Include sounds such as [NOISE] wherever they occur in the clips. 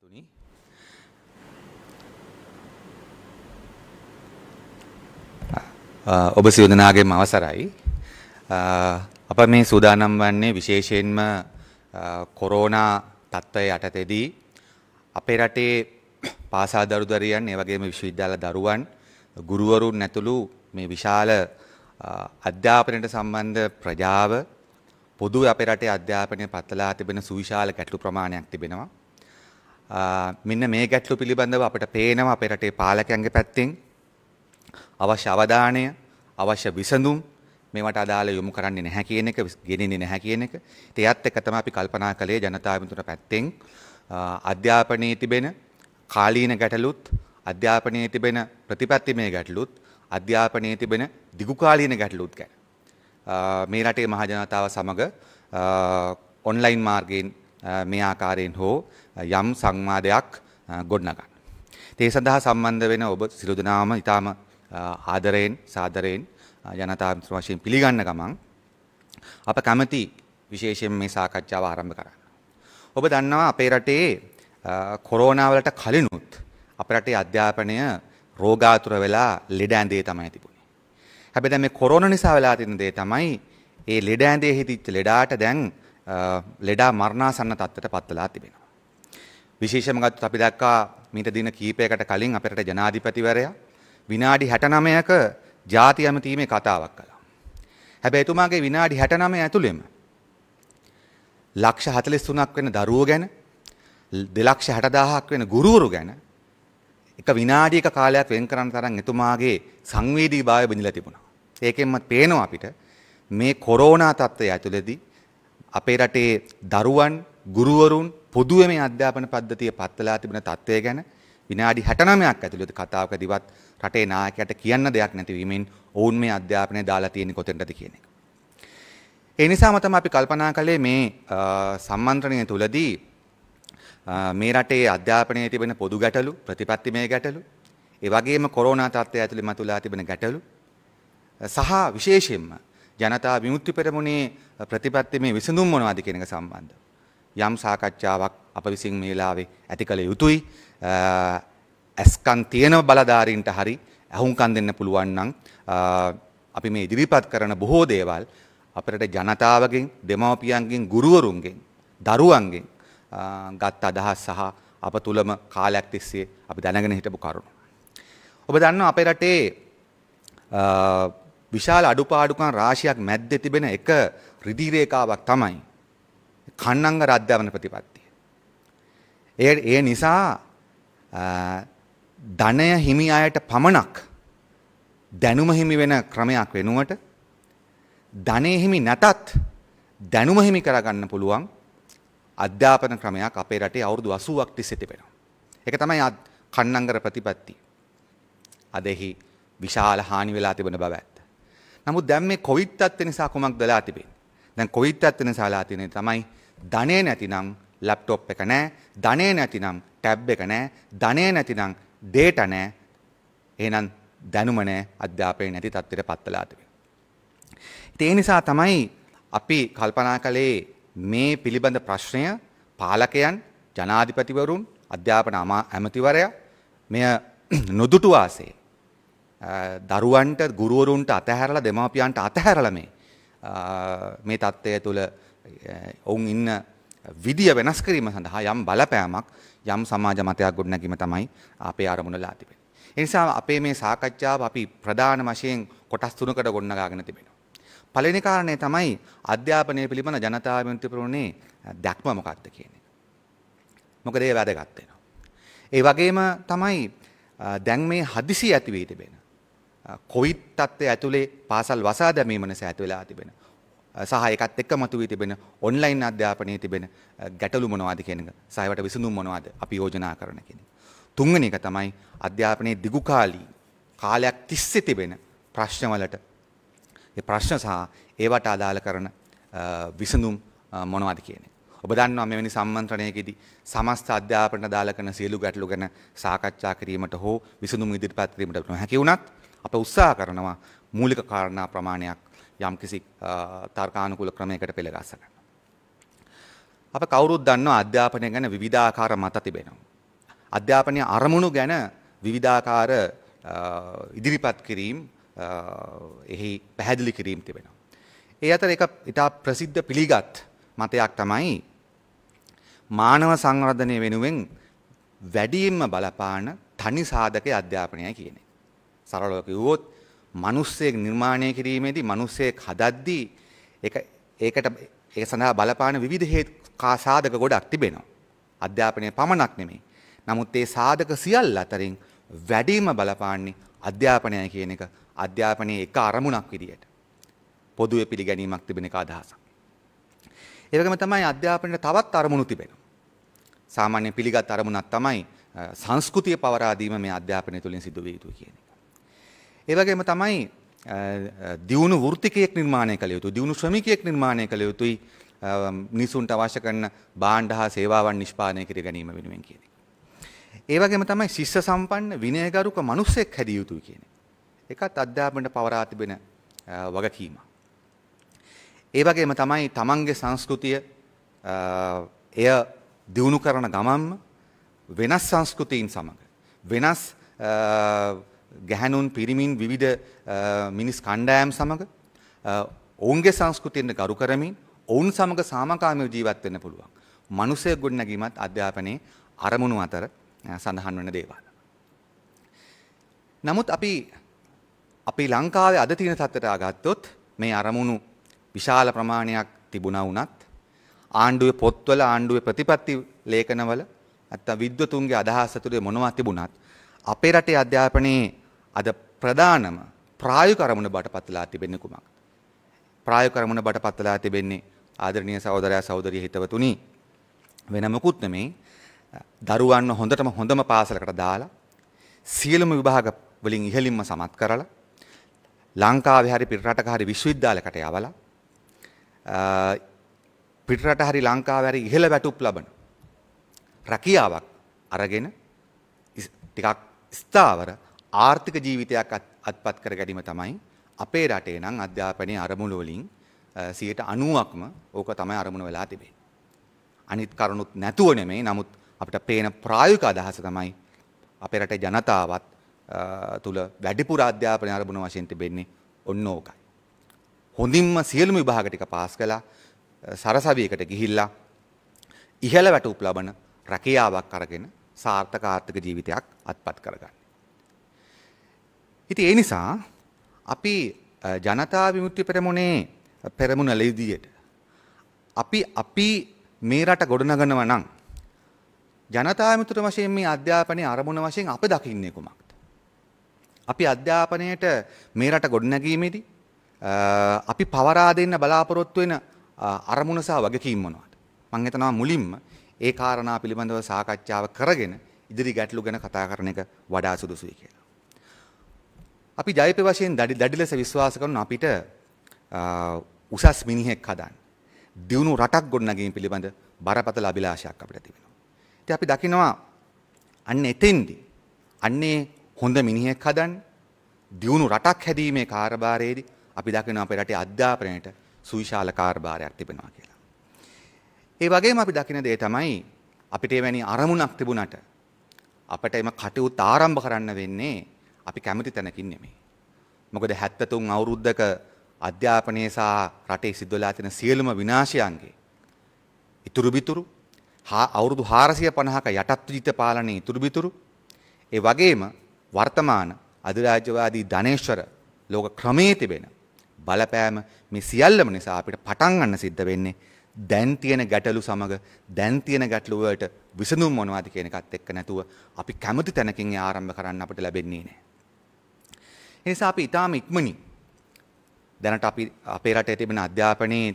පින්වතුනි ඔබ සියදනාගේම අවසරයි අප මේ සූදානම් වන්නේ විශේෂයෙන්ම කොරෝනා තත්ත්වය යටතේදී අපේ රටේ පාසා දරුදරියන් ඒ වගේම විශ්වවිද්‍යාල දරුවන් ගුරුවරුන් ඇතුළු මේ විශාල අධ්‍යාපනයට සම්බන්ධ ප්‍රජාව පොදු අපේ රටේ අධ්‍යාපනය පත්ලා තිබෙන සුවිශාල ගැටලු ප්‍රමාණයක් තිබෙනවා මෙන්න මේ ගැටලු පිළිබඳව අපට පේනවා අපේ රටේ පාලකයන්ගේ පැත්තෙන් අවශ්‍ය අවධානය අවශ්‍ය විසඳුම් මේවට අදාළ යොමු කරන්නේ නැහැ කියන එක ගෙනෙන්නේ නැහැ කියන එක තේයත් එක තමයි අපි කල්පනා කළේ ජනතා විමුක්ත පැත්තෙන් අධ්‍යාපනයේ තිබෙන කාලීන ගැටලුත් අධ්‍යාපනයේ තිබෙන ප්‍රතිපත්තිමය ගැටලුත් අධ්‍යාපනයේ තිබෙන දිගුකාලීන ගැටලුත් ගැන මේ රටේ මහජනතාව සමග ඔන්ලයින් මාර්ගයෙන් මේ ආකාරයෙන් හෝ යම් සංවාදයක් ගොඩනගන්න. ඒ සඳහා සම්බන්ධ වෙන ඔබ සිළු දෙනාම ඉතාම ආදරයෙන් සාදරයෙන් ජනතා මිත්‍ර වශයෙන් පිළිගන්න ගමන් අප කැමති විශේෂයෙන් මේ සාකච්ඡාව ආරම්භ කරන්න. ඔබ දන්නවා අපේ රටේ කොරෝනා වලට කලිනුත් අපේ රටේ අධ්‍යාපනය රෝගාතුර වෙලා ලෙඩ ඇඳේ තමයි තිබුණේ. හැබැයි දැන් මේ කොරෝනා නිසා වෙලා තියෙන දේ තමයි ඒ ලෙඩ ඇඳේ හිටිච්ච ලෙඩාට දැන් ලෙඩා මරණාසන්න තත්ත්වයට පත් වෙලා තිබෙනවා. විශේෂම ගත්තොත් අපි දැක්කා මීට දින කීපයකට කලින් අපරට ජනාධිපතිවරයා විනාඩි 69ක ජාති ඇමතීමේ කතාවක් කළා. හැබැයි එතුමාගේ විනාඩි 69 ඇතුළෙම ලක්ෂ හතලිස් තුනක් වෙන දරුවෝ ගැන දෙලක්ෂ හටදාහක් වෙන ගුරුවරු ගැන එක විනාඩික කාලයක් වෙන් කරන්න තරම් එතුමාගේ සංවේදී භාවය බඳිලා තිබුණා. ඒකෙන්මත් පේනවා අපිට මේ කොරෝනා තත්ත්වය ඇතුළේදී අපේ රටේ දරුවන් ගුරුවරුන් පොදුව මේ අධ්‍යාපන පද්ධතිය පත්වලා තිබෙන තත්ත්වය ගැන විනාඩි 69ක් ඇතුළත කතාවක දිවත් රටේ නායකයට කියන්න දෙයක් නැතිවීමෙන් ඔවුන් මේ අධ්‍යාපනය දාලා තියෙන්නේ කොතෙන්ටද කියන එක. ඒ නිසාම තමයි අපි කල්පනා කළේ මේ සම්මන්ත්‍රණය තුලදී මේ රටේ අධ්‍යාපනයේ තිබෙන පොදු ගැටලු, ප්‍රතිපත්තිමය ගැටලු, ඒ වගේම කොරෝනා තත්ත්වය ඇතුළේ මතුවලා තිබෙන ගැටලු සහ විශේෂයෙන්ම ජනතා විමුක්ති පෙරමුණේ ප්‍රතිපත්තිමය විසඳුම් මොනවාද කියන එක සම්බන්ධව යම් සාකච්ඡාවක් අප විසින් මේ වෙලාවේ ඇති කළ යුතුයි. ඇස්කන් තියෙන බලධාරීන්ට හරි ඇහුම්කන් දෙන්න පුළුවන් නම් අපි මේ ඉදිරිපත් කරන බොහෝ දේවල් අපරට ජනතාවගෙන් දෙමව්පියන්ගෙන් ගුරුවරුන්ගෙන් දරුවන්ගෙන් ගත් අදහස් සහ අප තුළම කාලයක් තිස්සේ අපි දැනගෙන හිටපු කරුණු. ඔබ දන්න අපේ රටේ විශාල අඩුපාඩුකම් රාශියක් මැද්දේ තිබෙන එක රිදී රේඛාවක් තමයි කන්නංග රද්ධාවන ප්‍රතිපත්තිය. ඒ ඒ නිසා ධනය හිමි අයට පමණක් දැනුම හිමි වෙන ක්‍රමයක් වෙනුවට ධනය හිමි නැතත් දැනුම හිමි කරගන්න පුළුවන් අධ්‍යාපන ක්‍රමයක් අපේ රටේ අවුරුදු 80ක් තිස්සේ තිබෙනවා. ඒක තමයි කන්නංගර ප්‍රතිපත්තිය. අද එහි විශාල හානි වෙලා තිබෙන බව ඇත්ත. නමුත් දැන් මේ කොවිඩ් තත්ත්වය නිසා කුමක්ද වෙලා තිබෙන්නේ? දැන් කොවිඩ් තත්ත්වය නිසාලා තියෙන තමයි ධනය නැතිනම් ලැප්ටොප් එක නෑ ධනය නැතිනම් ටැබ් එක නෑ ධනය නැතිනම් ඩේට නෑ එහෙනම් දැනුම නෑ අධ්‍යාපනය නැති තත්ත්වයට පත්වලා තිබෙනවා. ඒ නිසා තමයි අපි කල්පනා කළේ මේ පිළිබඳ ප්‍රශ්නය පාලකයන් ජනාධිපතිවරුන් අධ්‍යාපන ඇමතිවරයා මෙය [CLEARS THROAT] නොදුටු වාසේ දරුවන්ට ගුරුවරුන්ට අතහැරලා දෙමාපියන්ට අතහැරලා මේ මේ தත්ත්වය තුළ ඔවුන් ඉන්න විදිය වෙනස් කිරීම සඳහා යම් බලපෑමක් යම් සමාජ මතයක් ගොඩනැගීම තමයි අපේ ආරමුණලා තිබෙන්නේ. ඒ නිසා අපේ මේ සාකච්ඡාව අපි ප්‍රධාන වශයෙන් කොටස් තුනකට ගොඩනගාගෙන තිබෙනවා. පළවෙනි කාරණය තමයි අධ්‍යාපනය පිළිබඳ ජනතා විමුක්ති පෙරමුණේ දැක්ම මොකක්ද කියන එක. මොකද ඒ වැදගත් වෙනවා. ඒ වගේම තමයි දැන් මේ හදිසි ඇති වී තිබෙන කොවිඩ් තත්ත්වය ඇතුලේ පාසල් වසා දැමීම නිසා ඇති වෙලා තිබෙන සහයකත් එක්ක මතුවී තිබෙන ඔන්ලයින් අධ්‍යාපනයේ තිබෙන ගැටලු මොනවාද කියන එක සහයට විසඳුම් මොනවාද අපි යෝජනා කරන කියන. තුන්වෙනි එක තමයි අධ්‍යාපනයේ දිගුකාලී කාලයක් තිස්සේ තිබෙන ප්‍රශ්නවලට ඒ ප්‍රශ්න සහ ඒවට අදාළ කරන විසඳුම් මොනවාද කියන්නේ. ඔබ දන්නවා මෙවැනි සම්මන්ත්‍රණයකදී සමස්ත අධ්‍යාපනයට දාලා කරන සියලු ගැටලු ගැන සාකච්ඡා කිරීමට හෝ විසඳුම් ඉදිරිපත් කිරීමට නොහැකි වුණත් අප උත්සාහ කරනවා මූලික කාරණා ප්‍රමාණයක් යම්කිසි තර්කානුකූල ක්‍රමයකට පෙළගස්සන. අප කවුරුත් දන්නවා අධ්‍යාපනය ගැන විවිධාකාර මත තිබෙනවා. අධ්‍යාපනය අරමුණු ගැන විවිධාකාර ඉදිරිපත් කිරීම් එහි පැහැදිලි කිරීම් තිබෙනවා. ඒ අතර එක ඉතා ප්‍රසිද්ධ පිළිගත් මතයක් තමයි මානව සංවර්ධනය වෙනුවෙන් වැඩියෙන්ම බලපාන තනි සාධක අධ්‍යාපනය කියන එක. සරලව කිව්වොත් මිනිස්සෙක් නිර්මාණය කිරීමේදී මිනිස්සෙක් හදද්දී ඒක ඒකට ඒ සඳහා බලපාන විවිධ හේතු සාධක ගොඩක් තිබෙනවා. අධ්‍යාපනය පමණක් නෙමෙයි. නමුත් ඒ සාධක සියල්ල අතරින් වැඩිම බලපාන්නේ අධ්‍යාපනය කියන එක අධ්‍යාපනයේ එක අරමුණක් විදියට. පොදුවේ පිළිගැනීමක් තිබෙන එක අදහසක්. ඒ වගේම තමයි අධ්‍යාපනයේ තවත් අරමුණු තිබෙනවා. සාමාන්‍ය පිළිගත් අරමුණක් තමයි සංස්කෘතිය පවරා දීම මේ අධ්‍යාපනය තුළින් සිදු විය යුතු කියන ඒවගේම තමයි දියුණු වෘතිකයෙක් නිර්මාණය කළ යුතු දියුණු ශ්‍රමිකයෙක් නිර්මාණය කළ යුතුයි මිනිසුන්ට අවශ්‍ය කරන බාණ්ඩ හා සේවාවන් නිෂ්පාදනය කර ගැනීම වෙනුවෙන් කියන. ඒවගේම තමයි ශිෂ්‍ය සම්පන්න විනයගරුක මනුස්සෙක් හැදිය යුතුයි කියන. එකත් අධ්‍යාපනයට පවරා තිබෙන වගකීම. ඒ වගේම තමයි තමන්ගේ සංස්කෘතිය එය දියුණු කරන ගමන්ම වෙනස් සංස්කෘතීන් සමඟ වෙනස් ගැහැනුන් පිරිමින් විවිධ මිනිස් කණ්ඩායම් සමඟ ඔවුන්ගේ සංස්කෘතියට ගරු කරමින් ඔවුන් සමඟ සාමකාමීව ජීවත් වෙන්න පුළුවන්. මනුෂ්‍ය ගොඩනැගීමත් අධ්‍යාපනයේ අරමුණු අතර සඳහන් වෙන දේවල්. නමුත් අපි අපි ලංකාවේ අද තියෙන තත්ත්වයට ආගත්තොත් මේ අරමුණු විශාල ප්‍රමාණයක් තිබුණා වුණත් ආණ්ඩුවේ පොත්වල ආණ්ඩුවේ ප්‍රතිපත්ති ලේඛනවල නැත්තම් විද්වතුන්ගේ අදහස් ඇතුලේ මොනවද තිබුණත් අපේ රටේ අධ්‍යාපනයේ අද ප්‍රධානම ප්‍රායෝගික අරමුණ බටපත්ලා තිබෙන්නේ කුමක්ද? ප්‍රායෝගික අරමුණ බටපත්ලා තිබෙන්නේ ආදරණීය සහෝදරයා සහෝදරිය හිතවතුනි වෙන මොකුත් නෙමේ දරුවන්ව හොඳටම හොඳම පාසලකට දාලා සියලුම විභාග වලින් ඉහළින්ම සමත් කරලා ලංකාවේ හරි පිටරටක හරි විශ්වවිද්‍යාලයකට යවලා පිටරට හරි ලංකාවේ හරි ඉහළ වැටුප් ලබන රැකියාවක් අරගෙන ටිකක් ස්ථාවර ආර්ථික ජීවිතයක් අත්පත් කර ගැනීම තමයි අපේ රටේ නම් අධ්‍යාපනයේ අරමුණු වලින් 90%ක්ම ඕක තමයි අරමුණ වෙලා තිබේ. අනිත් කරුණුත් නැතුව නෙමෙයි නමුත් අපිට පේන ප්‍රායෝගික අදහස තමයි අපේ රටේ ජනතාවත් තුල වැඩිපුර අධ්‍යාපනය අරමුණ වශයෙන් තිබෙන්නේ ඔන්න ඕකයි. හොඳින්ම සියලුම විභාග ටික පාස් කළා සරසවියකට ගිහිල්ලා ඉහළ වැටුප් ලබන රැකියාවක් අරගෙන සාර්ථක ආර්ථික ජීවිතයක් අත්පත් කරගන්න. ඉති ඒ නිසා අපි ජනතා විමුත්ති පෙරමුණේ පෙරමුණ ලෙවිදියට. අපි අපි මේ රට ගොඩනගනව නම්. ජනතා මිතුර වශයෙන් මේ අධ්‍යාපනය අරමුණ වශයෙන් අප දකින්නේ කුමක්ද. අපි අධ්‍යාපනයට මේ රට ගොඩනැගීමේදී අපි පවරා දෙන්න බලාපොරොත්තු වෙන අරමුණ සහ වගකීම් මොනවද? මම හිතනවා මුලින්ම ඒ කාරණා පිළිබඳව සාකච්ඡාව කරගෙන ඉදිරි ගැටලු ගැන කතා කරන එක වඩා සුදුසුයි කියලා. අපි ජයප වශයෙන් දඩි දඩි ලෙස විශ්වාස කරන අපිට උසස් මිනිහෙක් හදන්න. දියුණු රටක් ගොඩනගීම පිළිබඳ බරපතල අභිලාෂයක් අපිට තිබෙනවා. ඉතින් අපි දකිනවා අන්න එතෙන්දි අන්නේ හොඳ මිනිහෙක් හදන්න දියුණු රටක් හැදීමේ කාර්යභාරයේදී අපි දකිනවා අපේ රටේ අධ්‍යාපනයට සුවිශාල කාර්යභාරයක් තිබෙනවා කියලා. ඒ වගේම අපි දකින දේ තමයි අපිට එවැනි අරමුණක් තිබුණට අපට එම කටයුතු ආරම්භ කරන්න වෙන්නේ අපි කැමති තැනකින් නෙමෙයි. මොකද 73 අවුරුද්දක අධ්‍යාපනයේ සහ රටේ සිද්ධ වෙලා තියෙන සියලුම විනාශයන්ගේ ඉතුරු බිතුරු අවුරුදු 450ක යටත් විජිත පාලනයේ ඉතුරු බිතුරු ඒ වගේම වර්තමාන අධිරාජ්‍යවාදී ධනේශ්වර ලෝක ක්‍රමයේ තිබෙන බලපෑම මේ සියල්ලම නිසා අපිට පටන් ගන්න සිද්ධ වෙන්නේ දැන් තියෙන ගැටලු සමග දැන් තියෙන ගැටලු වලට විසඳුම් මොනවද කියන එකත් එක්ක නැතුව අපි කැමති තැනකින් ආරම්භ කරන්න අපිට ලැබෙන්නේ නැහැ. එනිසා අපි ඉතාම ඉක්මනින් දැනට අපි අපේ රටේ තිබෙන අධ්‍යාපනයේ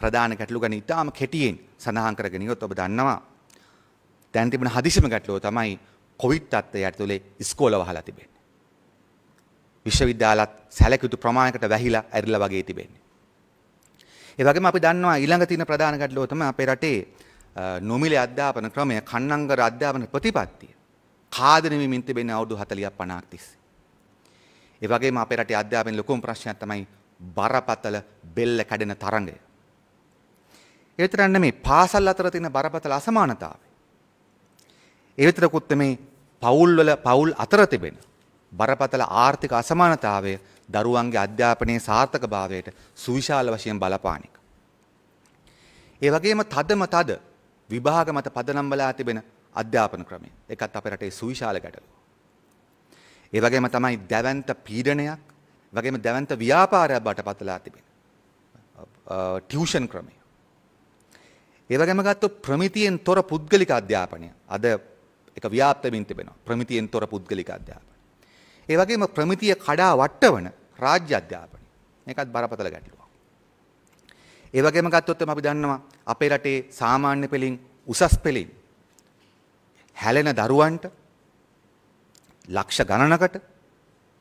ප්‍රධාන ගැටලු ගැන ඉතාම කෙටියෙන් සඳහන් කරගෙන ඉොත් ඔබ දන්නවා දැන් තිබෙන හදිසිම ගැටලුව තමයි කොවිඩ් තත්ත්වය ඇතුලේ ඉස්කෝල වහලා තිබෙන්නේ. විශ්වවිද්‍යාලත් සැලකියුතු ප්‍රමාණයකට වැහිලා ඇරිලා වගේ තිබෙන්නේ. ඒ වගේම අපි දන්නවා ඊළඟ තියෙන ප්‍රධාන ගැටලුව තමයි අපේ රටේ නොමිලේ අධ්‍යාපන ක්‍රමය කන්නංගර අධ්‍යාපන ප්‍රතිපත්තිය. කාදරමින් තිබෙන අවුරුදු 40 50ක් තිස්සේ. ඒ වගේම අපේ රටේ අධ්‍යාපනයේ ලොකුම ප්‍රශ්නයක් තමයි බරපතල බෙල්ල කැඩෙන තරඟය. ඒ විතරක් නෙමෙයි පාසල් අතර තියෙන බරපතල අසමානතාවය. ඒ විතරකුත් මේ පවුල්වල පවුල් අතර තිබෙන බරපතල ආර්ථික අසමානතාවය දරුවන්ගේ අධ්‍යාපනයේ සාර්ථකභාවයට සුවිශාල වශයෙන් බලපාන එක. ඒ වගේම තදම තද විභාග මත පදනම් වෙලා තිබෙන අධ්‍යාපන ක්‍රමය. ඒකත් අපේ රටේ සුවිශාල ගැටලුවක්. ඒ වගේම තමයි දැවන්ත පීඩනයක් වගේම දැවන්ත ව්‍යාපාරයක් බටපතලා තිබෙන ටියුෂන් ක්‍රමය. ඒ වගේම ගත්තොත් ප්‍රමිතියෙන් තොර පුද්ගලික අධ්‍යාපනය අද එක ව්‍යාප්ත වෙමින් තිබෙනවා ප්‍රමිතියෙන් තොර පුද්ගලික අධ්‍යාපනය. ඒ වගේම ප්‍රමිතිය කඩා වට්ටවන රාජ්‍ය අධ්‍යාපනය. ඒකත් බරපතල ගැටලුවක්. ඒ වගේම ගත්තොත් අපි දන්නවා අපේ රටේ සාමාන්‍ය පෙළින් උසස් පෙළින් හැලෙන දරුවන්ට ලක්ෂ ගණනකට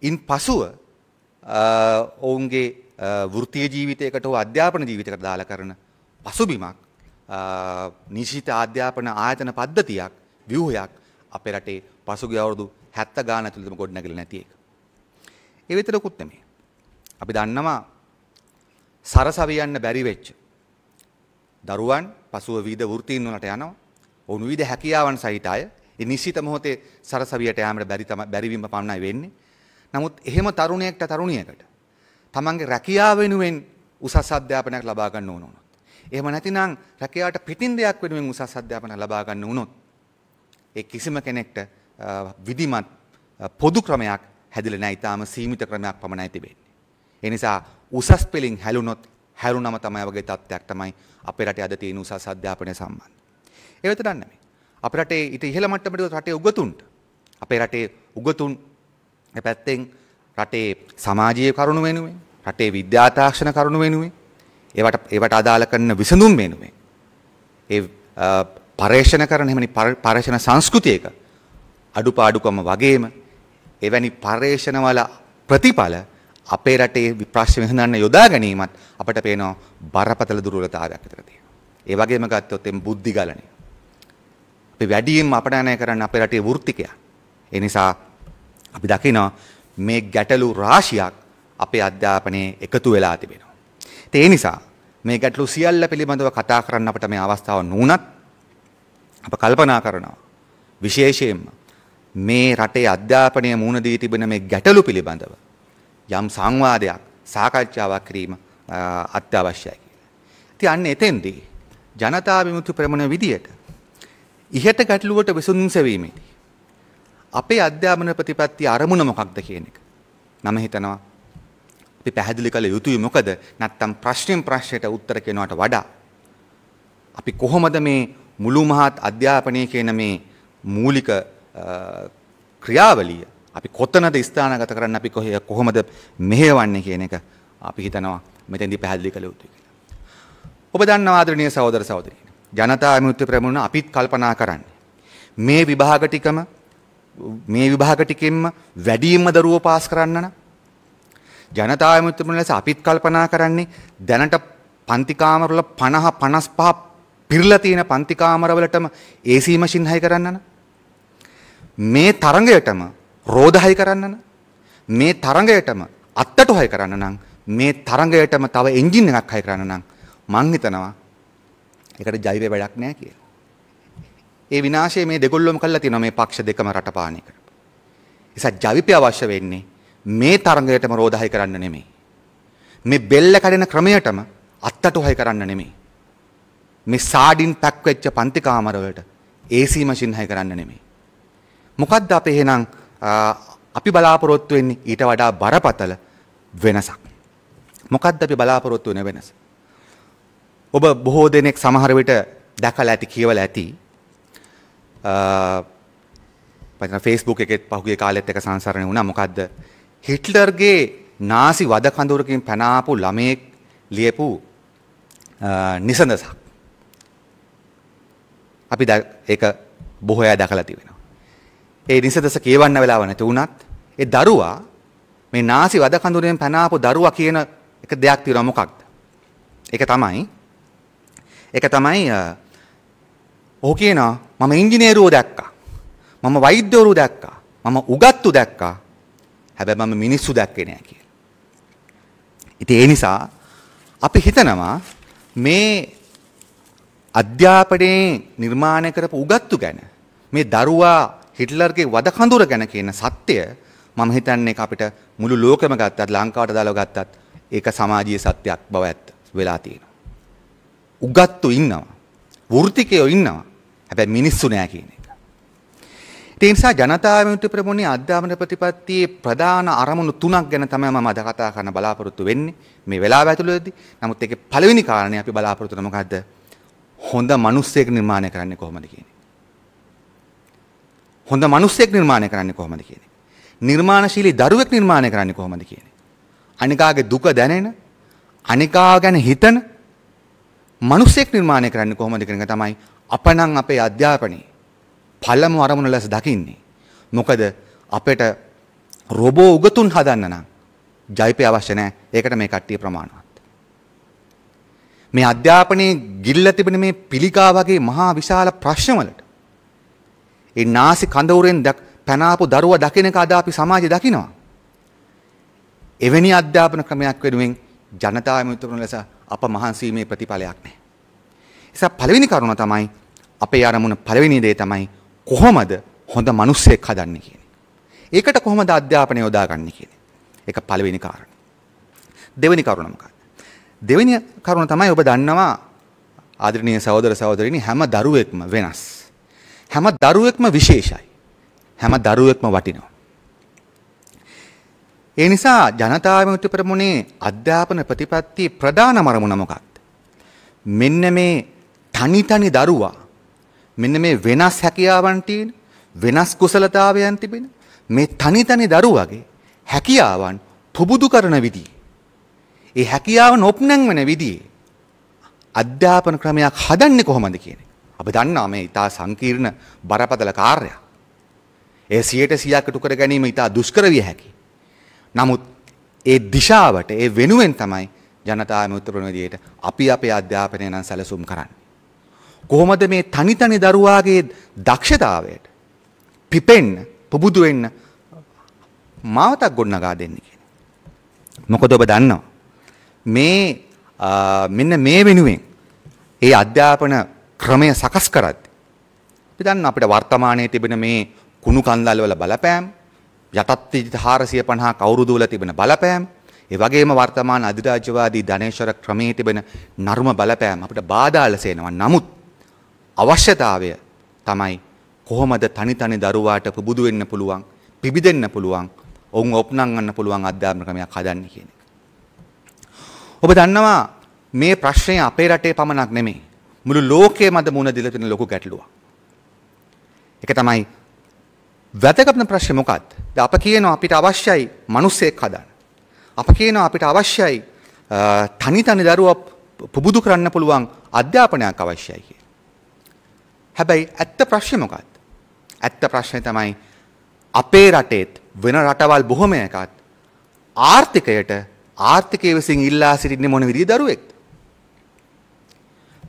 ඉන් පසුව ඔවුන්ගේ වෘතිය ජීවිතයකට හෝ අධ්‍යාපන ජීවිතකට දාල කරන පසුබිමක් නිශිත අධ්‍යාපන ආයතන පද්ධතියක් ව්‍යූහයක් අපේ රටේ පසුගිය අවුරුදු 70 ගාන ඇතුළතම ගොඩනැගිලා නැති එක. ඒ විතරකුත් නෙමෙයි. අපි දන්නවා සරසවියන්න බැරි වෙච්ච දරුවන් පසුව විවිධ වෘත්තීන් වලට යනවා. ඔවුන් විවිධ හැකියාවන් සහිත අය ඒ නිශ්චිත මොහොතේ සරසවියට යෑමට බැරි තමයි බැරිවීම පමණයි වෙන්නේ. නමුත් එහෙම තරුණයෙක්ට තරුණියකට තමන්ගේ රැකියාව වෙනුවෙන් උසස් අධ්‍යාපනයක් ලබා ගන්න ඕන වුණොත්. එහෙම නැතිනම් රැකියාවට පිටින් දෙයක් වෙනුවෙන් උසස් අධ්‍යාපනයක් ලබා ගන්න වුණොත් ඒ කිසිම කෙනෙක්ට විධිමත් පොදු ක්‍රමයක් හැදිලා නැහැ. ඊටාම සීමිත ක්‍රමයක් පමණයි තිබෙන්නේ. ඒ නිසා උසස් පෙළින් හැලුනොත් හැරුණම තමයි වගේ තත්ත්වයක් තමයි අපේ රටේ අද තියෙන උසස් අධ්‍යාපනය සම්බන්ධ. ඒ විතරක් නෙමෙයි. අප රටේ ඊට ඉහළ මට්ටමට රටේ උගතුන්ට අපේ රටේ උගතුන් පැත්තෙන් රටේ සමාජීය කරුණු වෙනුවෙන් රටේ විද්‍යාතාක්ෂණ කරුණු වෙනුවෙන් ඒවට ඒවට අදාළ කරන විසඳුම් වෙනුවෙන් ඒ පර්යේෂණ කරන එහෙමනි පර්යේෂණ සංස්කෘතියක අඩුපාඩුකම වගේම එවැනි පර්යේෂණවල ප්‍රතිඵල අපේ රටේ ප්‍රශ්න විසඳන්න යොදා ගැනීමත් අපට පේනවා බරපතල දුර්වලතාවයක් විතර තියෙනවා. ඒ වගේම ගත්තොත් එම් බුද්ධිගලනේ අපි වැඩියෙන් අපනයනය කරන්න අපේ රටේ වෘත්තිකයන්. ඒ නිසා අපි දකිනවා මේ ගැටලු රාශියක් අපේ අධ්‍යාපනයේ එකතු වෙලා තිබෙනවා. ඒ නිසා මේ ගැටලු සියල්ල පිළිබඳව කතා කරන්න අපට මේ අවස්ථාව නුනත් අප කල්පනා කරනවා විශේෂයෙන්ම මේ රටේ අධ්‍යාපනය මුහුණ දී තිබෙන මේ ගැටලු පිළිබඳව යම් සංවාදයක් සාකච්ඡාවක් කිරීම අත්‍යවශ්‍යයි කියලා. ඉතින් අන්න එතෙන්දී ජනතා විමුක්ති ප්‍රමුණ විදියට ඉහත ගැටලුවට විසඳුම් සෙවීමේදී අපේ අධ්‍යාපන ප්‍රතිපත්ති අරමුණ මොකක්ද කියන එක මම හිතනවා අපි පැහැදිලි කළ යුතුයි මොකද නැත්තම් ප්‍රශ්නෙන් ප්‍රශ්නයට උත්තර කෙනාට වඩා අපි කොහොමද මේ මුළු මහත් අධ්‍යාපනය කියන මේ මූලික ක්‍රියාවලිය අපි කොතනද ස්ථානගත කරන්න අපි කොහේ කොහොමද මෙහෙවන්නේ කියන එක අපි හිතනවා මෙතෙන්දි පැහැදිලි කළ යුතුයි කියලා. ඔබ දන්නවා ආදරණීය සහෝදර සහෝදරියනි ජනතා විමුක්ති පෙරමුණ අපිත් කල්පනා කරන්නේ. මේ විභාග ටිකම මේ විභාග ටිකෙන්ම වැඩිම දරුවෝ පාස් කරන්න නම් ජනතා විමුක්ති පෙරමුණ ලෙස අපිත් කල්පනා කරන්නේ දැනට පන්ති කාමරවල 50 55 පිරලා තියෙන පන්ති කාමරවලටම AC මැෂින් හයි කරන්න නම් මේ තරඟයටම රෝද හයි කරන්න නම් මේ තරඟයටම අත්තට හොය කරන්න නම් මේ තරඟයටම තව එන්ජින් එකක් හයි කරන්න නම් මං හිතනවා එකට ජෛව වැඩක් නෑ කිය. ඒ විනාශය මේ දෙගොල්ලොම කල්ලා තින මේ පක්ෂ දෙකම රටපානය කර. එස ජවිපය අවශ්‍ය වෙන්නේ මේ තරගයටම රෝධහි කරන්න නෙමේ. මේ බෙල්ල කඩෙන ක්‍රමයටම අත්තට හයි කරන්න නෙමේ. මේ සාඩින් පැක්වෙච්ච පන්තිකාමරවලට ඒසී මසිින්හය කරන්න නෙමේ. මොකද්ද අප එහෙනම් අපි බලාපොරොත්තු වෙන්නේ ඊට වඩා බරපතල වෙනසක්. මොකද්ද අපි බලාපොරොත්තු වෙන වෙනස? ඔබ බොහෝ දෙනෙක් සමහර විට දැකලා ඇති කියවලා ඇති පතන Facebook එකෙත් පහුගිය කාලෙත් එක සංසරණය වුණා මොකද්ද හිට්ලර්ගේ නාසි වද කඳුරකින් පැනාපු ළමයෙක් ලියපු නිසඳසක් අපි ඒක බොහෝ අය දැකලා තිබෙනවා ඒ නිසඳස කියවන්න වෙලාව නැති වුණත් ඒ දරුවා මේ නාසි වද කඳුරෙන් පැනාපු දරුවා කියන එක දෙයක් තියෙනවා මොකක්ද ඒක තමයි එක තමයි ඔහු කියනවා මම ඉංජිනේරුවෝ දැක්කා. මම වෛද්‍යවරු දැක්කා. මම උගත්තු දැක්කා. හැබැයි මම මිනිස්සු දැක්කේ නෑ කියලා. ඉතින් ඒ නිසා අපි හිතනවා මේ අධ්‍යාපනයේ නිර්මාණය කරපු උගත්තු ගැන මේ දරුවා හිට්ලර්ගේ වද කඳුර ගැන කියන සත්‍යය මම හිතන්නේ අපිට මුළු ලෝකෙම ගත්තත් ලංකාවට දාලා ගත්තත් ඒක සමාජීය සත්‍යයක් බව ඇත්ත වෙලා තියෙනවා. උගත්තු ඉන්නවා. වෘත්තිකයෝ ඉන්නවා. හැබැයි මිනිස්සු නෑ කියන එක. ඒ නිසා ජනතා විමුක්ති ප්‍රමුණේ අධ්‍යාපන ප්‍රතිපත්තියේ ප්‍රධාන අරමුණු තුනක් ගැන තමයි මම අද කතා කරන්න බලාපොරොත්තු වෙන්නේ මේ වෙලාව ඇතුළතදී. නමුත් ඒකේ පළවෙනි කාරණේ අපි බලාපොරොත්තු වෙන මොකද්ද? හොඳ මිනිස්සෙක් නිර්මාණය කරන්නේ කොහොමද කියන්නේ. හොඳ මිනිස්සෙක් නිර්මාණය කරන්නේ කොහොමද කියන්නේ. නිර්මාණශීලී දරුවෙක් නිර්මාණය කරන්නේ කොහොමද කියන්නේ. අනිකාගේ දුක දැනෙන අනිකාව ගැන හිතන මනුස්සෙක් නිර්මාණය කරන්න කොහොමද කියන එක තමයි අපනම් අපේ අධ්‍යාපනයේ පළමු අරමුණ ලෙස දකින්නේ. මොකද අපිට රොබෝ උගතුන් හදන්න නම් ජයිපේ අවශ්‍ය නැහැ. ඒකට මේ කට්ටිය ප්‍රමාණවත්. මේ අධ්‍යාපනයේ ගිල්ල තිබෙන මේ පිළිකා වගේ මහා විශාල ප්‍රශ්නවලට ඒ නාසි කඳවුරෙන් පැනාපු දරුවා දකිනක අද අපි සමාජය දකිනවා. එවැනි අධ්‍යාපන ක්‍රමයක් වෙනුවෙන් ජනතාව මිතුරුන ලෙස අප මහන්සීමේ ප්‍රතිඵලයක් නැහැ. නිසා පළවෙනි කරුණ තමයි අපේ අරමුණ පළවෙනි දේ තමයි කොහොමද හොඳ මිනිස්සෙක් හදන්නේ කියන ඒකට කොහොමද අධ්‍යාපනය යොදාගන්නේ කියන එක පළවෙනි කාරණය. දෙවෙනි කරුණ මොකක්ද? දෙවෙනි කරුණ තමයි ඔබ දන්නවා ආදරණීය සහෝදර සහෝදරිනි හැම දරුවෙක්ම වෙනස්. හැම දරුවෙක්ම විශේෂයි. හැම දරුවෙක්ම වටිනවා. ඒ නිසා ජනතා විමුක්ති පෙරමුණේ අධ්‍යාපන ප්‍රතිපත්ති ප්‍රධාන මරමුණ මොකක්ද? මෙන්න මේ තනි තනි දරුවා මෙන්න මේ වෙනස් හැකියාවන් තියෙන වෙනස් කුසලතාවයන් තිබෙන මේ තනි තනි දරුවගේ හැකියාවන් පුබුදු කරන විදිහ. ඒ හැකියාව නොප්නැන් වෙන විදිහේ අධ්‍යාපන ක්‍රමයක් හදන්නේ කොහොමද කියන අපි දන්නවා මේ ඊටා සංකීර්ණ බරපතල කාර්යයක්. ඒ 100ට 100ක් ඉටු කර ගැනීම ඊටා දුෂ්කර විය හැකියි. නමුත් ඒ දිශාවට ඒ වෙනුවෙන් තමයි ජනතා මුත්‍ර ප්‍රනෝදයට අපි අපේ අධ්‍යාපනය නම් සැලසුම් කරන්න. කොහොමද මේ තනිතනි දරුවාගේ දක්ෂතාවයට පිපෙන්න පුබුදු වෙන්න මාවතක් ගොඩනගා දෙන්නේ කියන. මොකද ඔබ දන්නවා මේ මෙන්න මේ වෙනුවෙන් ඒ අධ්‍යාපන ක්‍රමය සකස් කරද්දී අපි දන්න අපිට වර්තමානයේ තිබෙන මේ කුණු කන්දල් වල බලපෑම් යටත්ති හාරසිය පණහා කවුරුදූල තිබෙන බලපෑම් ඒ වගේම වර්තමාන අධිරාජ්‍යවාදී ධනේශර ක්‍රමයේ තිබෙන නර්ම බලපෑම් අපිට බාධාලසේනවා නමුත් අවශ්‍යතාවය තමයි කොහොමද තනි තනි දරුවාට පුබුදු වෙන්න පුළුවන් පිබිදෙන්න පුළුවන් ඔවුන් ඔප්නංගන්න පුළුවන් අධ්‍යාපන ක්‍රමයක් හදන්න කියන එක. ඔබ දන්නවා මේ ප්‍රශ්නය අපේ රටේ පමණක් නෙමේ මුළු ලෝකයේ මද මුණ දිල තියෙන ලොකු ගැටලුවක්. ඒක තමයි වැදගත්ම ප්‍රශ්නේ මොකක්ද? දැන් අප කියනවා අපිට අවශ්‍යයි මිනිස්සෙක් හදන්න. අප කියනවා අපිට අවශ්‍යයි තනි තනි දරුවා පුබුදු කරන්න පුළුවන් අධ්‍යාපනයක් අවශ්‍යයි කියලා. හැබැයි ඇත්ත ප්‍රශ්නේ මොකක්ද? ඇත්ත ප්‍රශ්නේ තමයි අපේ රටේත් වෙන රටවල් බොහොමයකත් ආර්ථිකයට ආර්ථිකය විසින් ඉල්ලා සිටින්නේ මොන විදිහේ දරුවෙක්ද?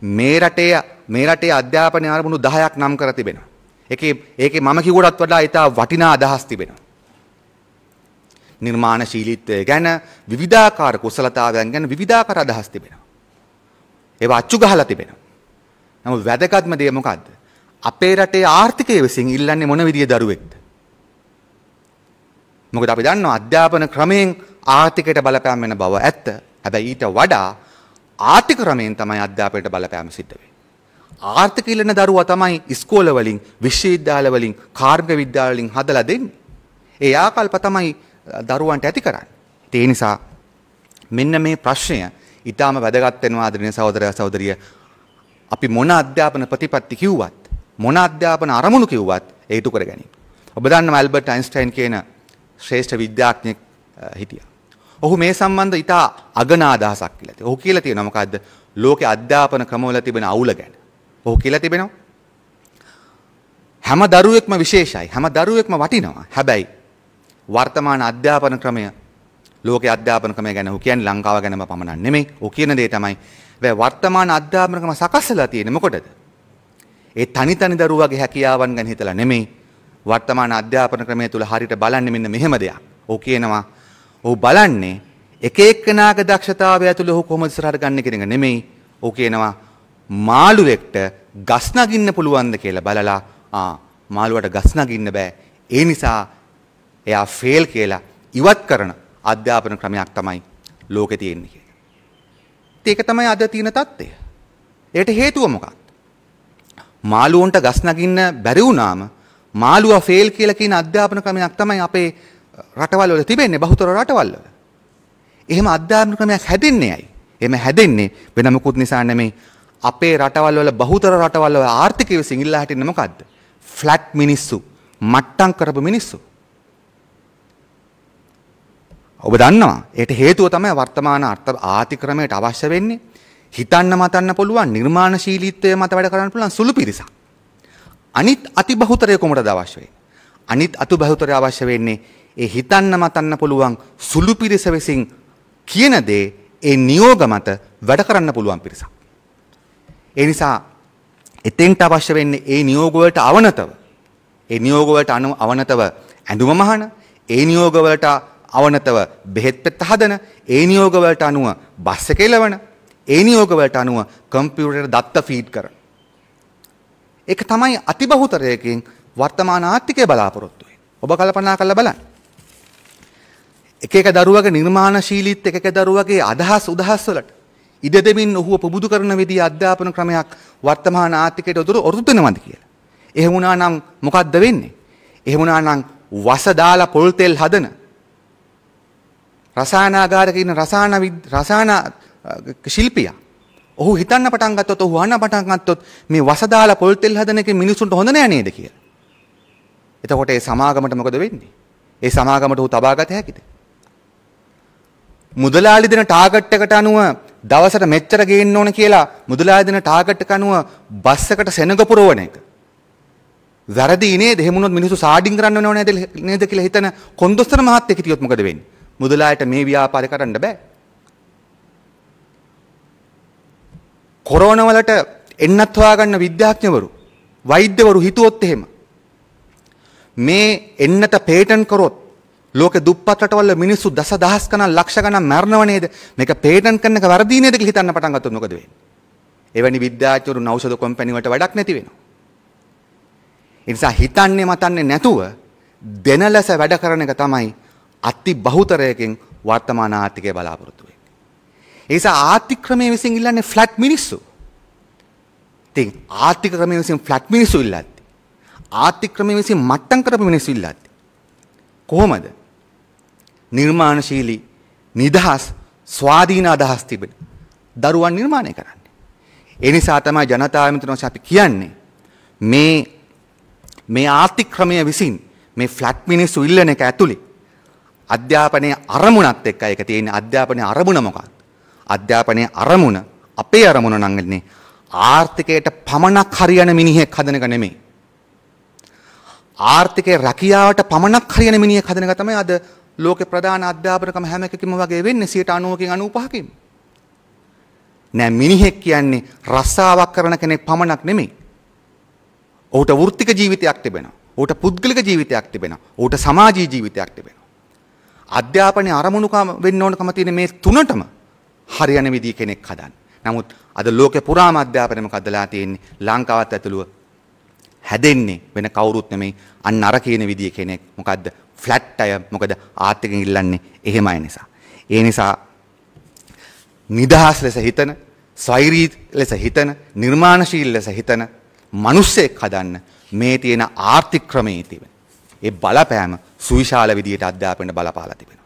මේ රටේ මේ රටේ අධ්‍යාපන ආරමුණු 10ක් නම් කර තිබෙනවා. ඒකේ ඒකේ මම කිව්වටත් වඩා ඊට වටිනා අදහස් තිබෙනවා. නිර්මාණශීලීත්වය ගැන විවිධාකාර කුසලතාවයන් ගැන විවිධාකාර අදහස් තිබෙනවා. ඒවා අච්චු ගහලා තිබෙනවා. නමුත් වැදගත්ම දේ මොකද්ද? අපේ රටේ ආර්ථිකය විසින් ඉල්ලන්නේ මොන විදිය දරුවෙක්ද? මොකද අපි දන්නවා අධ්‍යාපන ක්‍රමයෙන් ආර්ථිකයට බලපෑම් වෙන බව ඇත්ත. හැබැයි ඊට වඩා ආර්ථික ක්‍රමයෙන් තමයි අධ්‍යාපනයට බලපෑම සිද්ධ වෙන්නේ. ආර්ථික ඉල්ලන දරුවා තමයි ඉස්කෝලවලින් විශ්වවිද්‍යාලවලින් කාර්මික විද්‍යාලවලින් හදලා දෙන්නේ. ඒ ආකල්ප තමයි දරුවන්ට ඇති කරන්නේ. ඒ නිසා මෙන්න මේ ප්‍රශ්නය ඊටාම වැදගත් වෙනවා ආදරණීය සහෝදරයා සහෝදරිය. අපි මොන අධ්‍යාපන ප්‍රතිපත්ති කිව්වත් මොන අධ්‍යාපන අරමුණු කිව්වත් ඒ ඉටු කරගනී. ඔබ දන්නවා ඇල්බර්ට් අයින්ස්ටයින් කියන ශ්‍රේෂ්ඨ විද්‍යාඥයෙක් හිටියා. ඔහු මේ සම්බන්ධ ඉතා අගනා අදහසක් කියලා තියෙනවා. ඔහු කියලා තියෙනවා මොකද්ද? ලෝකේ අධ්‍යාපන ක්‍රමවල තිබෙන අවුල ගැන. ඔහු කියලා තිබෙනවා. හැම දරුවෙක්ම විශේෂයි. හැම දරුවෙක්ම වටිනවා. හැබැයි වර්තමාන අධ්‍යාපන ක්‍රමය ලෝකයේ අධ්‍යාපන ක්‍රමය ගැන ඔහු කියන්නේ ලංකාව ගැනම පමණක් නෙමෙයි. ඔහු කියන දේ තමයි වැ වර්තමාන අධ්‍යාපන ක්‍රම සකස්සලා තියෙන්නේ මොකටද? ඒ තනි තනි දරුවාගේ හැකියාවන් ගැන හිතලා නෙමෙයි. වර්තමාන අධ්‍යාපන ක්‍රමය තුල හරියට බලන්නේ මෙන්න මෙහෙම දෙයක්. ඔහු කියනවා ඔහු බලන්නේ එක එක්කෙනාගේ දක්ෂතාවය ඇතුළේ ඔහු කොහොමද ඉස්සරහට ගන්න කියන එක නෙමෙයි. ඔහු කියනවා මාළුවෙක්ට ගස් නගින්න පුළුවන්ද කියලා බලලා ආ මාළුවට ගස් නගින්න බෑ. ඒ නිසා එයා ෆේල් කියලා ඉවත් කරන අධ්‍යාපන ක්‍රමයක් තමයි ලෝකෙ තියෙන්නේ කියලා. ඒක තමයි අද තියෙන தත්ත්වය. ඒකට හේතුව මොකක්ද? මාළුවන්ට ගස් නගින්න බැරි වුණාම මාළුවා ෆේල් කියලා කියන අධ්‍යාපන ක්‍රමයක් තමයි අපේ රටවල් වල තිබෙන්නේ බහුතර රටවල් වල. එහෙම අධ්‍යාපන ක්‍රමයක් හැදෙන්නේ ඇයි? එහෙම හැදෙන්නේ වෙන මොකුත් නිසා නෙමෙයි අපේ රටවල් වල බහුතර රටවල් වල ආර්ථිකය සිංගිල්ලා හැටින්නේ මොකද්ද? ෆ්ලැට් මිනිස්සු, මට්ටම් කරපු මිනිස්සු. ඔබ දන්නවා ඒට හේතුව තමයි වර්තමාන අර්ථ ආතික්‍රමයට අවශ්‍ය වෙන්නේ හිතන්න මතන්න පුළුවන් නිර්මාණශීලීත්වය මත වැඩ කරන්න පුළුවන් සුළු පිරිසක්. අනිත් අතිබහුතරය කොමටද අවශ්‍ය වෙන්නේ? අනිත් අතිබහුතරය අවශ්‍ය වෙන්නේ ඒ හිතන්න මතන්න පුළුවන් සුළු පිරිස විසින් කියන දේ ඒ නියෝග මත වැඩ කරන්න පුළුවන් පිරිසක්. ඒ නිසා එතෙන්ට අවශ්‍ය වෙන්නේ ඒ නියෝගවලට අවනතව ඒ නියෝගවලට අවනතව ඇඳුම මහන ඒ නියෝගවලට අවනතව බෙහෙත් පෙත්ත හදන ඒ නියෝගවලට අනුව බස් එක එලවන ඒ නියෝගවලට අනුව කම්පියුටර් දත්ත ෆීඩ් කරන ඒක තමයි අතිබහුතරයකින් වර්තමාන ආර්ථිකය බලාපොරොත්තු ඔබ කල්පනා කරලා බලන්න එක එක දරුවගේ නිර්මාණශීලීත් එක එක දරුවගේ අදහස් උදහස් වලට ඉඩ දෙමින් ඔහුව පුබුදු කරන විදිහේ අධ්‍යාපන ක්‍රමයක් වර්තමාන ආර්ථිකයට උදුරු ඔරොත් වෙනවද කියලා. එහෙම වුණා නම් මොකද්ද වෙන්නේ? එහෙම වුණා නම් වස දාලා පොල් තෙල් හදන රසායනාගාරක ඉන්න රසායන රසායන ශිල්පියා ඔහු හිතන්න පටන් ගත්තොත් ඔහු අහන්න පටන් ගත්තොත් මේ වස දාලා පොල් තෙල් හදන එක මිනිසුන්ට හොඳ නෑ නේද කියලා. එතකොට ඒ සමාගමට මොකද වෙන්නේ? ඒ සමාගමට ඔහු තබාගත හැකිද? මුදලාලි දෙන ටාගට් එකට අනුව දවසට මෙච්චර ගේන්න ඕන කියලා මුදලායදන ටාගට් කනුව බස් එකට සෙනඟ පුරවන එක. වැරදි නේද එහෙමුණොත් මිනිස්සු සාඩින් කරන්න ඕන නේද නේද කියලා හිතන කොන්දොස්තර මහත්තයෙක් හිටියොත් මොකද වෙන්නේ? මුදලායට මේ ව්‍යාපාරය කරන්න බෑ. කොරෝනා වලට එන්නත් හොයාගන්න විද්‍යාඥවරු වෛද්‍යවරු හිතුවොත් එහෙම මේ එන්නත පේටන් කරොත් ලෝක දුප්පත් රටවල මිනිස්සු දසදහස් ගණන් ලක්ෂ ගණන් මැරෙනව නේද? මේක පේටන්ට් කරන එක වැරදි නේද කියලා හිතන්න පටන් ගත්තොත් මොකද වෙන්නේ? එවැනි විද්‍යාචාරු නෞෂධ කොම්පැනි වලට වැඩක් නැති වෙනවා. ඒ නිසා හිතන්නේ මතන්නේ නැතුව දෙන ලෙස වැඩ කරන එක තමයි අති බහුතරයකින් වර්තමාන ආර්ථිකය බලාපොරොත්තු වෙන්නේ. ඒ නිසා ආර්ථික ක්‍රමයේ විසින් ඉල්ලන්නේ ෆ්ලැට් මිනිස්සු. ඉතින් ආර්ථික ක්‍රමයේ විසින් ෆ්ලැට් මිනිස්සු ඉල්ලද්දි ආර්ථික ක්‍රමයේ විසින් මට්ටම් කරපු මිනිස්සු ඉල්ලද්දි කොහොමද? නිර්මාණශීලී නිදහස් ස්වාධීන අදහස් තිබෙන දරුවන් නිර්මාණය කරන්නේ. ඒ නිසා තමයි ජනතාව මිතුනෝස අපි කියන්නේ මේ මේ ආර්ථික්‍රමය විසින් මේ ෆ්ලැට් මිනිස්සු ඉල්ලන එක ඇතුලේ අධ්‍යාපනයේ අරමුණත් එක්ක ඒක තියෙන අධ්‍යාපනයේ අරමුණ මොකක්ද? අධ්‍යාපනයේ අරමුණ අපේ අරමුණ නම් ඉන්නේ ආර්ථිකයට පමණක් හරියන මිනිහෙක් හදන එක නෙමෙයි. ආර්ථිකයේ රැකියාවට පමණක් හරියන මිනිහෙක් හදන එක තමයි අද ලෝක ප්‍රධාන අධ්‍යාපනකම හැම එකකිම වගේ වෙන්නේ 90%කින් 95කින්. නෑ මිනිහෙක් කියන්නේ රස්සාවක් කරන කෙනෙක් පමණක් නෙමෙයි. ඔහුට වෘත්තික ජීවිතයක් තිබෙනවා. ඔහුට පුද්ගලික ජීවිතයක් තිබෙනවා. ඔහුට සමාජීය ජීවිතයක් තිබෙනවා. අධ්‍යාපනයේ අරමුණුකම වෙන්න ඕනකම තියෙන මේ තුනටම හරියන විදිහ කෙනෙක් හදන්න. නමුත් අද ලෝකේ පුරාම අධ්‍යාපනය මොකදලා තියෙන්නේ? ලංකාවත් ඇතුළුව හැදෙන්නේ වෙන කවුරුත් නෙමෙයි අන්න අර කියන විදිය කෙනෙක් මොකද්ද ෆ්ලැට් අය මොකද ආර්ථිකෙන් ඉල්ලන්නේ එහෙමයි නිසා. ඒ නිසා නිදහස් ලෙස හිතන, ස්වෛරී ලෙස හිතන, නිර්මාණශීලී ලෙස හිතන මිනිස්සෙක් හදන්න මේ තියෙන ආර්ථික ක්‍රමයේ තිබෙන. ඒ බලපෑම සුවිශාල විදියට අධ්‍යාපනයට බලපාලා තිබෙනවා.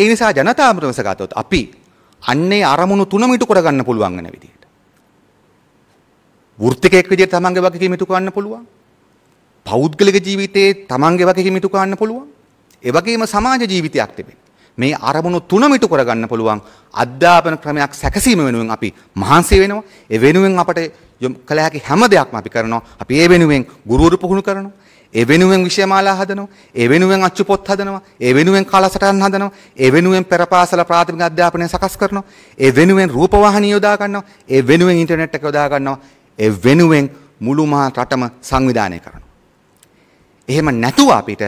ඒ නිසා ජනතා අමරවස ගතොත් අපි අන්නේ අරමුණු තුනම ඉටු කරගන්න පුළුවන් වෙන විදියට. වෘත්තිකයෙක් විදියට තමන්ගේ වගකීම ඉටු කරන්න පුළුවන්. පෞද්ගලික ජීවිතයේ තමන්ගේ වගේ මිතු කාන්න පුළුවන්. එවගේම සමාජ ජීවිතයක් තිබෙන. මේ අරමුණු තුනමිටු කරගන්න පුළුවන් අධ්‍යාපන ක්‍රමයක් සැකසීම වෙනුවෙන් අපි මහන්සේ වෙනවා. ඒ වෙනුවෙන් අපට කළ හැකි හැම දෙයක්ම අපි කරනවා. අපි ඒ වෙනුවෙන් ගුරුවරු පුහුණු කරනවා. ඒ වෙනුවෙන් විෂයමාලා හදනවා. ඒ වෙනුවෙන් අච්චු පොත් හදනවා. ඒ වෙනුවෙන් කාලසටහන් හදනවා. ඒ වෙනුවෙන් පෙරපාසල ප්‍රාථමික අධ්‍යාපනය සකස් කරනවා. ඒ වෙනුවෙන් රූපවාහිනිය යොදා ගන්නවා. ඒ වෙනුවෙන් ඉන්ටර්නෙට් එක යොදා ගන්නවා. ඒ වෙනුවෙන් මුළු මහා රටම සංවිධානය කරනවා. එහෙම නැතුව අපිට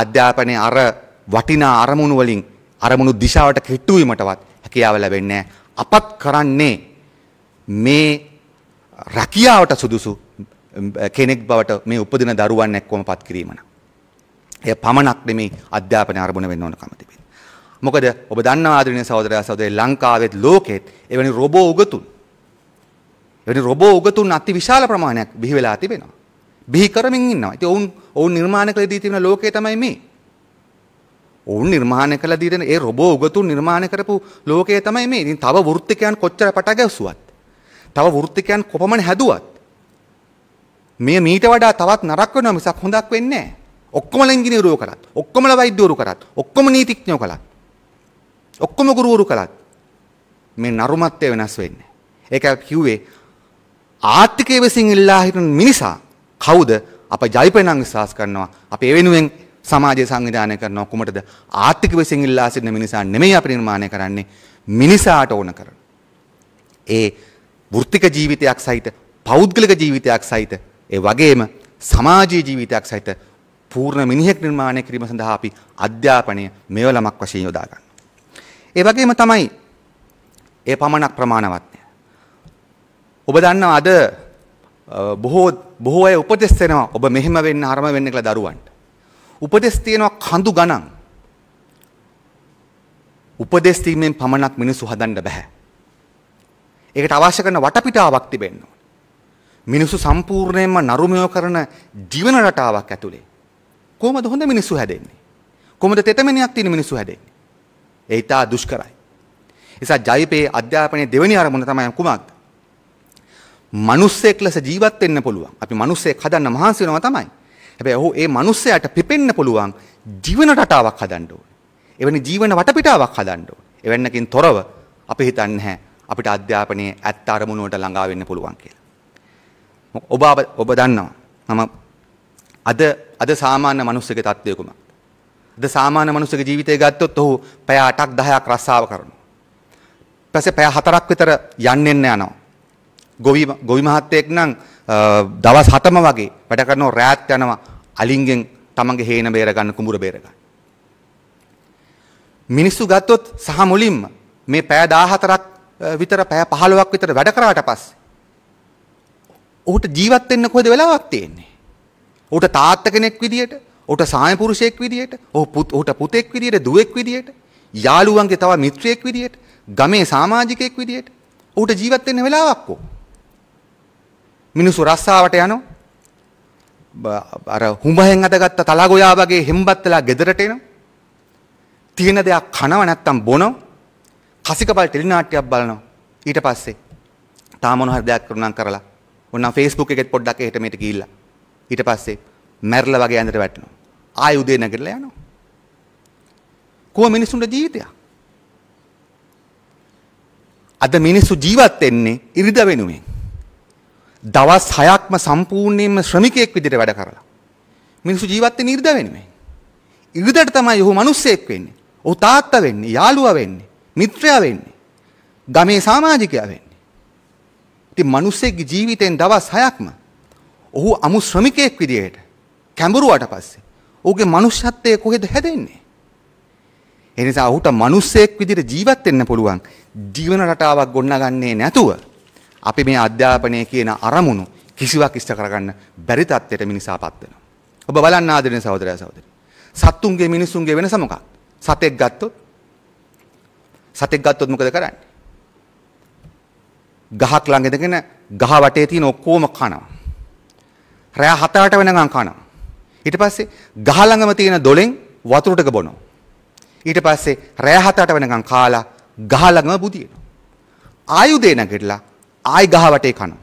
අධ්‍යාපනයේ අර වටිනා අරමුණු වලින් අරමුණු දිශාවට කිට්ටු වීමටවත් හැකියාව ලැබෙන්නේ අපත් කරන්නේ මේ රැකියාවට සුදුසු කෙනෙක් බවට මේ උපදින දරුවන් එක්කම පත් කිරීම නම්. එය පමණක් නෙමේ අධ්‍යාපන අරමුණ වෙන්න ඕන කම තිබෙන්නේ. මොකද ඔබ දන්නවා ආදරණීය සහෝදරයා සහෝදරේ ලංකාවෙත් ලෝකෙත් එවැනි රොබෝ උගතුන් එවැනි රොබෝ උගතුන් අති විශාල ප්‍රමාණයක් බිහි වෙලා තිබෙනවා. බිහි කරමින් ඉන්නවා. ඉතින් ඔවුන් ඔවුන් නිර්මාණ කළ දී තිබෙන ලෝකය තමයි මේ. ඔවුන් නිර්මාණය කළ දී දෙන ඒ රොබෝ උගතුන් නිර්මාණය කරපු ලෝකය තමයි මේ. ඉතින් තව වෘත්තිකයන් කොච්චර පට ගැසුවත් තව වෘත්තිකයන් කොපමණ හැදුවත් මේ මීට වඩා තවත් නරක වෙනවා මිසක් හොඳක් වෙන්නේ නැහැ. ඔක්කොම ලෙන්ගිනියුරුව කරත්, ඔක්කොම වෛද්‍යවරු කරත්, ඔක්කොම නීතිඥයෝ කරත්, ඔක්කොම ගුරුවරු කරත් මේ නරුමත්වය වෙනස් වෙන්නේ. ඒක කිව්වේ ආර්ථිකයේ විසින් ඉල්ලා හිටන මිනිසා කවුද අප ජයිපනං විශ්වාස කරනවා අප ඒ වෙනුවෙන් සමාජය සංවිධානය කරනවා කුමටද ආර්ථික වශයෙන් ඉල්ලා සිටින මිනිසා නෙමෙයි අපි නිර්මාණය කරන්නේ මිනිසාට ඕන කරන. ඒ වෘත්තික ජීවිතයක් සහිත පෞද්ගලික ජීවිතයක් සහිත ඒ වගේම සමාජීය ජීවිතයක් සහිත පූර්ණ මිනිහෙක් නිර්මාණය කිරීම සඳහා අපි අධ්‍යාපනය මෙවලමක් වශයෙන් යොදා ගන්නවා. ඒ වගේම තමයි ඒ පමණක් ප්‍රමාණවත් ඔබ දන්නවා අද බොහෝ බොහෝ අය උපදෙස් දෙනවා ඔබ මෙහෙම වෙන්න අරම වෙන්න කියලා දරුවන්ට. උපදෙස් තියෙනවා කඳු ගණන්. උපදෙස් දීමෙන් පමණක් මිනිස්සු හදන්න බෑ. ඒකට අවශ්‍ය කරන වටපිටාවක් තිබෙන්න ඕන. මිනිස්සු සම්පූර්ණයෙන්ම නරුමයෝ කරන ජීවන රටාවක් ඇතුලේ කොහොමද හොඳ මිනිස්සු හැදෙන්නේ? කොහොමද තෙතමනියක් තියෙන මිනිස්සු හැදෙන්නේ? ඒ ඉතා දුෂ්කරයි. එසා ජයිපේ අධ්‍යාපනයේ දෙවෙනි අරමුණ තමයි කුමක්ද? මිනිස්සෙක් ලෙස ජීවත් වෙන්න පුළුවන්. අපි මිනිස්සෙක් හදන්න මහන්සි වෙනවා තමයි. හැබැයි ඔහු ඒ මිනිස්සයාට පිපෙන්න පුළුවන් ජීවන රටාවක් හදන්න ඕනේ. එවැනි ජීවන වටපිටාවක් හදන්න ඕනේ. එවන්නකින් තොරව අපි හිතන්නේ නැහැ අපිට අධ්‍යාපනයේ ඇත්ත අරමුණුවට ළඟා වෙන්න පුළුවන් කියලා. ඔබ ඔබ දන්නවා. මම අද අද සාමාන්‍ය මිනිස්සුගේ තත්ත්වය කොහොමද? අද සාමාන්‍ය මිනිස්සුගේ ජීවිතය ගත්තොත් ඔහු පැය 8ක් 10ක් රස්සාව කරනවා. ඊපස්සේ පැය 4ක් විතර යන්න එන්න යනවා. ගොවි ගොවි මහත්තයෙක් නම් දවස් 7ම වගේ වැඩ කරනෝ රැත් යනවා අලින්ගෙන් තමන්ගේ හේන බේර ගන්න කුඹුර බේර ගන්න. මිනිස්සු ගත්තොත් සහ මුලින්ම මේ පැය 14ක් විතර පැය 15ක් විතර වැඩ කරාට පස්සේ ඔහුට ජීවත් වෙන්න කොහෙද වෙලාවක් තියෙන්නේ? ඔහුට තාත්ත කෙනෙක් විදියට, ඔහුට සාය පුරුෂයෙක් විදියට, ඔහුට පුතෙක් විදියට, දුවෙක් විදියට, යාළුවන්ගේ තව මිත්‍රයෙක් විදියට, ගමේ සමාජිකයෙක් විදියට ඔහුට ජීවත් වෙන්න වෙලාවක් ඕ. මිනිස්සු රස්සාවට යනවා. අර හුඹහෙන් අදගත්ත තලාගොයා වගේ හෙම්බත්තලා ගෙදරට එනවා. තියෙන දෙයක් කනව නැත්තම් බොනවා. කසිකපල් ටෙලිනාට්‍යයක් බලනවා. ඊට පස්සේ තා මොන හරි දෙයක් කරුණම් කරලා ඔන්න Facebook එකෙත් පොඩ්ඩක් එහෙට මෙහෙට ගිහිල්ලා ඊට පස්සේ මැරිලා වගේ ඇඳට වැටෙනවා. ආය උදේ නැගිටලා යනවා. කොහොම මිනිසුන්ගේ ජීවිතයක්? අද මිනිස්සු ජීවත් වෙන්නේ ඉරිදා වෙනුවෙන්. දවස් 6ක්ම සම්පූර්ණයෙන්ම ශ්‍රමිකයෙක් විදිහට වැඩ කරලා මිනිස්සු ජීවත් වෙන්නේ ඉරිදා වෙන්නේ. ඉරිදාට තමයි ඔහු මිනිස්සෙක් වෙන්නේ. ඔහු තාත්තා වෙන්නේ, යාළුවා වෙන්නේ, මිත්‍රයා වෙන්නේ, ගමේ සමාජිකයා වෙන්නේ. ඉතින් මිනිස්සෙක්ගේ ජීවිතෙන් දවස් 6ක්ම ඔහු අමු ශ්‍රමිකයෙක් විදිහට කැඹරුවාට පස්සේ ඔහුගේ මනුෂ්‍යත්වය කොහෙද හැදෙන්නේ? එනිසා ඔහුට මිනිස්සෙක් විදිහට ජීවත් වෙන්න පුළුවන් ජීවන රටාවක් ගොඩනගන්නේ නැතුව අපි මේ අධ්‍යාපනය කියන අරමුණු කිසිවක් ඉෂ්ට කරගන්න බැරි තත්ත්වයට මිනිසා පත් වෙනවා. ඔබ බලන්න ආදරණීය සහෝදරයා සහෝදරි. සත්තුන්ගේ මිනිසුන්ගේ වෙනස මොකක්ද? සතෙක් ගත්තොත් සතෙක් ගත්තොත් මොකද කරන්නේ? ගහක් ළඟ ඉඳගෙන ගහ වටේ තියෙන ඔක්කොම කනවා. රෑ 7-8 වෙනකම් කනවා. ඊට පස්සේ ගහ ළඟම තියෙන දොලෙන් වතුර ටික බොනවා. ඊට පස්සේ රෑ 7-8 වෙනකම් කාලා ගහ ළඟම බුදිනවා. ආයුධය නැගිටලා ආයි ගහ වටේ කනවා.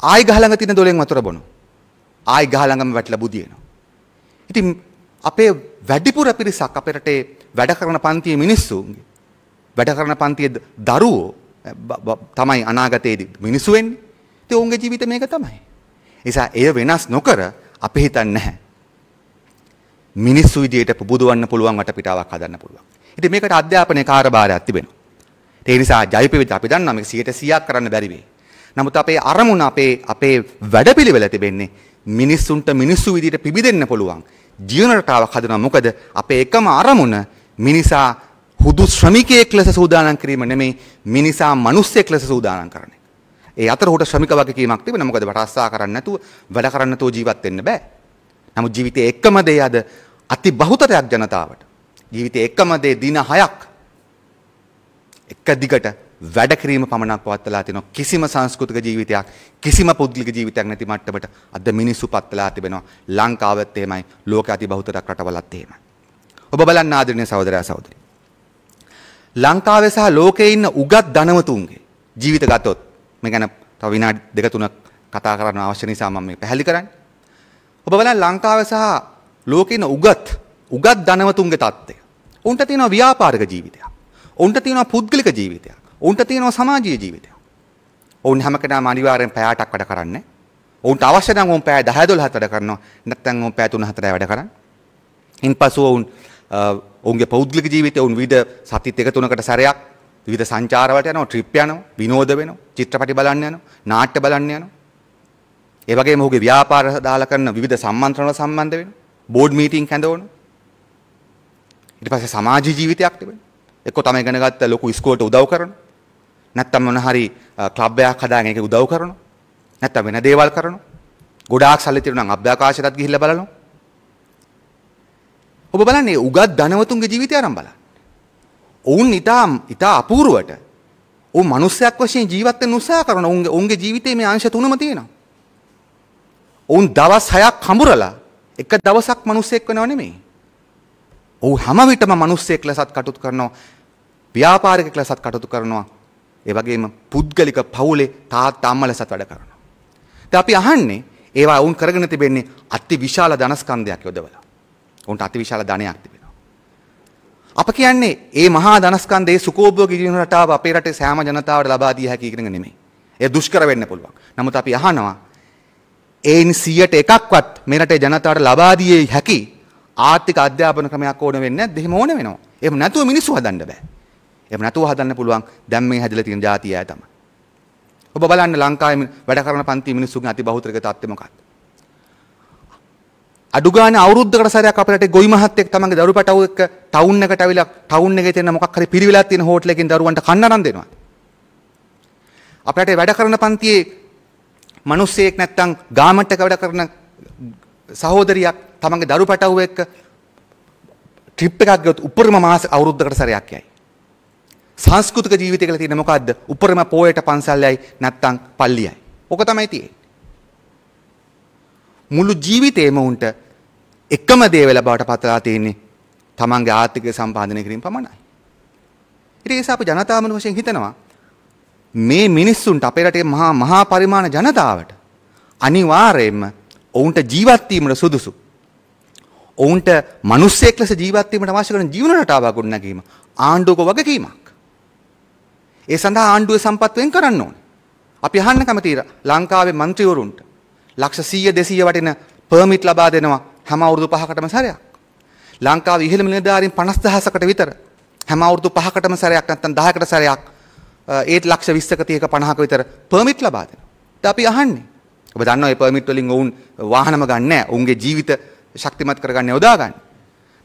ආයි ගහ ළඟ තියෙන දොලෙන් වතුර බොනවා. ආයි ගහ ළඟම වැටලා බුදිනවා. ඉතින් අපේ වැඩිපුර පිරිසක් අපේ රටේ වැඩ කරන පන්තියේ මිනිස්සුන්ගේ වැඩ කරන පන්තියේ දරුවෝ තමයි අනාගතයේදී මිනිස්සු වෙන්නේ. ඉතින් ඔවුන්ගේ ජීවිතය මේක තමයි. නිසා එය වෙනස් නොකර අපි හිතන්නේ නැහැ. මිනිස්සු විදියට පුබුදවන්න පුළුවන් වටපිටාවක් හදන්න පුළුවන්. ඉතින් මේකට අධ්‍යාපනයේ කාර්යභාරයක් තිබෙනවා. ඒ නිසා ජෛපවිද අපි දන්නවා මේක 100% කරන්න බැරි වෙයි. නමුත් අපේ අරමුණ අපේ අපේ වැඩපිළිවෙල තිබෙන්නේ මිනිස්සුන්ට මිනිස්සු විදිහට පිබිදෙන්න පුළුවන්. ජීවන රටාවක් හදනවා. මොකද අපේ එකම අරමුණ මිනිසා හුදු ශ්‍රමිකයෙක් ලෙස සූදානම් කිරීම නෙමෙයි මිනිසා මිනිස්සෙක් ලෙස සූදානම් කරන එක. ඒ අතර හොට ශ්‍රමික වගකීමක් තිබෙන මොකද වටස්සා කරන්න නැතුව වැඩ කරන්න නැතුව ජීවත් වෙන්න බෑ. නමුත් ජීවිතයේ එකම දේ අද අති බහුතරයක් ජනතාවට ජීවිතයේ එකම දේ දින 6ක් එක දිගට වැඩ කිරීම පමණක් පවත්ලා තිනවා කිසිම සංස්කෘතික ජීවිතයක් කිසිම පුද්ගලික ජීවිතයක් නැති මට්ටමට අද මිනිස්සු පත්ලා තිබෙනවා ලංකාවත් එහෙමයි ලෝකයේ අති බහුතරක් රටවලත් එහෙමයි ඔබ බලන්න ආදරණීය සහෝදරයා සහෝදරි ලංකාවේ සහ ලෝකයේ ඉන්න උගත් ධනවතුන්ගේ ජීවිත ගතොත් මේ ගැන තව විනාඩි දෙක තුනක් කතා කරන්න අවශ්‍ය නිසා මම මේ පැහැදිලි කරන්නේ ඔබ බලන්න ලංකාවේ සහ ලෝකයේ ඉන්න උගත් උගත් ධනවතුන්ගේ තත්ත්වය උන්ට තියෙනවා ව්‍යාපාරික ජීවිතයක් ඔවුන්ට තියෙනවා පුද්ගලික ජීවිතයක්. ඔවුන්ට තියෙනවා සමාජීය ජීවිතයක්. ඔවුන් හැම කෙනාම අනිවාර්යෙන් පැය 8ක් වැඩ කරන්නේ. ඔවුන්ට අවශ්‍ය නම් ඔවුන් පැය 10 12ත් වැඩ කරනවා. නැත්නම් ඔවුන් පැය 3 4 වැඩ කරන්නේ. ඉන්පසු ඔවුන් ඔවුන්ගේ පෞද්ගලික ජීවිතය ඔවුන් විවිධ සතිත් එක තුනකට සැරයක් විවිධ සංචාරවලට යනවා, ට්‍රිප් යනවා, විනෝද වෙනවා, චිත්‍රපටි බලන්න යනවා, නාට්‍ය බලන්න යනවා. ඒ වගේම ඔහුගේ ව්‍යාපාර දාලා කරන විවිධ සම්මන්ත්‍රණ වල සම්බන්ධ වෙනවා. බෝඩ් මීටින් කැඳවනවා. ඊට පස්සේ සමාජ ජීවිතයක් තිබෙනවා. එක්ක තමයි ඉගෙන ගත්ත ලොකු ඉස්කෝලේට උදව් කරනවා. නැත්තම් මොන හරි ක්ලබ් එකක් හදාගෙන ඒක උදව් කරනවා. නැත්තම් වෙන දේවල් කරනවා. ගොඩාක් සල්ලි තියෙනවා නම් අභ්‍යාකාශයටත් ගිහිල්ලා බලනවා. ඔබ බලන්නේ උගත් ධනවතුන්ගේ ජීවිතය අරන් බලන්න. ඔවුන් ඊටාම් ඊටා අපූර්වට ඔවුන් මිනිස්සෙක් වශයෙන් ජීවත් වෙන්න උත්සාහ කරන ඔවුන්ගේ ඔවුන්ගේ ජීවිතේ මේ අංශ තුනම තියෙනවා. ඔවුන් දවස් 6ක් හඹරලා එක දවසක් මිනිස්සෙක් වෙනව නෙමෙයි. ඔහු හැම විටම මිනිස්සෙක් ලෙසත් කටයුතු කරනවා. ව්‍යාපාරිකයෙක් ලෙසත් කටයුතු කරනවා. ඒ වගේම පුද්ගලික පවුලේ තාත්තා අම්මා ලෙසත් වැඩ කරනවා. දැන් අපි අහන්නේ ඒවා වුන් කරගෙන තිබෙන්නේ අතිවිශාල ධනස්කන්ධයක් යොදවලා. උන්ට අතිවිශාල ධනයක් තිබෙනවා. අප කියන්නේ මේ මහා ධනස්කන්ධයේ සුකෝභෝගී ජීවන රටාව අපේ රටේ සෑම ජනතාවට ලබා දිය හැකි කියන එක නෙමෙයි. ඒ දුෂ්කර වෙන්න පුළුවන්. නමුත් අපි අහනවා ඒන් 100ට එකක්වත් මේ රටේ ජනතාවට ලබා දිය හැකි ආර්ථික අධ්‍යාපන ක්‍රමයක් ඕන වෙන්නේ නැද්ද? එහෙම ඕන වෙනවා. එහෙම නැතුව මිනිස්සු හදන්න බෑ. එහෙම නැතුව හදන්න පුළුවන් දැන් මේ හැදලා තියෙන જાතිය අය තමයි. ඔබ බලන්න ලංකාවේ වැඩ කරන පන්ති මිනිස්සුන්ගේ අති බහුතරක තත්ත්වය මොකක්ද? අඩු ගානේ අවුරුද්දකට සැරයක් අපරට ගොවි මහත්තයෙක් තමන්ගේ දරු පැටවු එක්ක ටවුන් එකට ඇවිල්ලා ටවුන් එකේ තියෙන මොකක් හරි පිරිවිලක් තියෙන හෝටලයකින් දරුවන්ට කන්න අරන් දෙනවා. අපරට වැඩ කරන පන්තියේ මිනිස්සෙක් නැත්තම් ගාමන්ට් එක වැඩ කරන සහෝදරියක් තමන්ගේ දරු පැටව් එක්ක ට්‍රිප් එකක් ගියොත් උපරිම මාස අවුරුද්දකට සැරයක් යයි. සංස්කෘතික ජීවිතය කියලා තියෙන මොකද්ද? උපරිම පෝයට පන්සල් යයි නැත්නම් පල්ලියයි. ඕක තමයි තියෙන්නේ. මුළු ජීවිතේම උන්ට එකම දේ වෙලා බවට පතලා තියෙන්නේ තමන්ගේ ආර්ථිකය සම්පාදනය කිරීම පමණයි. ඉතින් ඒ නිසා අපි ජනතාවමන වශයෙන් හිතනවා මේ මිනිස්සුන්ට අපේ රටේ මහා මහා පරිමාණ ජනතාවට අනිවාර්යයෙන්ම ඔවුන්ට ජීවත් වීමට සුදුසු ඔවුන්ට මිනිස්සෙක් ලෙස ජීවත් වීමට අවශ්‍ය කරන ජීවන රටාවක් ගොඩනැගීම ආණ්ඩුවක වගකීමක්. ඒ සඳහා ආණ්ඩුවේ සම්පත් වෙන් කරන්න ඕනේ. අපි අහන්න කැමතියි ලංකාවේ മന്ത്രിවරුන්ට ලක්ෂ 100 200 වටින පර්මිට් ලබා දෙනවා හැම අවුරුදු 5කටම සැරයක්. ලංකාවේ ඉහළම නිලධාරීන් 50000කට විතර හැම අවුරුදු 5කටම සැරයක් නැත්නම් 10කට සැරයක් ඒත් ලක්ෂ 20ක 30ක 50ක විතර පර්මිට් ලබා දෙනවා. ඉතින් අපි අහන්නේ. ඔබ දන්නවා මේ පර්මිට් වලින් ඔවුන් වාහනම ගන්නෑ. ඔවුන්ගේ ජීවිත ශක්තිමත් කරගන්න යොදාගන්න.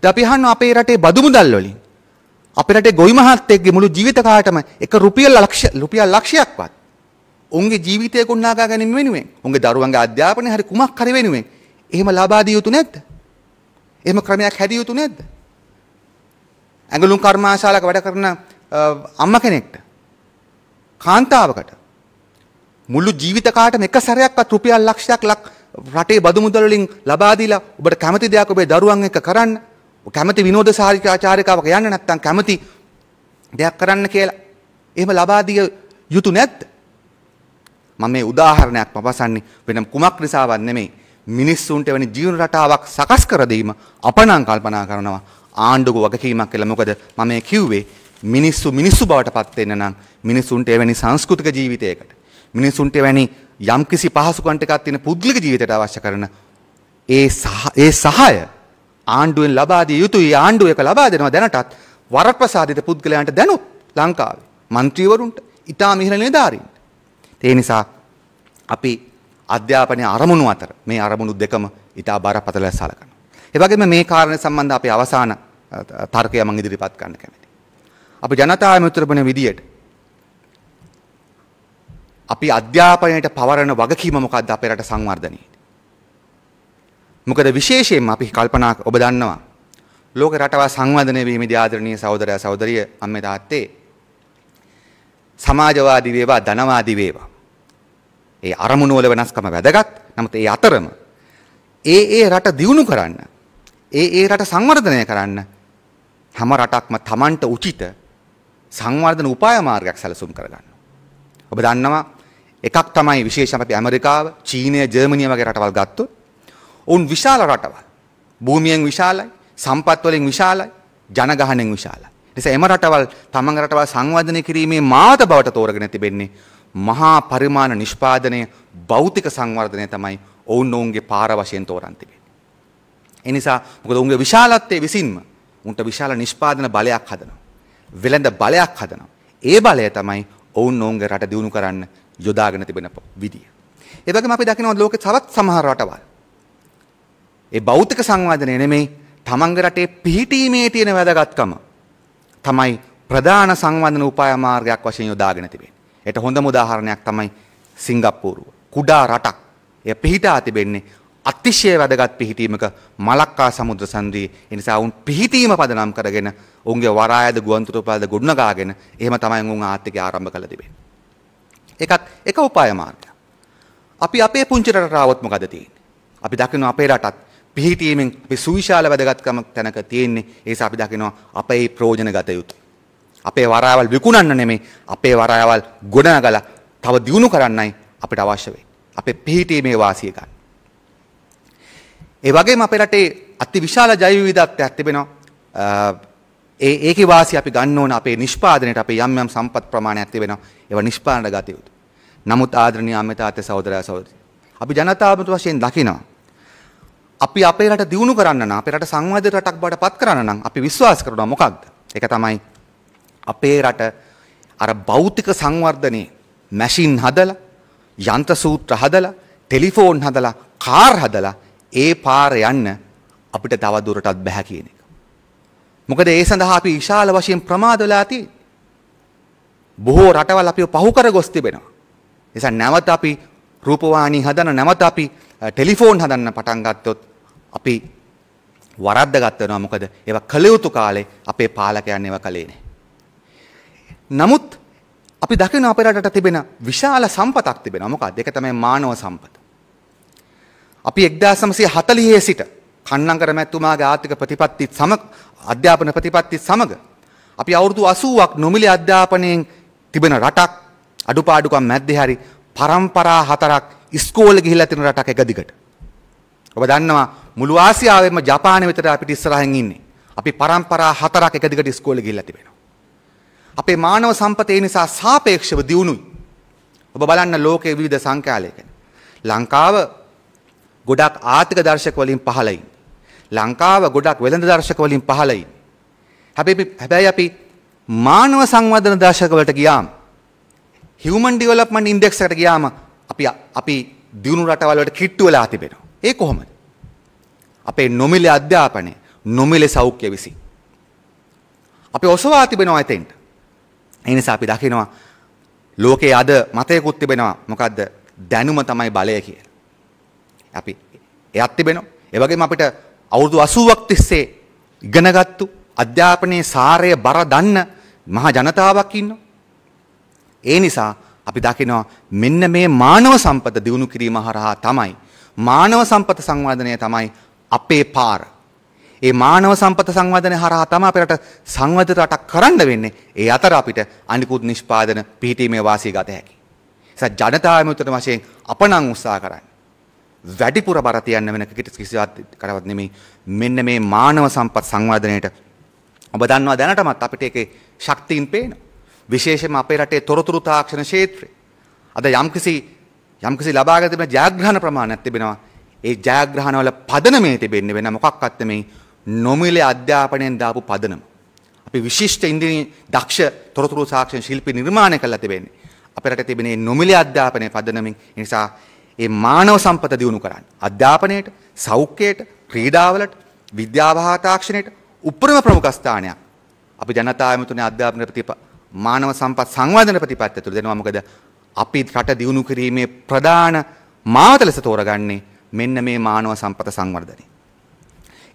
ද අපි අහන්න අපේ රටේ බදු මුදල් වලින් අපේ රටේ ගොවි මහත්තයෙක්ගේ මුළු ජීවිත කාලයටම එක රුපියල් ලක්ෂ රුපියල් ලක්ෂයක්වත් උන්ගේ ජීවිතය ගොඩනගා ගැනීම වෙනුවෙන් උන්ගේ දරුවන්ගේ අධ්‍යාපනය හරි කුමක් හරි වෙනුවෙන් එහෙම ලබා දිය යුතු නැද්ද? එහෙම ක්‍රමයක් හැදිය යුතු නැද්ද? ඇඟලුම් කර්මාශාලාවක වැඩ කරන අම්ම කෙනෙක්ට කාන්තාවකට මුළු ජීවිත කාලයටම එක සැරයක්වත් රුපියල් ලක්ෂයක් ලක් රටේ බදු මුදල් වලින් ලබා දීලා ඔබට කැමති දෙයක් ඔබේ දරුවන් එක්ක කරන්න කැමති විනෝද සාහිත්‍යාචාරිකාවක යන්න නැත්නම් කැමති දෙයක් කරන්න කියලා එහෙම ලබා දිය යුතු නැද්ද මම මේ උදාහරණයක් පවසන්නේ වෙනම් කුමක් නිසාවත් නෙමෙයි මිනිස්සුන්ට වෙන ජීවන රටාවක් සකස් කර දීම අප නම් කල්පනා කරනවා ආණ්ඩුක වගකීමක් කියලා මොකද මම මේ කිව්වේ මිනිස්සු මිනිස්සු බවට පත් වෙන්න නම් මිනිසුන්ට එවැනි සංස්කෘතික ජීවිතයකට මිනිසුන්ට වැනි යම්කිසි පහසුකන්ට එකක් තියෙන පුද්ගලික ජීවිතයට අවශ්‍ය කරන ඒ ඒ සහාය ආණ්ඩුවෙන් ලබා දිය යුතුයි ආණ්ඩුව එක ලබා දෙනවා දැනටත් වරප්‍රසාදිත පුද්ගලයන්ට දැනුත් ලංකාවේ മന്ത്രിවරුන්ට ඊටා මිහිර නිලධාරීන්ට ඒ නිසා අපි අධ්‍යාපනයේ අරමුණු අතර මේ අරමුණු දෙකම ඊටා බරපතල සලකනවා ඒ වගේම මේ කාරණේ සම්බන්ධ අපේ අවසාන තර්කය මම ඉදිරිපත් කරන්න කැමතියි අපි ජනතා විමුක්ති විදියට අපි අධ්‍යාපනයට පවරන වගකීම මොකක්ද අපේ රට සංවර්ධනයේ. මොකද විශේෂයෙන්ම අපි කල්පනා ඔබ දන්නවා ලෝක රටවා සංවර්ධනය වීමේදී ආදරණීය සහෝදරයා සහෝදරිය අම්මේ තාත්තේ සමාජවාදී වේවා ධනවාදී වේවා. ඒ අරමුණු වල වෙනස්කම වැදගත්. නමුත් ඒ අතරම ඒ ඒ රට දියුණු කරන්න ඒ ඒ රට සංවර්ධනය කරන්න හැම රටක්ම Tamanට උචිත සංවර්ධන උපාය මාර්ගයක් සැලසුම් කරගන්න. ඔබ දන්නවා එකක් තමයි විශේෂම අපි ඇමරිකාව චීනය ජර්මනිය වගේ රටවල් ගත්තොත් ඔවුන් විශාල රටවල් භූමියෙන් විශාලයි සම්පත්වලින් විශාලයි ජනගහනෙන් විශාලයි නිසා එම රටවල් තමන් රටවල් සංවර්ධනය කිරීමේ මාත බවට තෝරගෙන තිබෙන්නේ මහා පරිමාණ නිෂ්පාදනය භෞතික සංවර්ධනය තමයි ඔවුන් ඔවුන්ගේ පාර වශයෙන් තෝරන් තිබෙන්නේ එනිසා මොකද ඔවුන්ගේ විශාලත්වයේ විසින්ම උන්ට විශාල නිෂ්පාදන බලයක් හදනවා වෙළඳ බලයක් හදනවා ඒ බලය තමයි ඔවුන් ඔවුන්ගේ රට දියුණු කරන්න යොදාගෙන තිබෙන විදිය. ඒ වගේම අපි දකිනවා ලෝකේ තවත් සමහර රටවල් ඒ භෞතික සංවාදනය නෙමෙයි තමන්ගේ රටේ පිහිටීමේ තියෙන වැදගත්කම තමයි ප්‍රධාන සංවර්ධන උපාය මාර්ගයක් වශයෙන් යොදාගෙන තිබෙන්නේ. ඒට හොඳම උදාහරණයක් තමයි සිංගප්පූරුව. කුඩා රටක්. එය පිහිටා තිබෙන්නේ අතිශය වැදගත් පිහිටීමක මලක්කා සමුද්‍ර සන්ධියේ. ඒ නිසා වුන් පිහිටීම පදනම් කරගෙන ඔවුන්ගේ වරායද ගුවන්තොටුපළද ගොඩනගාගෙන එහෙම තමයි වුන් ආර්ථිකය ආරම්භ කළ තිබෙන්නේ. එකක් එක උපාය මාර්ගයක්. අපි අපේ පුංචි රටට ආවොත් මොකද තියෙන්නේ? අපි දකිනවා අපේ රටත් පිහිටීමෙන් අපි සුවිශාල වැදගත්කම තැනක තියෙන්නේ. ඒ නිසා අපි දකිනවා අපේ ප්‍රයෝජන ගත යුතුයි. අපේ වරායවල් විකුණන්න නෙමෙයි අපේ වරායවල් ගොඩනගලා තව දියුණු කරන්නයි අපිට අවශ්‍ය වෙන්නේ. අපේ පිහිටීමේ වාසිය ගන්න. ඒ වගේම අපේ රටේ අතිවිශාල ජෛව විවිධත්වයක් තිබෙනවා. ඒ ඒකේ වාසිය අපි ගන්න ඕන අපේ නිෂ්පාදනයට අපේ යම් යම් සම්පත් ප්‍රමාණයක් තිබෙනවා. ඒව නිෂ්පාදන ගත යුතු. නමුත් ආදරණීය අමිතාත්‍ය සහෝදරයා සහෝදරිය. අපි ජනතාවමතු වශයෙන් දකිනවා. අපි අපේ රට දියුණු කරන්න නම් අපේ රට සංවර්ධිත රටක් බවට පත් කරන්න නම් අපි විශ්වාස කරනවා මොකක්ද? ඒක තමයි අපේ රට අර භෞතික සංවර්ධනයේ මැෂින් හදලා යන්ත්‍ර සූත්‍ර හදලා ටෙලිෆෝන් හදලා කාර් හදලා ඒ පාර යන්න අපිට තව දුරටත් බෑ කියන එක. මොකද ඒ සඳහා අපි විශාල වශයෙන් ප්‍රමාද වෙලා තියෙන්නේ. බොහෝ රටවල් අපිව පහු කර ගොස් තිබෙනවා. නිසා නැවත අපි රූපවාහිනී හදන නැවත අපි ටෙලිෆෝන් හදන්න පටන් ගත්තොත් අපි වරද්දගත් වෙනවා. මොකද ඒවා කළ යුතු කාලේ අපේ පාලකයන් ඒවා කළේ නැහැ. නමුත් අපි දකින අපේ රටට තිබෙන විශාල සම්පතක් තිබෙනවා. මොකක්ද? ඒක තමයි මානව සම්පත. අපි 1940 සිට කන්නංකර මැතිතුමාගේ ආර්ථික ප්‍රතිපත්තිත් සමග අධ්‍යාපන ප්‍රතිපත්තිත් සමග අපි අවුරුදු 80ක් නොමිලේ අධ්‍යාපනයෙන් තිබෙන රටක් අඩුපාඩුකම් මැද්දේ හරි පරම්පරා හතරක් ඉස්කෝලේ ගිහිලා තියෙන රටක් එක දිගට. ඔබ දන්නවා මුළු ආසියාවෙම ජපානය විතර අපිට ඉස්සරහින් ඉන්නේ. අපි පරම්පරා හතරක් එක දිගට ඉස්කෝලේ ගිහිල්ලා තිබෙනවා. අපේ මානව සම්පත ඒ නිසා සාපේක්ෂව දියුණුයි. ඔබ බලන්න ලෝකයේ විවිධ සංඛ්‍යාලයක. ලංකාව ගොඩක් ආර්ථික දර්ශක වලින් පහළයි. ලංකාව ගොඩක් වෙළඳ දර්ශක වලින් පහළයි. හැබැයි හැබැයි අපි මානව සංවර්ධන දාශක වලට ගියාම හියුමන් ඩෙවලොප්මන්ට් ඉන්ඩෙක්ස් එකට ගියාම අපි අපි දියුණු රටවල් වලට කිට්ටු වෙලා තිබෙනවා. ඒ කොහොමද? අපේ නොමිලේ අධ්‍යාපනය, නොමිලේ සෞඛ්‍ය විසින්. අපි ඔසවා තිබෙනවා එතෙන්ට. ඒ නිසා අපි දකිනවා ලෝකයේ අද මතයකුත් තිබෙනවා මොකද්ද? දැනුම තමයි බලය කියලා. අපි එයත් තිබෙනවා. ඒ වගේම අපිට අවුරුදු 80ක් තිස්සේ ඉගෙනගත්තු අධ්‍යාපනයේ සාරය බර දන්න මහා ජනතාවක් ඉන්නවා. ඒ නිසා අපි දකිනවා මෙන්න මේ මානව සම්පත දියුණු කිරීම හරහා තමයි මානව සම්පත සංවර්ධනය තමයි අපේ පාර. ඒ මානව සම්පත සංවර්ධනය හරහා තමයි අපිට සංවර්ධිත රටක් කරන්න වෙන්නේ. ඒ අතර අපිට අනිකුත් නිෂ්පාදන පිහිටීමේ වාසිය ගත හැකියි. ඒ ජනතා විමුක්තන වශයෙන් අප නම් උත්සාහ කරන්නේ. වැඩිපුර බර තියන්න වෙන කිසිවක් කරවත් නෙමෙයි. මෙන්න මේ මානව සම්පත් සංවර්ධනයට ඔබ දන්නවා දැනටමත් අපිට ඒකේ ශක්තියින් පේනවා. විශේෂයෙන්ම අපේ රටේ තොරතුරු තාක්ෂණ ක්ෂේත්‍රය. අද යම්කිසි යම්කිසි ලබාගෙන තිබෙන ජයග්‍රහණ ප්‍රමාණයක් තිබෙනවා. ඒ ජයග්‍රහණවල පදනමේ තිබෙන්නේ වෙන මොකක්වත් නෙමෙයි නොමිලේ අධ්‍යාපනයෙන් දාපු පදනම. අපි විශිෂ්ට ඉන්දිනී දක්ෂ තොරතුරු සාක්ෂණ ශිල්පි නිර්මාණය කළා තිබෙන්නේ. අපේ රටේ තිබෙන මේ නොමිලේ අධ්‍යාපනයේ පදනමින් නිසා ඒ මානව සම්පත දියුණු කරන්න. අධ්‍යාපනයේට, සෞඛ්‍යයට, ක්‍රීඩාවලට, විද්‍යාවහා තාක්ෂණයට උපරිම ප්‍රමුඛ ස්ථානයක්. අපි ජනතා ඇමතුනේ අධ්‍යාපන ප්‍රතිප මානව සම්පත් සංවර්ධන ප්‍රතිපත්තිය තුළ දෙනවා මොකද අපි රට දියුණු කිරීමේ ප්‍රධාන මාවත ලෙස තෝරගන්නේ මෙන්න මේ මානව සම්පත සංවර්ධනය.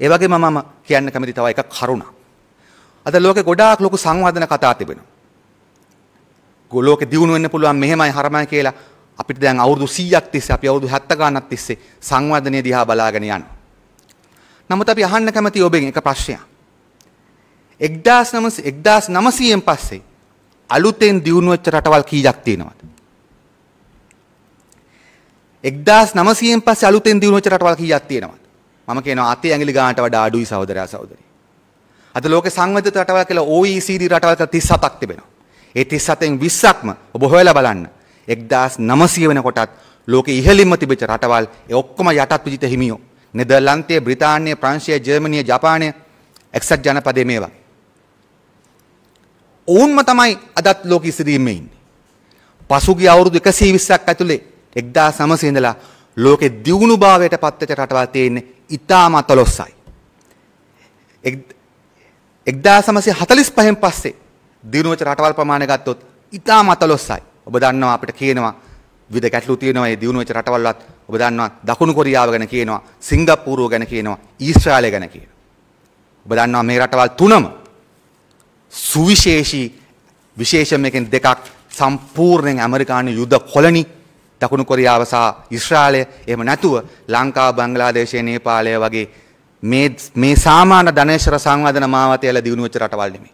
ඒ වගේම මම කියන්න කැමති තව එකක් කරුණා. අද ලෝකේ ගොඩාක් ලොකු සංවර්ධන කතා තිබෙනවා. ගොලෝක දියුණු වෙන්න පුළුවන් මෙහෙමයි හරමයි කියලා අපිට දැන් අවුරුදු 100ක් තිස්සේ අපි අවුරුදු 70 ගානක් තිස්සේ සංවර්ධනය දිහා බලාගෙන යනවා. නමුත් අපි අහන්න කැමති ඔබෙන් එක ප්‍රශ්නයක්. එක්දස් නම එක්දස් නමසයෙන් පස්සේ අලුතෙන් දියුණුවච්ච රටවල් කීයක් තියෙනවද. එක්දස් නමසයෙන් පස් අලුතෙන් දියුණුවච්ච රටවල් කීයක් තියෙනවද මම කියනවා අතේ ඇඟිලි ගානට වඩා අඩුයි සහෝදරයා සහෝදරි. අද ලෝක සංවධිත රටවල් කියලා OECD රටවල් කියලා 37ක් තිබෙනවා. ඒ 37න් 20ක්ම ඔබ හොයලා බලන්න 1900 වෙනකොටත් ලෝකෙ ඉහළින්ම තිබෙච්ච රටවල් ඒ ඔක්කොම යටත් විජිත හිමියෝ. නෙදර්ලන්තය, බ්‍රිතාන්‍ය, ප්‍රංශය, ජර්මනිය, ජපානය එක්සත් ජනපදයේ මේවා. ඔවුන්ම තමයි අදත් ලෝක ඉසිරීමේ ඉන්නේ. පසුගිය අවුරුදු 120ක් ඇතුලේ 1900 ඉඳලා ලෝකේ දියුණු භාවයට පත්වෙච්ච රටවල් තියෙන්නේ ඉතාම අතලොස්සයි. 1945න් පස්සේ දියුණු වෙච්ච රටවල් ප්‍රමාණය ගත්තොත් ඉතාම අතලොස්සයි. ඔබ දන්නවා අපිට කියනවා විවිධ ගැටලු තියෙනවා මේ දියුණු වෙච්ච රටවල්වත් ඔබ දන්නවා දකුණු කොරියාව ගැන කියනවා සිංගප්පූරුව ගැන කියනවා ඊශ්‍රායලය ගැන කියනවා. ඔබ දන්නවා මේ රටවල් තුනම සුවිශේෂී විශේෂම එකෙන් දෙකක් සම්පූර්ණයෙන් ඇමරිකානු යුද කොලනි දකුණු කොරියාව සහ ඉස්රායලය එහෙම නැතුව ලංකාව බංගලාදේශය නේපාලය වගේ මේ මේ සාමාන්‍ය ධනේශර සංවර්ධන මාවතයල දිනු වෙච්ච රටවල් නෙමෙයි.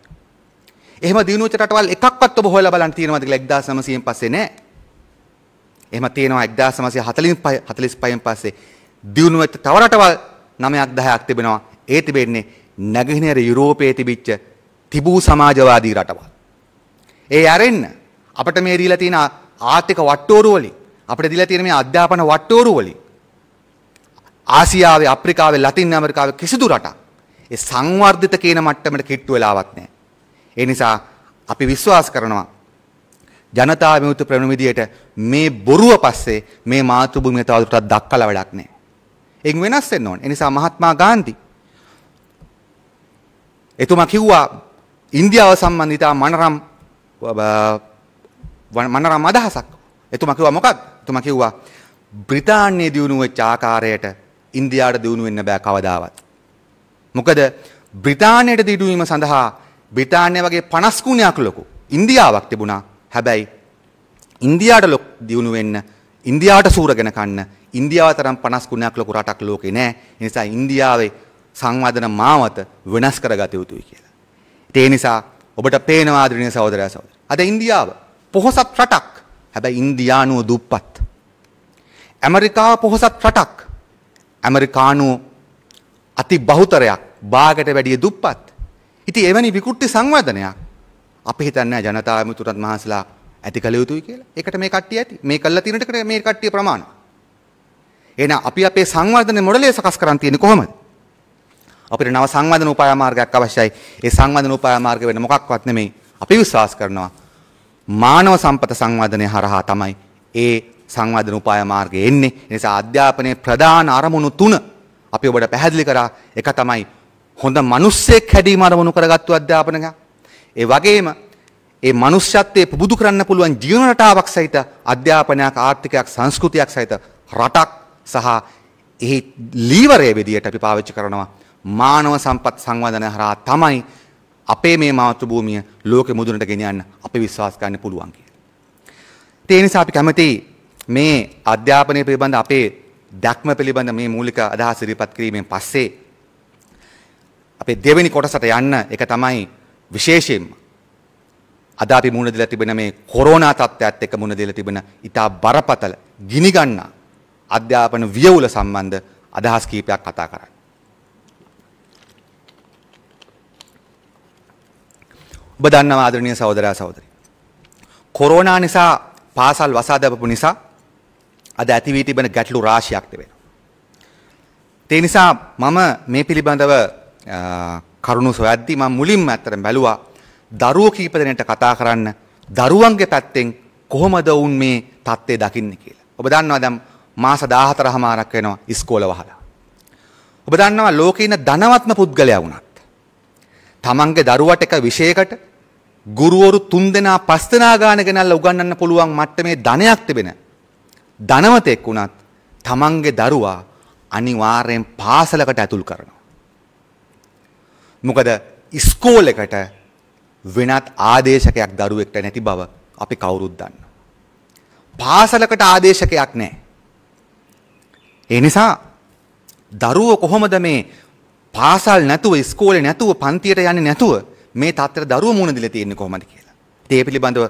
එහෙම දිනු වෙච්ච රටවල් එකක්වත් ඔබ හොයලා බලන්න තියෙනවද කියලා 1900න් පස්සේ නෑ. එහෙම තියෙනවා 1945 45න් පස්සේ දිනු වෙච්ච තව රටවල් 9ක් 10ක් තිබෙනවා. ඒ තිබෙන්නේ නැගෙනහිර යුරෝපයේ තිබිච්ච තිබූ සමාජවාදී රටවල්. ඒ ඇරෙන්න අපට මේ දීලා තියෙන ආර්ථික වට්ටෝරු වලින් අපිට දීලා තියෙන මේ අධ්‍යාපන වට්ටෝරු වලින් ආසියාවේ අප්‍රිකාවේ ලතින් ඇමරිකාවේ කිසිදු රටක් ඒ සංවර්ධිත කියන මට්ටමට කිට්ටු වෙලාවක් නැහැ. ඒ නිසා අපි විශ්වාස කරනවා ජනතා විමුක්ති ප්‍රණමිතියට මේ බොරුව පස්සේ මේ මාතෘභූමිය තවදුරටත් දක්කලා වැඩක් නැහැ. ඒක වෙනස් වෙන්න ඕනේ. ඒ නිසා මහත්මා ගාන්ධි එතුමා කිව්වා ඉන්දියාව සම්බන්ධිතා මනරම් මනරම් අදහසක් එතුම කිව්වා මොකක්ද? එතුම කිව්වා බ්‍රිතාන්‍යයේ දියුණු වෙච්ච ආකාරයට ඉන්දියාවට දියුණු වෙන්න බෑ කවදාවත්. මොකද බ්‍රිතාන්‍යයට දියුණු වීම සඳහා බ්‍රිතාන්‍ය වගේ 50 ගුණයක් ලොකු ඉන්දියාවක් තිබුණා. හැබැයි ඉන්දියාවට ලොක් දියුණු වෙන්න ඉන්දියාවට සූරගෙන කන්න ඉන්දියාව තරම් 50 ගුණයක් ලොකු රටක් ලෝකේ නෑ. ඒ නිසා ඉන්දියාවේ සංවර්ධන මාවත වෙනස් කරගත යුතුයි කියලා. ඒ නිසා ඔබට පේනවා ආදරණීය සහෝදරයා සහෝදරි. අද ඉන්දියාව පොහොසත් රටක්. හැබැයි ඉන්දියානුව දුප්පත්. ඇමරිකාව පොහොසත් රටක්. ඇමරිකානුව අති බහුතරයක් බාගට වැඩිය දුප්පත්. ඉතින් එවැනි විකෘති සංවර්ධනයක් අපි හිතන්නේ ජනතා විමුතුරත් මහසලා ඇති කළ යුතුයි කියලා. ඒකට මේ කට්ටිය ඇති. මේ කළා තිනටකට මේ කට්ටිය ප්‍රමාණ. එහෙනම් අපි අපේ සංවර්ධන මොඩලය සකස් කරන් තියෙන්නේ කොහොමද? අපිට නව සංවර්ධන උපාය මාර්ගයක් අවශ්‍යයි. ඒ සංවර්ධන උපාය මාර්ග වෙන මොකක්වත් නෙමෙයි. අපි විශ්වාස කරනවා මානව සම්පත සංවර්ධනය හරහා තමයි ඒ සංවර්ධන උපාය මාර්ගය එන්නේ. ඒ නිසා අධ්‍යාපනයේ ප්‍රධාන අරමුණු තුන අපි ඔබට පැහැදිලි කරා. එක තමයි හොඳ මිනිස්සෙක් හැදීම අරමුණු කරගත්තු අධ්‍යාපනයක්. ඒ වගේම ඒ මනුෂ්‍යත්වයේ පුබුදු කරන්න පුළුවන් ජීවන රටාවක් සහිත අධ්‍යාපනයක් ආර්ථිකයක් සංස්කෘතියක් සහිත රටක් සහ එහි ලීවරය විදියට අපි පාවිච්චි කරනවා මානව සම්පත් සංවර්ධනය හරහා තමයි අපේ මේ මාතෘ භූමිය ලෝකෙ මුදුනට ගෙනියන්න අපි විශ්වාස කරන්න පුළුවන් කියලා. ඒ නිසා අපි කැමතියි මේ අධ්‍යාපනය පිළිබඳ අපේ දැක්ම පිළිබඳ මේ මූලික අදහස් ඉදිරිපත් කිරීමෙන් පස්සේ අපේ දෙවෙනි කොටසට යන්න එක තමයි විශේෂයෙන්ම අද අපි මුණ දෙලා තිබෙන මේ කොරෝනා තත්ත්වයත් එක්ක මුණ දෙලා තිබෙන ඊටා බරපතල ගිනිගන්නා අධ්‍යාපන වියවුල සම්බන්ධ අදහස් කීපයක් කතා කරන්න. ඔබ දන්නවා ආදරණීය සහෝදරයා සහෝදරි. කොරෝනා නිසා පාසල් වසා දැමපු නිසා අද ඇති වී තිබෙන ගැටලු රාශියක් තිබෙනවා. ඒ නිසා මම මේ පිළිබඳව කරුණු සොයද්දී මම මුලින්ම අතරම බැලුවා දරුවෝ කීප දෙනෙක්ට කතා කරන්න දරුවන්ගේ පැත්තෙන් කොහොමද වුන් මේ தත්ත්වය දකින්නේ කියලා. ඔබ දන්නවා දැන් මාස 14 හමාරක් වෙනවා ඉස්කෝල වහලා. ඔබ දන්නවා ලෝකේ ඉන්න ධනවත්ම පුද්ගලයා වුණත් තමන්ගේ දරුවට එක විශේෂයකට ගුරුවරු තුන්දෙනා පස්තනා ගාන ගෙනල්ලා උගන්වන්න පුළුවන් මට්ටමේ ධනයක් තිබෙන ධනවතෙක් වුණත් තමන්ගේ දරුවා අනිවාර්යෙන් පාසලකට ඇතුල් කරනවා. මොකද ඉස්කෝලෙකට වෙනත් ආදේශකයක් දරුවෙක්ට නැති බව අපි කවුරුත් දන්න. පාසලකට ආදේශකයක් නෑ. ඒ නිසා දරුවෝ කොහොමද මේ පාසල් නැතුව ස්කෝලේ නැතුව පන්තියට යන්නේ නැතුව මේ තත්තර දරුව මුණ දිල තියෙන්නේ කොහොමද කියලා. ඒ පිළිබඳව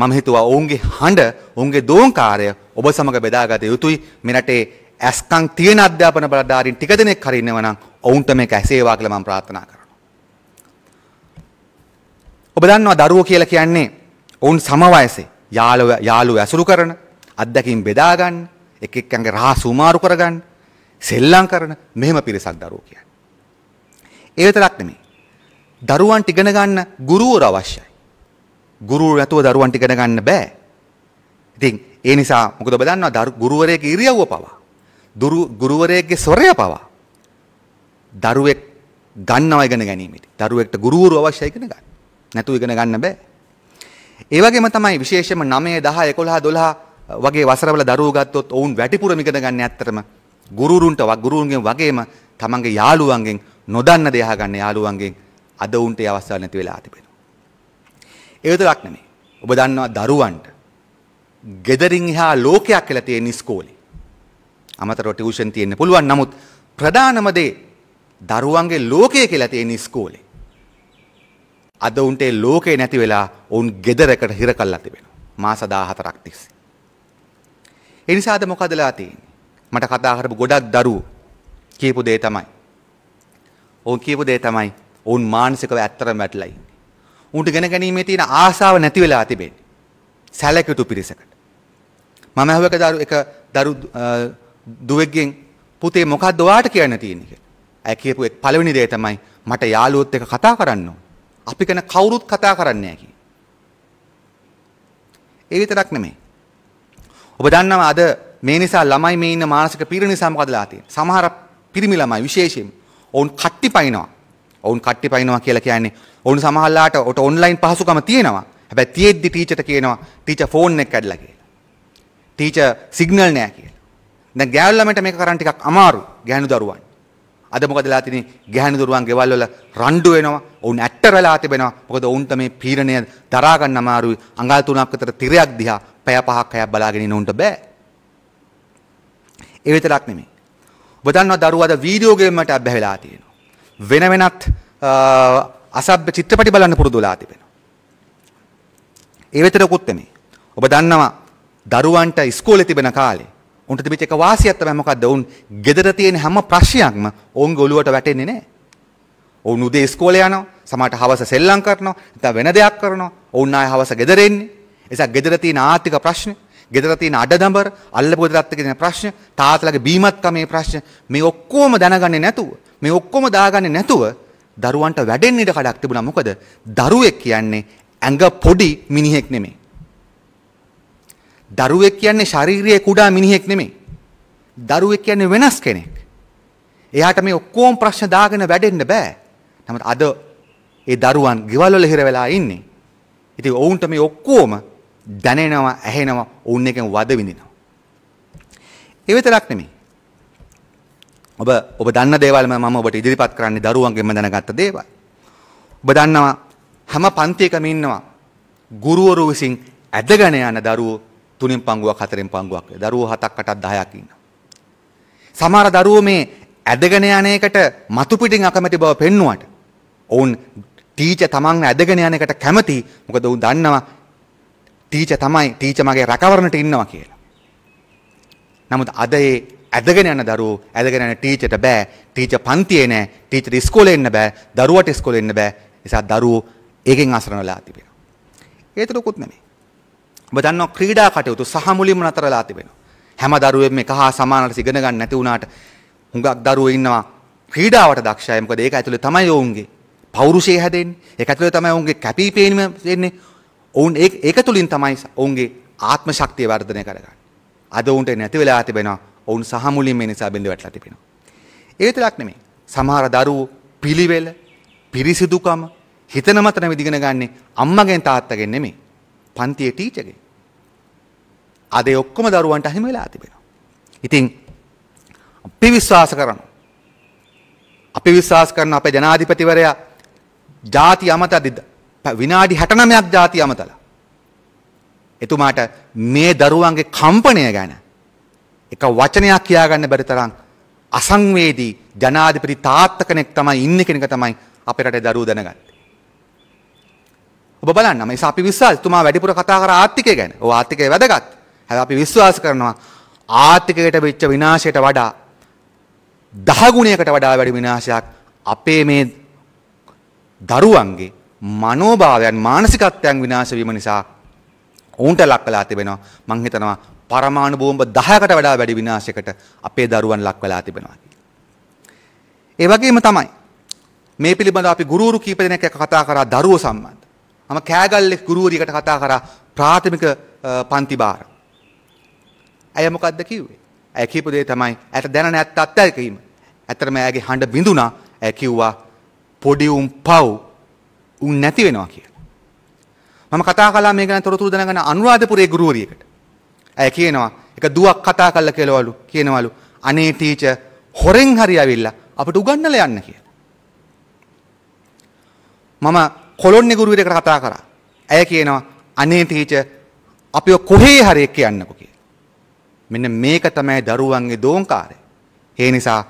මම හිතුවා ඔවුන්ගේ හඬ ඔවුන්ගේ දෝංකාරය ඔබ සමග බෙදාගත යුතුයි මෙරටේ ඇස්කං තියෙන අධ්‍යාපන බලධාරීන් ටික දෙනෙක් හරි ඉන්නව නම් ඔවුන්ට මේක ඇසේවා කියලා මම ප්‍රාර්ථනා කරනවා. ඔබ දන්නවා දරුවෝ කියලා කියන්නේ ඔවුන් සම වයසේ යාළුව යාළුව ඇසුරු කරන අත්දැකීම් බෙදා ගන්න එක එක්කන්ගේ රහස් උමාරු කරගන්න සෙල්ලම් කරන මෙහෙම පිරිසක් දරුවෝ කියන්නේ. ඒ විතරක් නෙමෙයි. දරුවන්ට ඉගෙන ගන්න ගුරුවරු අවශ්‍යයි. ගුරුවරු නැතුව දරුවන්ට ඉගෙන ගන්න බෑ. ඉතින් ඒ නිසා මොකද ඔබ දන්නවා ගුරුවරයෙක්ගේ ඉරියව්ව පවා දුරු ගුරුවරයෙක්ගේ ස්වරය පවා දරුවෙක් ගන්නවා ඉගෙන ගැනීමට. දරුවෙක්ට ගුරුවරු අවශ්‍යයි ඉගෙන ගන්න. නැතුව ඉගෙන ගන්න බෑ. ඒ වගේම තමයි විශේෂයෙන්ම 9 10 11 12 වගේ වසරවල දරුවෝ ගත්තොත් ඔවුන් වැඩිපුරම ඉගෙන ගන්න ඇත්තටම ගුරුරුන්ට ගුරුන්ගෙන් වගේම තමන්ගේ යාළුවන්ගෙන් නොදන්න දේ අහගන්න යාළුවන්ගෙන් අද උන්ට ඒ අවස්ථාව නැති වෙලා තිබෙනවා. ඒ විතරක් නෙමෙයි. ඔබ දන්නවා දරුවන්ට gederin එහා ලෝකයක් කියලා තියෙන ඉස්කෝලේ. අමතරව ටියුෂන් තියෙන්න පුළුවන්. නමුත් ප්‍රධානම දේ දරුවන්ගේ ලෝකය කියලා තියෙන ඉස්කෝලේ. අද උන්ට ඒ ලෝකේ නැති වෙලා උන් gederකට හිර කළා තිබෙනවා. මාස 14ක් තිස්සේ. ඒ නිසාද මොකදලා තියෙන්නේ? මට කතා කරපු ගොඩක් දරුවෝ කියපු දේ තමයි. ඔවුන් කියපු දේ තමයි ඔවුන් මානසිකව ඇත්තරම වැටලයි. උන්ට ගෙන ගැනීමේ තියෙන ආසාව නැති වෙලා තිබෙන්නේ. සැලකිතු පිරිසකට. මම අහුව එක දරු එක දරු දුවෙක්ගෙන් පුතේ මොකක්ද ඔයාට කියන්න තියෙන්නේ කියලා. ඇය කියපු පළවෙනි දේ තමයි මට යාළුවොත් එක්ක කතා කරන්න ඕන. අපි කෙන කවුරුත් කතා කරන්නේ නැහැ කි. ඒ විතරක් නෙමෙයි. ඔබ දන්නවා අද මේ නිසා ළමයි මේ ඉන්න මානසික පීඩන නිසා මොකදලා තියෙන්නේ? සමහර පිරිමි ළමයි විශේෂයෙන් ඔවුන් කට්ටි පනිනවා. ඔවුන් කට්ටි පයින්නවා කියලා කියන්නේ ඔවුන් සමහරලාට ඔට ඔන්ලයින් පහසුකම තියෙනවා. හැබැයි තියෙද්දි ටීචර්ට කියනවා ටීචර් ෆෝන් එක කැඩලා කියලා. ටීචර් සිග්නල් නෑ කියලා. දැන් ගෑනු ළමයට මේක කරන් ටිකක් අමාරු ගෑනු දරුවන්. අද මොකදලා තිනේ ගැහණු දරුවන් ගෙවල් වල රණ්ඩු වෙනවා ඔවුන් ඇට්ටර වෙලා තිබෙනවා මොකද ඔවුන්ට මේ පීඩනය දරා ගන්න අමාරුයි අඟල් තුනක් අතර තිරයක් දිහා පැය පහක් හැයක් බලාගෙන ඉන්න උන්ට බෑ ඒ විතරක් නෙමෙයි ඔබ දන්නවා දරුවාද වීඩියෝ ගේම් වලට අබ්බැහිලා තියෙනවා වෙන වෙනත් අසභ්‍ය චිත්‍රපටි බලන්න පුරුදු වෙලා තිබෙනවා. ඒ විතරකුත් නෙමෙයි. ඔබ දන්නවා දරුවන්ට ඉස්කෝලේ තිබෙන කාලේ උන්ට තිබිච්ච එක වාසියක් තමයි මොකද්ද උන් ගෙදර තියෙන හැම ප්‍රශ්නයක්ම ඔවුන්ගේ ඔළුවට වැටෙන්නේ නැහැ. ඔවුන් උදේ ඉස්කෝලේ යනවා, සමහරට හවස සෙල්ලම් කරනවා, නැත්නම් වෙන දෙයක් කරනවා. ඔවුන් ආයෙ හවස ගෙදර එන්නේ. එසා ගෙදර තියෙන ආර්ථික ප්‍රශ්න, ගෙදර තියෙන අඩදඹර, අල්ලපු ගෙදරත් එක්ක තියෙන ප්‍රශ්න, තාත්තලාගේ බීමත්කමේ ප්‍රශ්න මේ ඔක්කොම දැනගන්නේ නැතුව මේ ඔක්කොම දාගන්නේ නැතුව දරුවන්ට වැඩෙන්න ඉඩ කඩක් තිබුණා. මොකද දරුවෙක් කියන්නේ ඇඟ පොඩි මිනිහෙක් නෙමෙයි. දරුවෙක් කියන්නේ ශාරීරියේ කුඩා මිනිහෙක් නෙමෙයි. දරුවෙක් කියන්නේ වෙනස් කෙනෙක්. එයාට මේ ඔක්කොම ප්‍රශ්න දාගෙන වැඩෙන්න බෑ. නමුත් අද ඒ දරුවන් ගෙවල් වල හිර වෙලා ඉන්නේ. ඉතින් ඔවුන්ට මේ ඔක්කොම දැනෙනවා, ඇහෙනවා, ඔවුන් එකෙන් වද විඳිනවා. ඒ විතරක් නෙමෙයි. ඔබ ඔබ දන්න දේවල්ම මම ඔබට ඉදිරිපත් කරන්නේ දරුවන්ගෙන්ම දැනගත්ත දේවල්. ඔබ දන්නවා හැම පන්තියකම ඉන්නවා ගුරුවරු විසින් ඇදගෙන යන දරුවෝ තුනෙන් පංගුවක් හතරෙන් පංගුවක්. දරුවෝ හතක් අටක් 10ක් ඉන්නවා. සමහර දරුවෝ මේ ඇදගෙන යන එකට මතු පිටින් අකමැති බව පෙන්නුවට ඔවුන් ටීචර් තමන් ඇදගෙන යන එකට කැමති. මොකද ඔවුන් දන්නවා ටීචර් තමයි ටීචර් මගේ රැකවරණට ඉන්නවා කියලා. නමුත් අද ඒ ඇදගෙන යන දරුවෝ ඇදගෙන යන ටීචර්ට බෑ ටීචර් පන්තියේ නෑ ටීචර් ඉස්කෝලේ එන්න බෑ දරුවට ඉස්කෝලේ එන්න බෑ නිසා දරුවෝ ඒකෙන් අසරණ වෙලා තිබෙනවා. ඒතර උකුත් නෙමෙයි. ඔබ දන්නවා ක්‍රීඩා කටයුතු සහ මුලින්ම නතරලා තිබෙනවා. හැම දරුවෙම එක හා සමානට ඉගෙන ගන්න නැති වුණාට හුඟක් දරුවෝ ඉන්නවා ක්‍රීඩාවට දක්ෂයි. මොකද ඒක ඇතුලේ තමයි ඔවුන්ගේ පෞරුෂය හැදෙන්නේ. ඒක ඇතුලේ තමයි ඔවුන්ගේ කැපිපේනීම එන්නේ. ඔවුන් ඒක තුලින් තමයි ඔවුන්ගේ ආත්ම ශක්තිය වර්ධනය කරගන්නේ. අද උන්ට නැති වෙලා තිබෙනවා ඔවුන් සහ මුලින් මේ නිසා බිඳ වැටලා තිබෙනවා. ඒ විතරක් නෙමෙයි. සමහර දරුවෝ පිළිවෙල, පිරිසිදුකම හිතන මතනම ඉගෙන ගන්නෙ අම්මගෙන් තාත්තගෙන් නෙමෙයි. පන්තියේ ටීචර්ගෙන්. අද ඒ ඔක්කොම දරුවන්ට අහිමි වෙලා තිබෙනවා. ඉතින් අපි විශ්වාස කරනවා. අපි විශ්වාස කරන අපේ ජනාධිපතිවරයා ಜಾති අමතදි විනාඩි 69ක් ಜಾති අමතලා. එතුමාට මේ දරුවන්ගේ කම්පණය ගැන එක වචනයක් කියාගන්න බැරි තරම් අසංවේදී ජනාධිපති තාත්ත කෙනෙක් තමයි ඉන්න කෙනෙක තමයි අපේ රටේ දරුවෝ දැනගන්නේ. ඔබ බලන්න මේ අපි විශ්වාස තුමා වැඩිපුර කතා කර ආර්ථිකය ගැන. ඔය ආර්ථිකය වැදගත්. හැබැයි අපි විශ්වාස කරනවා ආර්ථිකයට වෙච්ච විනාශයට වඩා දහ ගුණයකට වඩා වැඩි විනාශයක් අපේ මේ දරුවන්ගේ මනෝභාවයන් මානසිකත්වයන් විනාශ වීම නිසා ඔවුන්ට ලක් කලා තිබෙනවා මං හිතනවා පරමාණු බෝම්බ 10කට වඩා වැඩි විනාශයකට අපේ දරුවන් ලක් වෙලා තිබෙනවා. ඒ වගේම තමයි මේ පිළිබඳව අපි ගුරුවරු කීප දෙනෙක් එක්ක කතා කරා දරුවෝ සම්බන්ධ. මම කෑගල්ලේ ගුරුවරියකට කතා කරා ප්‍රාථමික පන්ති බාර. ඇය මොකද්ද කිව්වේ? ඇය කියපු දේ තමයි ඇයට දැන නැත්ත අත්දැකීම. ඇත්තටම ඇයගේ හඬ බිඳුණා. ඇය කිව්වා පොඩි උන් පව් උන් නැති වෙනවා කියලා. මම කතා කළා මේ ගැන තොරතුරු දැනගන්න අනුරාධපුරයේ ගුරුවරියකට. ඇය කියනවා එක දුවක් කතා කල්ල කෙලවලු කියනවලු අනේ ටීච හොරෙන් හරි ඇවිල්ලා අපට උගන්නල යන්න කිය. මම කොළොන්නෙ ගුරුවරයකට කතා කරා. ඇය කියනවා අනේ ටීච අපි කොහේ හරි එක්ක යන්නකො කිය. මෙන්න මේක තමයි දරුවන්ගේ දෝංකාරය. ඒ නිසා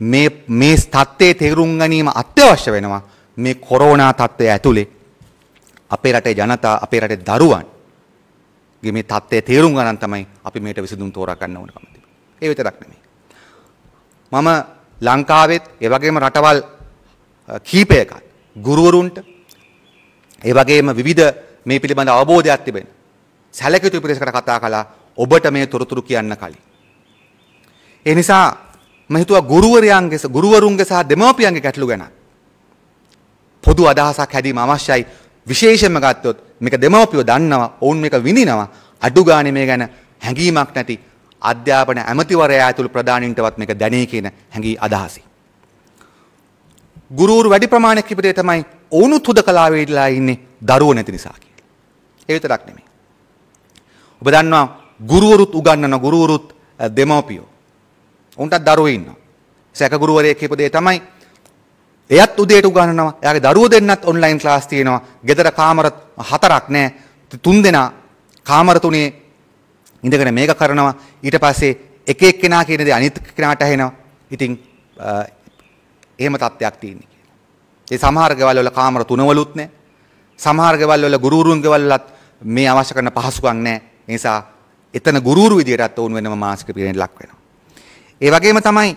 මේ මේ තත්ත්වයේ තේරුම් ගැනීම අත්‍යවශ්‍ය වෙනවා මේ කොරෝනා තත්ත්වය ඇතුලේ අපේ රටේ ජනතා අපේ රටේ දරුවන් ගේ මේ தත්ත්වය තේරුම් ගන්න තමයි අපි මේට විසඳුම් තෝරා ගන්න ඕන කම තිබෙන්නේ. ඒ විතරක් නෙමෙයි. මම ලංකාවෙත් ඒ වගේම රටවල් කීපයක ගුරුවරුන්ට ඒ වගේම විවිධ මේ පිළිබඳ අවබෝධයක් තිබෙන සැලකිතු පිරිසකට කතා කළා ඔබට මේ තොරතුරු කියන්න කලින්. ඒ නිසා මම හිතුවා ගුරුවරයන්ගේ ගුරුවරුන්ගේ සහ දෙමව්පියන්ගේ ගැටලු ගැන පොදු අදහසක් හැදීම අවශ්‍යයි විශේෂයෙන්ම ගත්තොත් මේක දෙමව්පියෝ දන්නවා ඔවුන් මේක විඳිනවා අඩු ගානේ මේ ගැන හැඟීමක් නැති අධ්‍යාපන ඇමතිවරයා ඇතුළු ප්‍රධානීන්ටවත් මේක දැනේ කියන හැඟී අදහසයි. ගුරුවරු වැඩි ප්‍රමාණයක් ඉපදේ තමයි ඔවුනුත් හුදකලා වේලා ඉන්නේ දරුවෝ නැති නිසා කියලා. ඒ විතරක් නෙමෙයි. ඔබ දන්නවා ගුරුවරුත් උගන්වන ගුරුවරුත් දෙමව්පියෝ. උන්ටත් දරුවෝ ඉන්නවා. සැක ගුරුවරයෙක් ඉපදේ තමයි එයත් උදේට උගන්වනවා. එයාගේ දරුවෝ දෙන්නත් ඔන්ලයින් ක්ලාස් තියෙනවා. ගෙදර කාමර හතරක් නෑ. තුන් දෙනා කාමර තුනේ ඉඳගෙන මේක කරනවා. ඊට පස්සේ එක එක්කෙනා කියන දේ අනිත් කෙනාට ඇහෙනවා. ඉතින් එහෙම තත්ත්වයක් තියෙන්නේ කියලා. ඒ සමහර ගෙවල් වල කාමර තුනවලුත් නෑ. සමහර ගෙවල් වල ගුරුවරුන් ගෙවල්ලත් මේ අවශ්‍ය කරන පහසුකම් නෑ. ඒ නිසා එතන ගුරුවරු විදියටත් වුණ වෙනම මාසික පිරිණින් ලක් වෙනවා. ඒ වගේම තමයි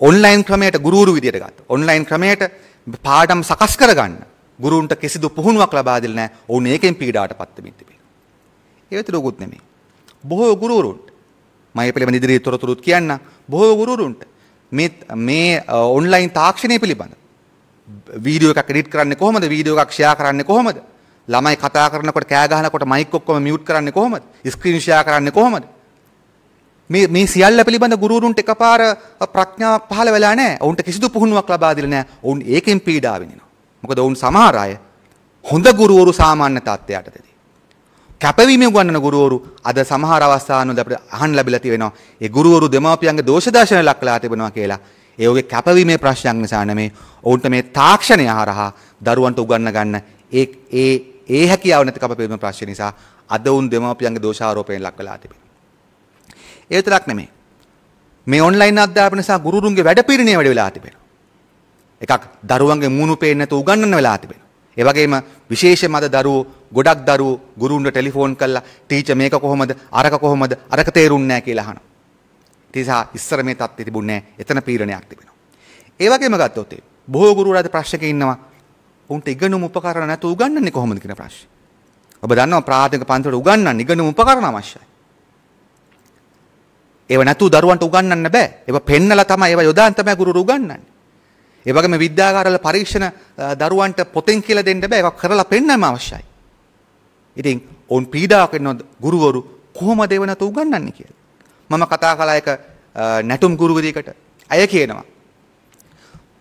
ඔන්ලයින් ක්‍රමයට ගුරුරු විදියට ගත්තා. ඔන්ලයින් ක්‍රමයට පාඩම් සකස් කරගන්න ගුරුන්ට කිසිදු පුහුණුවක් ලබා දෙන්නේ නැහැ. ඔවුන් ඒකෙන් පීඩාවටපත් වෙමින් තිබෙනවා. ඒ වෙත ලොකුත් නෙමෙයි. බොහෝ ගුරුරුන්ට මම මේ පිළිබඳ ඉදිරි තොරතුරුත් කියන්න බොහෝ ගුරුරුන්ට මේ මේ ඔන්ලයින් තාක්ෂණය පිළිබඳ වීඩියෝ එකක් එඩිට් කරන්නේ කොහොමද වීඩියෝ එකක් ෂෙයා කරන්නේ කොහොමද ළමයි කතා කරනකොට කෑ ගහනකොට මයික් ඔක්කොම මියුට් කරන්නේ කොහොමද ස්ක්‍රීන් ෂෙයා කරන්නේ කොහොමද මේ මේ සියල්ල පිළිබඳ ගුරුවරුන්ට එකපාර ප්‍රඥාවක් පහළ වෙලා නැහැ. ඔවුන්ට කිසිදු පුහුණුවක් ලබා දෙන්නේ නැහැ. ඔවුන් ඒකෙන් පීඩා විඳිනවා. මොකද ඔවුන් සමහර අය හොඳ ගුරුවරු සාමාන්‍ය තත්ත්වයටදී. කැපවීම උගන්වන ගුරුවරු අද සමහර අවස්ථාවන්වල අපිට අහන්න ලැබිලා තියෙනවා. ඒ ගුරුවරු දෙමාපියන්ගේ දෝෂදර්ශන ලක්ලා තිබෙනවා කියලා. ඒ ඔහුගේ කැපවීමේ ප්‍රශ්නයක් නිසා නෙමෙයි. ඔවුන්ට මේ තාක්ෂණය හරහා දරුවන්ට උගන්ව ගන්න ඒ ඒ ඒ හැකියාව නැති කැපවීමේ ප්‍රශ්න නිසා අද උන් දෙමාපියන්ගේ දෝෂාරෝපණය ලක්ලා තිබෙනවා. ඒ විතරක් නෙමෙයි. මේ ඔන්ලයින් අධ්‍යාපන නිසා ගුරුතුන්ගේ වැඩපිළිවෙළ වැඩි වෙලා තිබෙනවා. එකක් දරුවන්ගේ මූණු පේන්නේ නැතුව උගන්වන්න වෙලා තිබෙනවා. ඒ වගේම විශේෂයෙන්ම අද දරුවෝ ගොඩක් දරුවෝ ගුරුන්ට ටෙලිෆෝන් කරලා ටීචර් මේක කොහොමද අරක කොහොමද අරක තේරුන්නේ නැහැ කියලා අහනවා. තිසා ඉස්සර මේ තත්ත්වෙ තිබුණේ එතන පීඩනයක් තිබෙනවා. ඒ වගේම ගත්තොත් බොහෝ ගුරුවරයාද ප්‍රශ්නක ඉන්නවා. උන්ට ඉගෙනුම් උපකරණ නැතුව උගන්වන්නේ කොහොමද කියන ප්‍රශ්නේ. ඔබ දන්නවා ප්‍රාථමික පන්තිවල උගන්වන්න ඉගෙනුම් උපකරණ අවශ්‍යයි. ඒව නැතු දරුවන්ට උගන්වන්න බෑ. ඒව පෙන්නලා තමයි ඒව යොදාන් තමයි ගුරුවරු උගන්වන්නේ. ඒ වගේම විද්‍යාගාරවල පරීක්ෂණ දරුවන්ට පොතෙන් කියලා දෙන්න බෑ. ඒක කරලා පෙන්නම අවශ්‍යයි. ඉතින් ඔවුන් පීඩාවක් වෙනවා ගුරුවරු කොහොමද ඒව නැතු උගන්වන්නේ කියලා. මම කතා කළා එක නැටුම් ගුරුවරියකට. ඇය කියනවා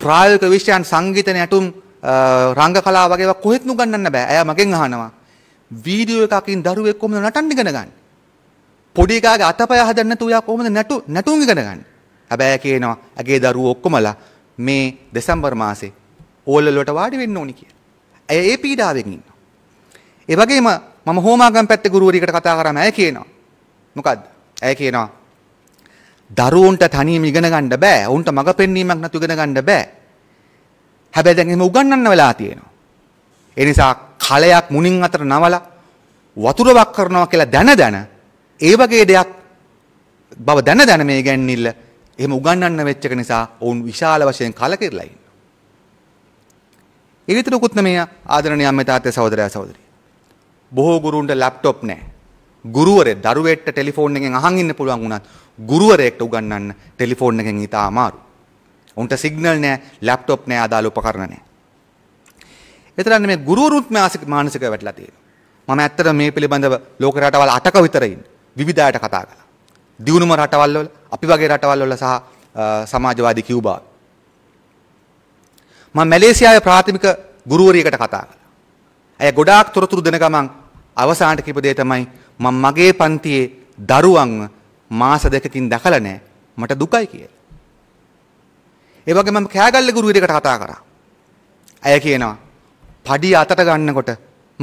ප්‍රායෝගික විෂයන් සංගීත නැටුම් රංග කලාව වගේ ඒවා කොහෙත් නුගන්නන්න බෑ. ඇය මගෙන් අහනවා වීඩියෝ එකකින් දරුවෙක් කොහොමද නටන්න ඉගෙන ගන්නේ? පොඩිකාගේ අතපය හදන්න තුයා කොහොමද නැටු නැටුම් ඉගෙන ගන්න. හැබැයි කියනවා ඇගේ දරුවෝ ඔක්කොමලා මේ දෙසැම්බර් මාසේ ඕල් වලට වාඩි වෙන්න ඕනි කියලා. ඇය ඒ පීඩාවෙන් ඉන්නවා. ඒ වගේම මම හෝමාගම් පැත්තේ ගුරුවරයෙකුට කතා කරාම ඇය කියනවා මොකද්ද? ඇය කියනවා දරුවන්ට තනියම ඉගෙන ගන්න බෑ. උන්ට මඟ පෙන්වීමක් නැතු ඉගෙන ගන්න බෑ. හැබැයි දැන් එහෙම උගන්වන්න වෙලා තියෙනවා. ඒ නිසා කලයක් මුණින් අතර නවලා වතුර වක් කරනවා කියලා දැන දැන ඒ වගේ දෙයක් බව දැන දැන මේ ගැන්නිල්ල එහෙම උගන්වන්න වෙච්ච එක නිසා ඔවුන් විශාල වශයෙන් කලකිරලා ඉන්නවා. ඒ විතරකුත් නෙමෙයි ආදරණීය අම්මේ තාත්තේ සහෝදරයා සහෝදරිය. බොහෝ ගුරුන්ට ලැප්ටොප් නැහැ. ගුරුවරේ දරුවෙක්ට ටෙලිෆෝන් එකෙන් අහන් ඉන්න පුළුවන් වුණත් ගුරුවරයෙක්ට උගන්වන්න ටෙලිෆෝන් එකෙන් ඊට අමාරු. උන්ට සිග්නල් නැහැ, ලැප්ටොප් නැහැ, අදාළ උපකරණ නැහැ. ඒතරන්නේ මේ ගුරුවරුත් මානසික මානසිකව වැටලා තියෙනවා. මම ඇත්තට මේ පිළිබඳව ලෝක රටවල් 8ක විතර ඉන්නේ. විවිධායට කතා කළා. දියුණුම රටවල් වල අපි වගේ රටවල් වල සහ සමාජවාදී කියුබා. මම මැලේසියාවේ ප්‍රාථමික ගුරුවරියකට කතා කළා. ඇය ගොඩාක් තොරතුරු දෙන ගමන් අවසානට කිව්ව දේ තමයි මම මගේ පන්තියේ දරුවන්ව මාස දෙකකින් දැකලා නැහැ. මට දුකයි කියලා. ඒ වගේ මම කෑගල්ල ගුරුවරියකට කතා කරා. ඇය කියනවා පඩිය අතට ගන්නකොට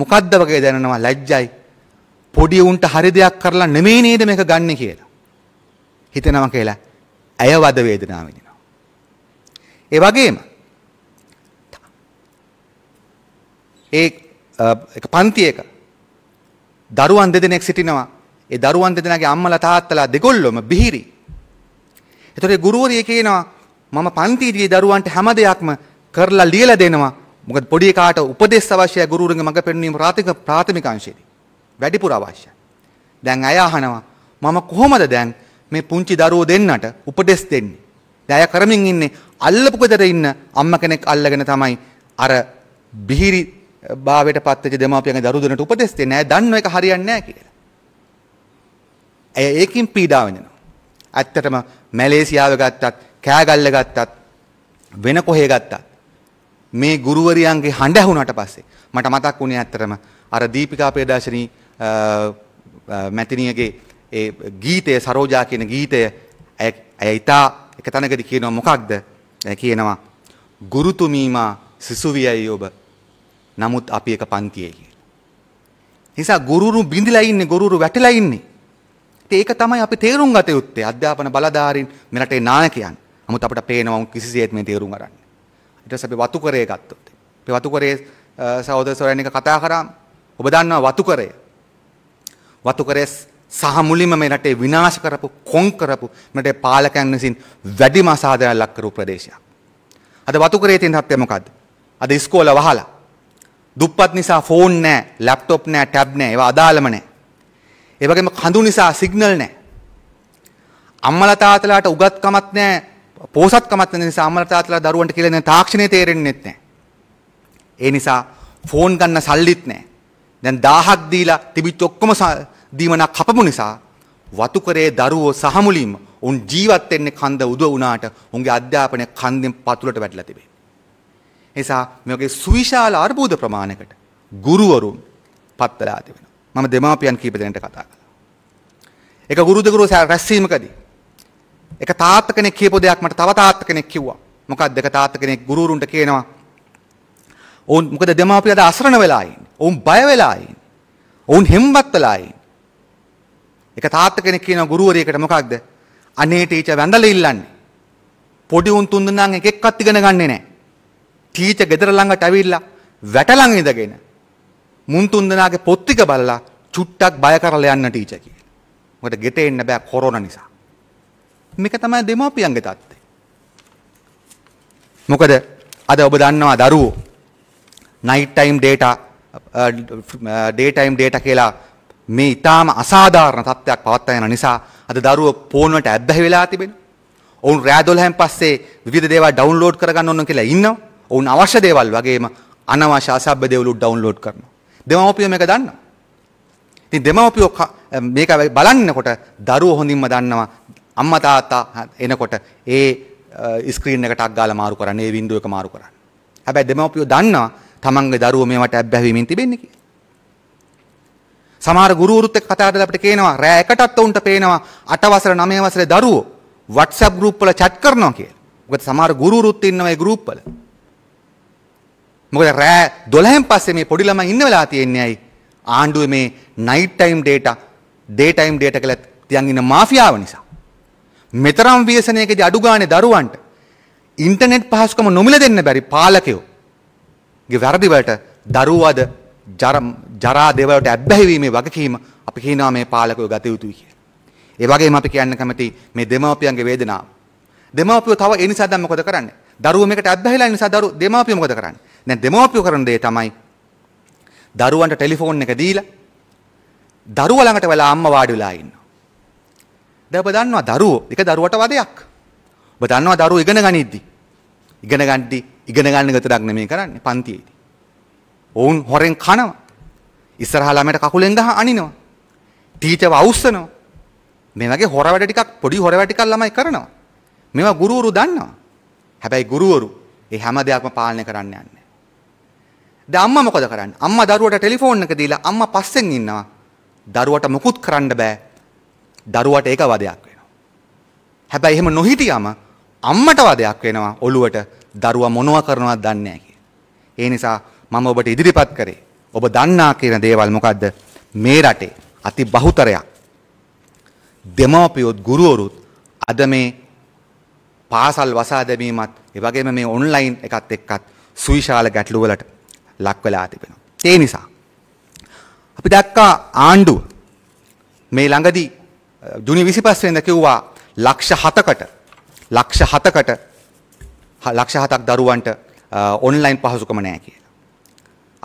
මොකද්ද වගේ දැනෙනවා ලැජ්ජයි පොඩි උන්ට හරි දෙයක් කරලා නෙමෙයි නේද මේක ගන්න කියලා. හිතනවා කියලා ඇය වද වේදනාව විඳිනවා. ඒ වගේම ඒ පන්තියක දරුවන් දෙදෙනෙක් සිටිනවා. ඒ දරුවන් දෙදෙනාගේ අම්මලා තාත්තලා දෙගොල්ලොම බිහිරි. ඒතරේ ගුරුවරිය කියනවා මම පන්තිදී දරුවන්ට හැම දෙයක්ම කරලා ලියලා දෙනවා. මොකද පොඩි කාට උපදෙස් අවශ්‍යයි ගුරුවරුන්ගේ මඟ පෙන්වීම ප්‍රාථමික ප්‍රාථමික අංශයේදී. වැඩිපුර අවශ්‍යයි. දැන් ඇය අහනවා මම කොහොමද දැන් මේ පුංචි දරුවෝ දෙන්නට උපදෙස් දෙන්නේ? දැන් ඇය කරමින් ඉන්නේ අල්ලපු ගෙදර ඉන්න අම්මා කෙනෙක් අල්ලගෙන තමයි අර බිහිරි භාවයට පත්වෙච්ච දෙමාපියන්ගේ දරු දෙන්නට උපදෙස් දෙන්නේ. ඇය දන්නව ඒක හරියන්නේ නැහැ කියලා. ඇය ඒකින් පීඩා වෙනවා. ඇත්තටම මැලේසියාව ගත්තත්, කෑගල්ල ගත්තත්, වෙන කොහේ ගත්තත් මේ ගුරුවරියන්ගේ හඬ ඇහුණාට පස්සේ මට මතක් වුණේ ඇත්තටම අර දීපිකා ප්‍රියදර්ශනී මැතිනියගේ ඒ ගීතය සරෝජා කියන ගීතය ඇය ඉතා එක තැනකද කියනවා මොකක්ද කියනවා. ගුරුතුමීමා සිසුවියයි ඔබ නමුත් අපි එක පන්තියේ කියලා. නිසා ගුරුරු බිඳිලා ඉන්නේ ගුරුරු වැටිලා ඉන්නේ. ඒක තමයි අපි තේරුම් ගත යුත්තේ අධ්‍යාපන බලධාරීන් මෙරටේ නායකයන්. නමුත් අපිට පේනවා කිසිසේත් මේ තේරුම් ගන්න. ඊට පස්සේ අපි වතුකරය ගත්තොත්. අපි වතුකරයේ සහෝදර සොයනික කතා කරාම ඔබ දන්නවා වතුකරය වතුකරෙස් සහ මුලින්ම මේ රටේ විනාශ කරපු කොන් කරපු මෙරටේ පාලකයන් විසින් වැඩිම අසාධාරණයක් කරපු ප්‍රදේශයක්. අද වතුකරේ තියෙන තත්ත්වය මොකද්ද? අද ඉස්කෝල වහලා. දුප්පත් නිසා ෆෝන් නැහැ, ලැප්ටොප් නැහැ, ටැබ් නැහැ, ඒවා අදාළම නැහැ. ඒ වගේම කඳු නිසා සිග්නල් නැහැ. අම්මලා තාත්තලාට උගත්කමක් නැහැ, පෝසත්කමක් නැති නිසා අම්මලා තාත්තලා දරුවන්ට කියලා දෙන තාක්ෂණය තේරෙන්නේ නැහැ. ඒ නිසා ෆෝන් ගන්න සල්ලිත් නැහැ. දැන් 1000ක් දීලා තිබිච්ච ඔක්කොම දීමනක් කපපු නිසා වතුකරේ දරුවෝ සහ මුලින්ම උන් ජීවත් වෙන්නේ කන්ද උදව වුණාට උන්ගේ අධ්‍යාපනය කන්දෙන් පතුලට වැටලා තිබේ. එසා මේ වගේ සුවිශාල අර්බුද ප්‍රමාණයකට ගුරුවරුන් පත්ලා තිබෙනවා. මම දෙමාපියන් කීප දෙනෙක්ට කතා කළා. එක ගුරුදෙකුරු රැස්වීමකදී එක තාත්ත කෙනෙක් කියපු දෙයක් මට තව තාත්ත කෙනෙක් කිව්වා. මොකක්ද දෙක තාත්ත කෙනෙක් ගුරුවරුන්ට කියනවා ඔවුන් මොකද දෙමාපිය අද අසරණ වෙලා ඉන්නේ. ඔවුන් බය වෙලා ඉන්නේ. ඔවුන් හෙම්බත් වෙලා ඉන්නේ. එක තාත්ත කෙනෙක් කියන ගුරුවරයෙකුට මොකක්ද? අනේ ටීචර් වැඳලා ඉල්ලන්නේ. පොඩි උන් තුන්දෙනාන් එක එක්කත් ඉගෙන ගන්නේ නැහැ. ටීචර් ගෙදර ළඟට ඇවිල්ලා වැටලන් ඉඳගෙන මුන් තුන්දෙනාගේ පොත් ටික බලලා චුට්ටක් බය කරලා යන්න ටීචර් කියලා. මොකද ගෙට එන්න බෑ කොරෝනා නිසා. මේක තමයි දෙමාපියන්ගේ තත්ත්වය. මොකද අද ඔබ දන්නවා දරුවෝ nighttime data uh, daytime data කියලා මේ ඊටාම අසාධාරණ තත්ත්වයක් පවත්වා යන නිසා අද දරුවෝ ෆෝන් වලට ඇබ්බැහි වෙලා තිබෙනවා. ඔවුන් රෑ 12න් පස්සේ විවිධ දේවල් ඩවුන්ලෝඩ් කරගන්න ඕන කියලා ඉන්නවා. ඔවුන් අවශ්‍ය දේවල් වගේම අනවශ්‍ය අසභ්‍ය දේවල් ඩවුන්ලෝඩ් කරනවා. දෙමව්පියෝ මේක දන්නවා. ඉතින් දෙමව්පියෝ මේක බලන්නකොට දරුවෝ හොඳින්ම දන්නවා අම්මා තාත්තා එනකොට ඒ ස්ක්‍රීන් එකට අක් ගාලා මාරු කරන්න, ඒ වින්ඩෝ එක මාරු කරන්න. හැබැයි දෙමව්පියෝ දන්නවා තමන්ගේ දරුවෝ මේවට ඇබ්බැහිමින් තිබෙන්නේ කියලා. සමහර ගුරුවරුත් එක්ක කතා කරලා අපිට කියනවා රෑ එකටත් උන්ට පේනවා 8 වසර 9 වසරේ දරුවෝ WhatsApp group වල chat කරනවා කියලා. මොකද සමහර ගුරුවරුත් ඉන්නවා ඒ group වල. මොකද රෑ 12න් පස්සේ මේ පොඩි ළමයි ඉන්න වෙලා තියෙන්නේ ඇයි? ආණ්ඩුවේ මේ night time data day time data කියලා තියන් ඉන්න මාෆියාව නිසා. මෙතරම් ව්‍යසනයකදී අඩු ගානේ දරුවන්ට ඉන්ටර්නෙට් පහසුකම නොමිල දෙන්න බැරි පාලකයෝ ගේ වැරදිවලට දරුවද ජරා දේවලට ඇබ්බැහිවීමේ වගකීම අපි කියනවා මේ පාලකයෝ ගත යුතුයි කියලා. ඒ වගේම අපි කියන්න කැමති මේ දෙමාපියන්ගේ වේදනාව. දෙමාපියෝ තව ඒ නිසා දැන් මොකද කරන්නේ? දරුවෝ මේකට ඇබ්බැහිලා නිසා දරු දෙමාපියෝ මොකද කරන්නේ? දැන් දෙමාපියෝ කරන දේ තමයි දරුවන්ට ටෙලිෆෝන් එක දීලා දරුවා ළඟට වෙලා අම්මා වාඩි වෙලා ඉන්නවා. දැන් ඔබ දන්නවා දරුවෝ එක දරුවට වදයක්. ඔබ දන්නවා දරුවෝ ඉගෙන ගනිද්දි ඉගෙන ගනිද්දි ඉගෙන ගන්න ගතරක් නෙමෙයි කරන්නේ පන්තියේදී. ඔවුන් හොරෙන් කනවා. ඉස්සරහා ළමයට කකුලෙන් ගහ අනිනවා. ටීචර් අවුස්සනවා. මේ වගේ හොර වැඩ ටිකක් පොඩි හොර වැඩ ටිකක් ළමයි කරනවා. මේවා ගුරුවරු දන්නවා. හැබැයි ගුරුවරු ඒ හැම දෙයක්ම පාලනය කරන්න යන්නේ. දැන් අම්මා මොකද කරන්නේ? අම්මා දරුවට ටෙලිෆෝන් එක දීලා අම්මා පස්සෙන් ඉන්නවා. දරුවට මුකුත් කරන්න බෑ. දරුවට ඒක වදයක් වෙනවා. හැබැයි එහෙම නොහිටියම අම්මට වදයක් වෙනවා ඔළුවට දරුවා මොනවා කරනවත් දන්නේ ඒ නිසා මම ඔබට ඉදිරිපත් කරේ ඔබ දන්නා කියන දේවල් මොකද්ද මේ රටේ අති බහුතරයක් දෙමාපියොත් ගුරුවරුත් අද මේ පාසල් වසා දැමීමත් ඒ වගේම මේ ඔන්ලයින් එකත් එක්කත් සුවිශාල ගැටලු වලට ලක් වෙලා තිබෙනවා. ඒ නිසා අපි දැක්කා ආණ්ඩුව මේ ළඟදී ජුනි 25 වෙනිදා කිව්වා ලක්ෂ 7කට ලක්ෂ 7කට ලක්ෂ හතක් දරුවන්ට ඔන්ලයින් පහසුකම නෑ කියලා.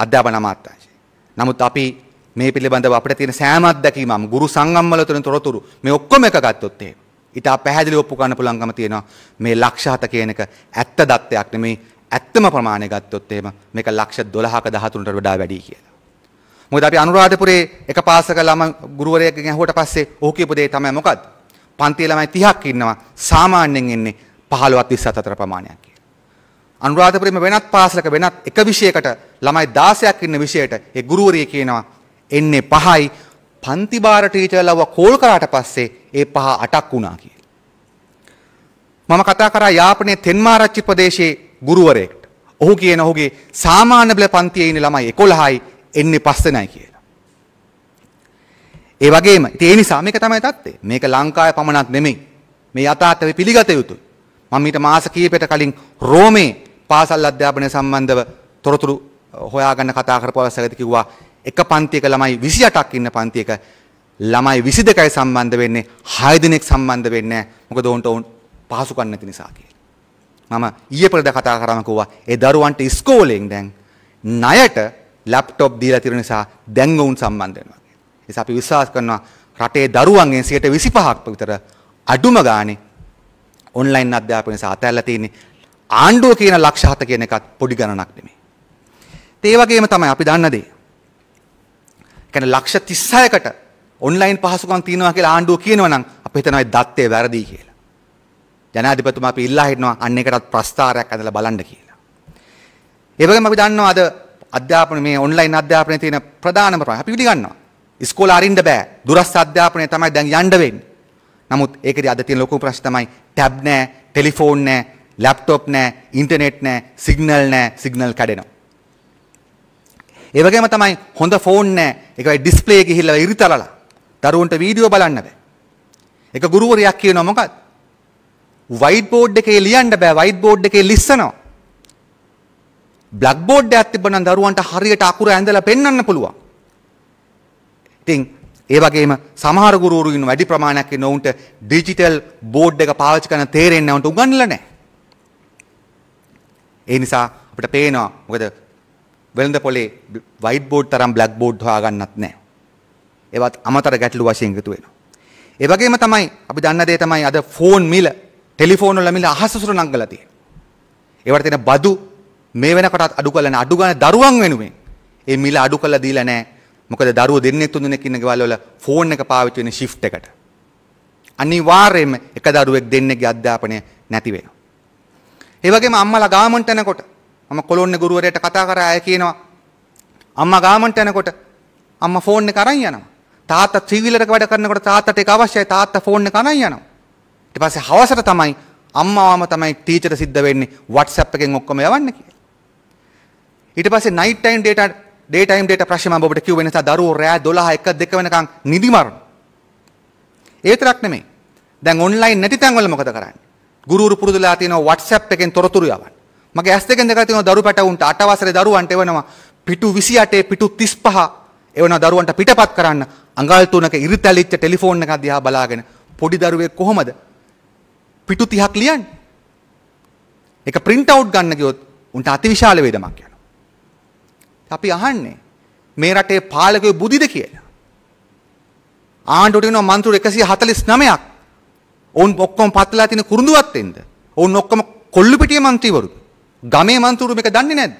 අධ්‍යාපන අමාත්‍යාංශය. නමුත් අපි මේ පිළිබඳව අපිට තියෙන සෑම අත්දැකීමම ගුරු සංගම්වල තුන තොරතුරු මේ ඔක්කොම එක ගත්තොත් එහෙම. ඉතා පැහැදිලි ඔප්පු කරන්න පුළුවන්කම තියෙනවා මේ ලක්ෂ හත කියන එක ඇත්ත දත්තයක් නෙමෙයි ඇත්තම ප්‍රමාණය ගත්තොත් එහෙම මේක ලක්ෂ 12ක 13ට වඩා වැඩි කියලා. මොකද අපි අනුරාධපුරේ එක පාසක ළම ගුරුවරයෙක්ගෙන් ඇහුවට පස්සේ ඔහු කියපු දේ තමයි මොකද්ද? පන්ති ළමයි 30ක් ඉන්නවා සාමාන්‍යයෙන් එන්නේ 15ත් 27 අතර ප්‍රමාණයක් කියලා. අනුරාධපුරෙම වෙනත් පාසලක වෙනත් එක විෂයකට ළමයි 16ක් ඉන්න විෂයට ඒ ගුරුවරිය කියනවා එන්නේ පහයි පන්ති බාර ටීචර්ලව කෝල් කරාට පස්සේ ඒ පහ 8ක් වුණා කියලා. මම කතා කරා යාපනයේ තෙන්මාරච්චි ප්‍රදේශයේ ගුරුවරයෙක්ට. ඔහු කියන ඔහුගේ සාමාන්‍ය බල පන්තියේ ඉන්න ළමයි 11යි එන්නේ පස්සෙනයි කියලා. ඒ වගේම ඒ නිසා මේක තමයි தත්තේ. මේක ලංකාවේ පමණක් නෙමෙයි. මේ යථාර්ථය පිළිගත යුතුයි. මම ඊට මාස කිහිපයකට කලින් රෝමේ පාසල් අධ්‍යාපනය සම්බන්ධව තොරතුරු හොයාගන්න කතා කරපු අවස්ථාවකදී කිව්වා එක පන්තියක ළමයි 28ක් ඉන්න පන්තියක ළමයි 22යි සම්බන්ධ වෙන්නේ 6 දිනක් සම්බන්ධ වෙන්නේ මොකද ඔවුන්ට ඔවුන් පහසුකම් නැති නිසා කියලා. මම ඊයේ පෙරද කතා කරාම කිව්වා ඒ දරුවන්ට ඉස්කෝලෙන් දැන් ණයට ලැප්ටොප් දීලා තියෙන නිසා දැන් ඔවුන් සම්බන්ධ වෙනවා. ඒ නිසා අපි විශ්වාස කරනවා රටේ දරුවන්ගෙන් 25ක් විතර අඩුම ගානේ ඔන්ලයින් අධ්‍යාපනය සහ අතහැරලා තියෙන්නේ ආණ්ඩුව කියන ලක්ෂ හත කියන එකත් පොඩි ගණනක් නෙමෙයි. ඒ වගේම තමයි අපි දන්න දේ. කියන්නේ ලක්ෂ 36කට ඔන්ලයින් පහසුකම් තියෙනවා කියලා ආණ්ඩුව කියනවා නම් අපි හිතනවා දත්තේ වැරදි කියලා. ජනාධිපතිතුමා අපි ඉල්ලා හිටනවා අන්න එකටත් ප්‍රස්තාරයක් ඇඳලා බලන්න කියලා. ඒ වගේම අපි දන්නවා අද අධ්‍යාපන මේ ඔන්ලයින් අධ්‍යාපනයේ තියෙන ප්‍රධානම ප්‍රශ්න අපි පිළිගන්නවා. ඉස්කෝලේ අරින්න බෑ. දුරස්ථ අධ්‍යාපනය තමයි දැන් යන්න වෙන්නේ. නමුත් ඒකදී අද තියෙන ලොකු ප්‍රශ්න තමයි ටැබ් නෑ, ටෙලිෆෝන් නෑ, ලැප්ටොප් නෑ ඉන්ටනෙට් නෑ සිගනල් නෑ සිගනල් කඩෙනවා. ඒවගේම තමයි හොඳ ෆෝන් නෑ එකයි ඩිස්පලේ ගිහිල්ල ඉරිතලලා දරුවන්ට වීඩියෝ බලන්න බෑ. එක ගුරුවරයක් කියනවා මොකක් වයිඩ් බෝඩ් එකේ ලියන්න බෑ වයිඩ් බෝඩ් එකේ ලිස්සනවා. බ්ලක් බෝඩ් එකක් තිබ්බනම් දරුවන්ට හරියට අකුර ඇඳලා පෙන්වන්න පුළුවන්. ඉතින් ඒ වගේම සමහර ගුරුවරු ඉන්න වැඩි ප්‍රමාණයක් ඉන්න උන්ට ඩිජිටල් බෝඩ් එක පාවිච්චි කරන තේරෙන්නේ නැවුන්ට උගන්වලා නැහැ. ඒ නිසා අපිට පේනවා මොකද වෙළඳ පොලේ වයිට් බෝඩ් තරම් බ්ලැක් බෝඩ් හොයාගන්නත් නැහැ. ඒවත් අමතර ගැටලු වශයෙන් එකතු වෙනවා. ඒ වගේම තමයි අපි දන්න දේ තමයි අද ෆෝන් මිල, ටෙලිෆෝන් වල මිල අහස සුර නංගලා තියෙන්නේ. ඒවට තියෙන බදු මේ වෙනකොටත් අඩු කරලා නැහැ. අඩු ගන්න දරුවන් වෙනුවෙන් ඒ මිල අඩු කරලා දීලා නැහැ. මොකද දරුවෝ දෙන්නේ තුන් දෙනෙක් ඉන්න ගෙවල් වල ෆෝන් එක පාවිච්චි වෙන shift එකට. අනිවාර්යයෙන්ම එක දරුවෙක් දෙන්නෙක්ගේ අධ්‍යාපනය නැති වෙනවා. ඒ වගේම අම්මලා ගාමන්ට යනකොට මම කොළොන්නේ ගුරුවරයාට කතා කරා අය කියනවා අම්මා ගාමන්ට යනකොට අම්මා ෆෝන් එක අරන් යනවා. තාත්තා ත්‍රිවිලරක වැඩ කරනකොට තාත්තට ඒක අවශ්‍යයි තාත්තා ෆෝන් එක අරන් යනවා. ඊට පස්සේ හවසට තමයි අම්මාවම තමයි ටීචර් සිද්ධ වෙන්නේ WhatsApp එකෙන් ඔක්කොම යවන්න කියලා. ඊට පස්සේ night time data day time data ප්‍රශ්න මම ඔබට කිව්වේ නිසා දරුවෝ රෑ 12 1 2 වෙනකන් නිදිමරන. ඒ විතරක් නෙමෙයි. දැන් ඔන්ලයින් නැති තැන්වල මොකද කරන්නේ? ගුරු පුරදුලා තියෙන WhatsApp එකෙන් තොරතුරු යවන්න. මගේ ඇස් දෙකෙන් දෙකලා තියෙන දරු පැටවුන්ට 8 වසරේ දරුවන්ට එවනවා පිටු 28 පිටු 35 එවන දරුවන්ට පිටපත් කරන්න අඟල් තුනක ඉරිතැලිච්ච ටෙලිෆෝන් එකක් දිහා බලාගෙන පොඩි දරුවෙක් කොහොමද පිටු 30ක් ලියන්නේ? ඒක print out ගන්න ගියොත් උන්ට අතිවිශාල වේදමක් යනවා. අපි අහන්නේ මේ රටේ පාලකයෝ බුදිද කියලා. ආණ්ඩුවට කියනවා මන්ත්‍රීවරු 149ක් ඔවුන් ඔක්කොම පත්ලා තියෙන කුරුඳුවත් එන්න. ඔවුන් ඔක්කොම කොල්ලුපිටිය മന്ത്രിවරු. ගමේ മന്ത്രිවරු මේක දන්නේ නැද්ද?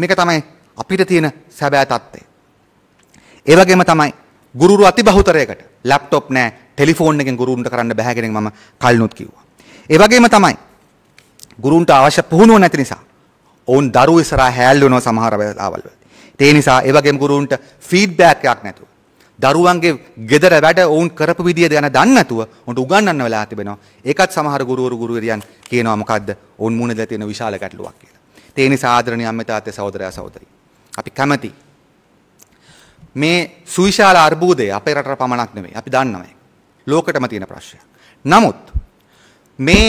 මේක තමයි අපිට තියෙන සැබෑ తත්ත්වය. ඒ වගේම තමයි ගුරුරු අතිබහුතරයකට ලැප්ටොප් නෑ, ටෙලිෆෝන් එකෙන් ගුරුන්ට කරන්න බෑ කියන එක මම කල්නොත් කිව්වා. ඒ වගේම තමයි ගුරුන්ට අවශ්‍ය පුහුණුව නැති නිසා ඔවුන් දරුවෝ ඉස්සරහා හැල් වෙනවා සමහර වෙලාවල්. ඒ නිසා ඒ වගේම ගුරුන්ට ෆීඩ්බැක් එකක් නැතුව දරුවන්ගේ ගෙදර වැඩ ඔවුන් කරපු විදිහද ගැන දන්නේ නැතුව උන්ට උගන්වන්න වෙලා තිබෙනවා. ඒකත් සමහර ගුරුවරු ගුරුවරියන් කියනවා මොකද්ද? ඔවුන් මුණ දෙලා තියෙන විශාල ගැටලුවක් කියලා. ඒ නිසා ආදරණීය අම්මේ තාත්තේ සහෝදරයා සහෝදරි. අපි කැමති මේ සුවිශාල අර්බුදය අපේ රටට පමණක් නෙවෙයි. අපි දන්නවා ඒක. ලෝකෙටම තියෙන ප්‍රශ්නය. නමුත් මේ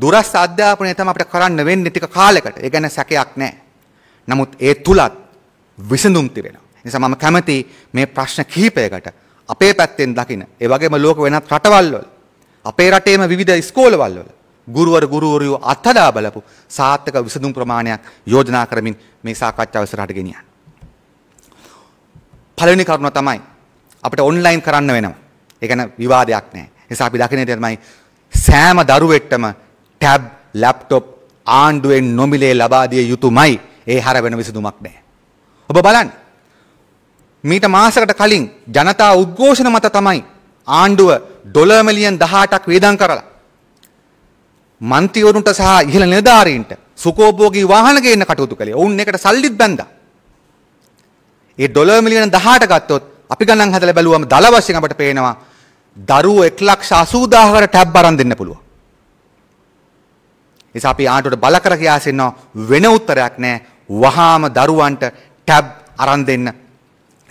දුරස් අධ්‍යාපනය තමයි අපිට කරන්න වෙන්නේ ටික කාලයකට. ඒ ගැන සැකයක් නැහැ. නමුත් ඒ තුලත් විසඳුම් තිබෙනවා. නිසා මම කැමති මේ ප්‍රශ්න කිහිපයකට අපේ පැත්තෙන් දකින ඒ වගේම ලෝක වෙනත් රටවල් වල අපේ රටේම විවිධ ස්කෝලවල් වල ගුරුවර ගුරුවරයෝ අත්හදා බලපු සාර්ථක විසඳුම් ප්‍රමාණයක් යෝජනා කරමින් මේ සාකච්ඡාව ඉස්සරහට ගෙනියන්න. පළවෙනි කරුණ තමයි අපිට ඔන්ලයින් කරන්න වෙනවා. ඒ කියන්නේ විවාදයක් නැහැ. නිසා අපි දකින තමයි සෑම දරුවෙක්ටම ටැබ්, ලැප්ටොප් ආණ්ඩුවෙන් නොමිලේ ලබා දිය යුතුමයි. ඒ හැර වෙන විසඳුමක් නැහැ. ඔබ බලන්න මීට මාසකට කලින් ජනතා උද්ඝෝෂණ මත තමයි ආණ්ඩුව ඩොලර් මිලියන් 18ක් වේදම් කරලා මන්ත්‍රීවරුන්ට සහ ඉහළ නිලධාරීන්ට සුකෝභෝගී වාහන ගේන්න කටයුතු කළේ. ඔවුන් එකට සල්ලිත් බැන්දා. ඒ ඩොලර් මිලියන 18 ගත්තොත් අපි ගණන් හදලා බැලුවම දල වශයෙන් අපට පේනවා දරුවෝ 180000කට ටැබ් අරන් දෙන්න පුළුවන්. එසා අපි ආණ්ඩුවට බල කර කියා සිටිනවා වෙන උත්තරයක් නැහැ. වහාම දරුවන්ට ටැබ් අරන් දෙන්න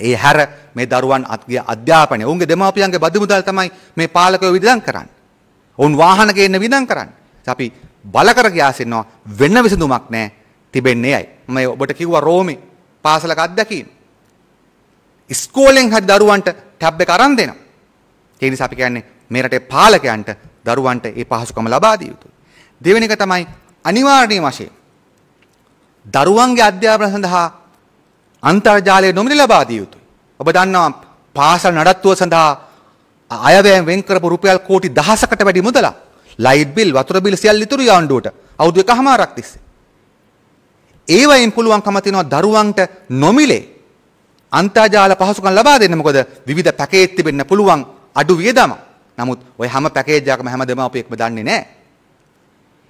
ඒ හැර මේ දරුවන් අත්ගේ අධ්‍යාපනය ඔවුන්ගේ දෙමාපියන්ගේ බදු මුදල් තමයි මේ පාලකයෝ විදන් කරන්නේ. ඔවුන් වාහන ගේන්න විදන් කරන්නේ. අපි බල කර ගියාසින්නවා වෙන විසඳුමක් නැහැ තිබෙන්නේ ඇයි. මම ඔබට කිව්වා රෝමේ පාසලක අත්දැකීම. ඉස්කෝලෙන් හරි දරුවන්ට ටැබ් එක අරන් දෙනවා. ඒ නිසා අපි කියන්නේ මේ රටේ පාලකයන්ට දරුවන්ට ඒ පහසුකම ලබා දිය යුතුයි. දෙවෙනි එක තමයි අනිවාර්ය වශයෙන් දරුවන්ගේ අධ්‍යාපන සඳහා අන්තර්ජාලය නොමිලි ලබා දිය යුතුයි. ඔබ දන්නවා පාසල් නඩත්තුව සඳහා අයවැය වෙන් කරපු රුපියල් කෝටි දහසකට වැඩි මුදල ලයිට් බිල් වතුර බිල් සියල්ල ඉතුරු යාණ්ඩුවට අවුරුදු එකහමාරක් තිස්සේ. ඒවයින් පුළුවන්කම තියෙනවා දරුවන්ට නොමිලේ අන්තර්ජාල පහසුකම් ලබා දෙන්න මොකද විවිධ පැකේජ් තිබෙන්න පුළුවන් අඩු වියදම. නමුත් ওই හැම පැකේජ් එකක්ම හැම දෙමාපියෙක්ම දන්නේ නැහැ.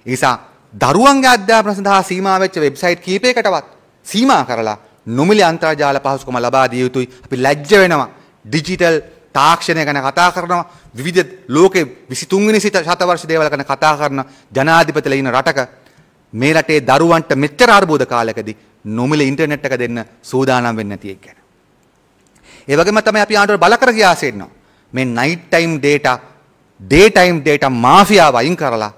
ඒ නිසා දරුවන්ගේ අධ්‍යාපන සඳහා සීමා වෙච්ච වෙබ්සයිට් කීපයකටවත් සීමා කරලා නොමිලි අන්තර්ජාල පහසුකම ලබා දිය යුතුයි. අපි ලැජ්ජ වෙනවා. ඩිජිටල් තාක්ෂණය ගැන කතා කරනවා. විවිධ ලෝකේ 23 වෙනි ශතවර්ෂ දේවල් ගැන කතා කරන ජනාධිපතිලා ඉන්න රටක මේ රටේ දරුවන්ට මෙච්චර අර්බුද කාලයකදී නොමිලේ ඉන්ටර්නෙට් එක දෙන්න සූදානම් වෙන්නේ නැති එක. ඒ වගේම තමයි අපි ආණ්ඩුවට බල කර ගියාසෙ ඉන්නවා. මේ night time data day time data මාෆියාව අයින් කරලා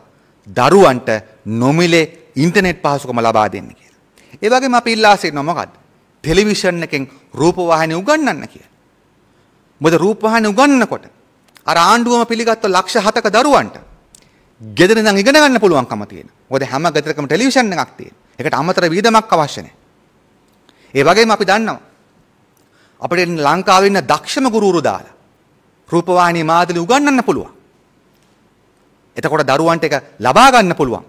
දරුවන්ට නොමිලේ ඉන්ටර්නෙට් පහසුකම ලබා දෙන්න කියලා. ඒ වගේම අපි ඉල්ලා සිටිනවා මොකද්ද? ටෙලිවිෂන් එකෙන් රූපවාහිනී උගන්වන්න කියලා. මොකද රූපවාහිනී උගන්වනකොට අර ආණ්ඩුවම පිළිගත්ත ලක්ෂ 7ක දරුවන්ට ගෙදර ඉඳන් ඉගෙන ගන්න පුළුවන්කම තියෙන. මොකද හැම ගෙදරකම ටෙලිවිෂන් එකක් තියෙන. ඒකට අමතර වියදමක් අවශ්‍ය නැහැ. ඒ වගේම අපි දන්නවා අපිට ලංකාවේ ඉන්න දක්ෂම ගුරුවරු දාලා රූපවාහිනී මාදලි උගන්වන්න පුළුවන්. එතකොට දරුවන්ට ඒක ලබා ගන්න පුළුවන්.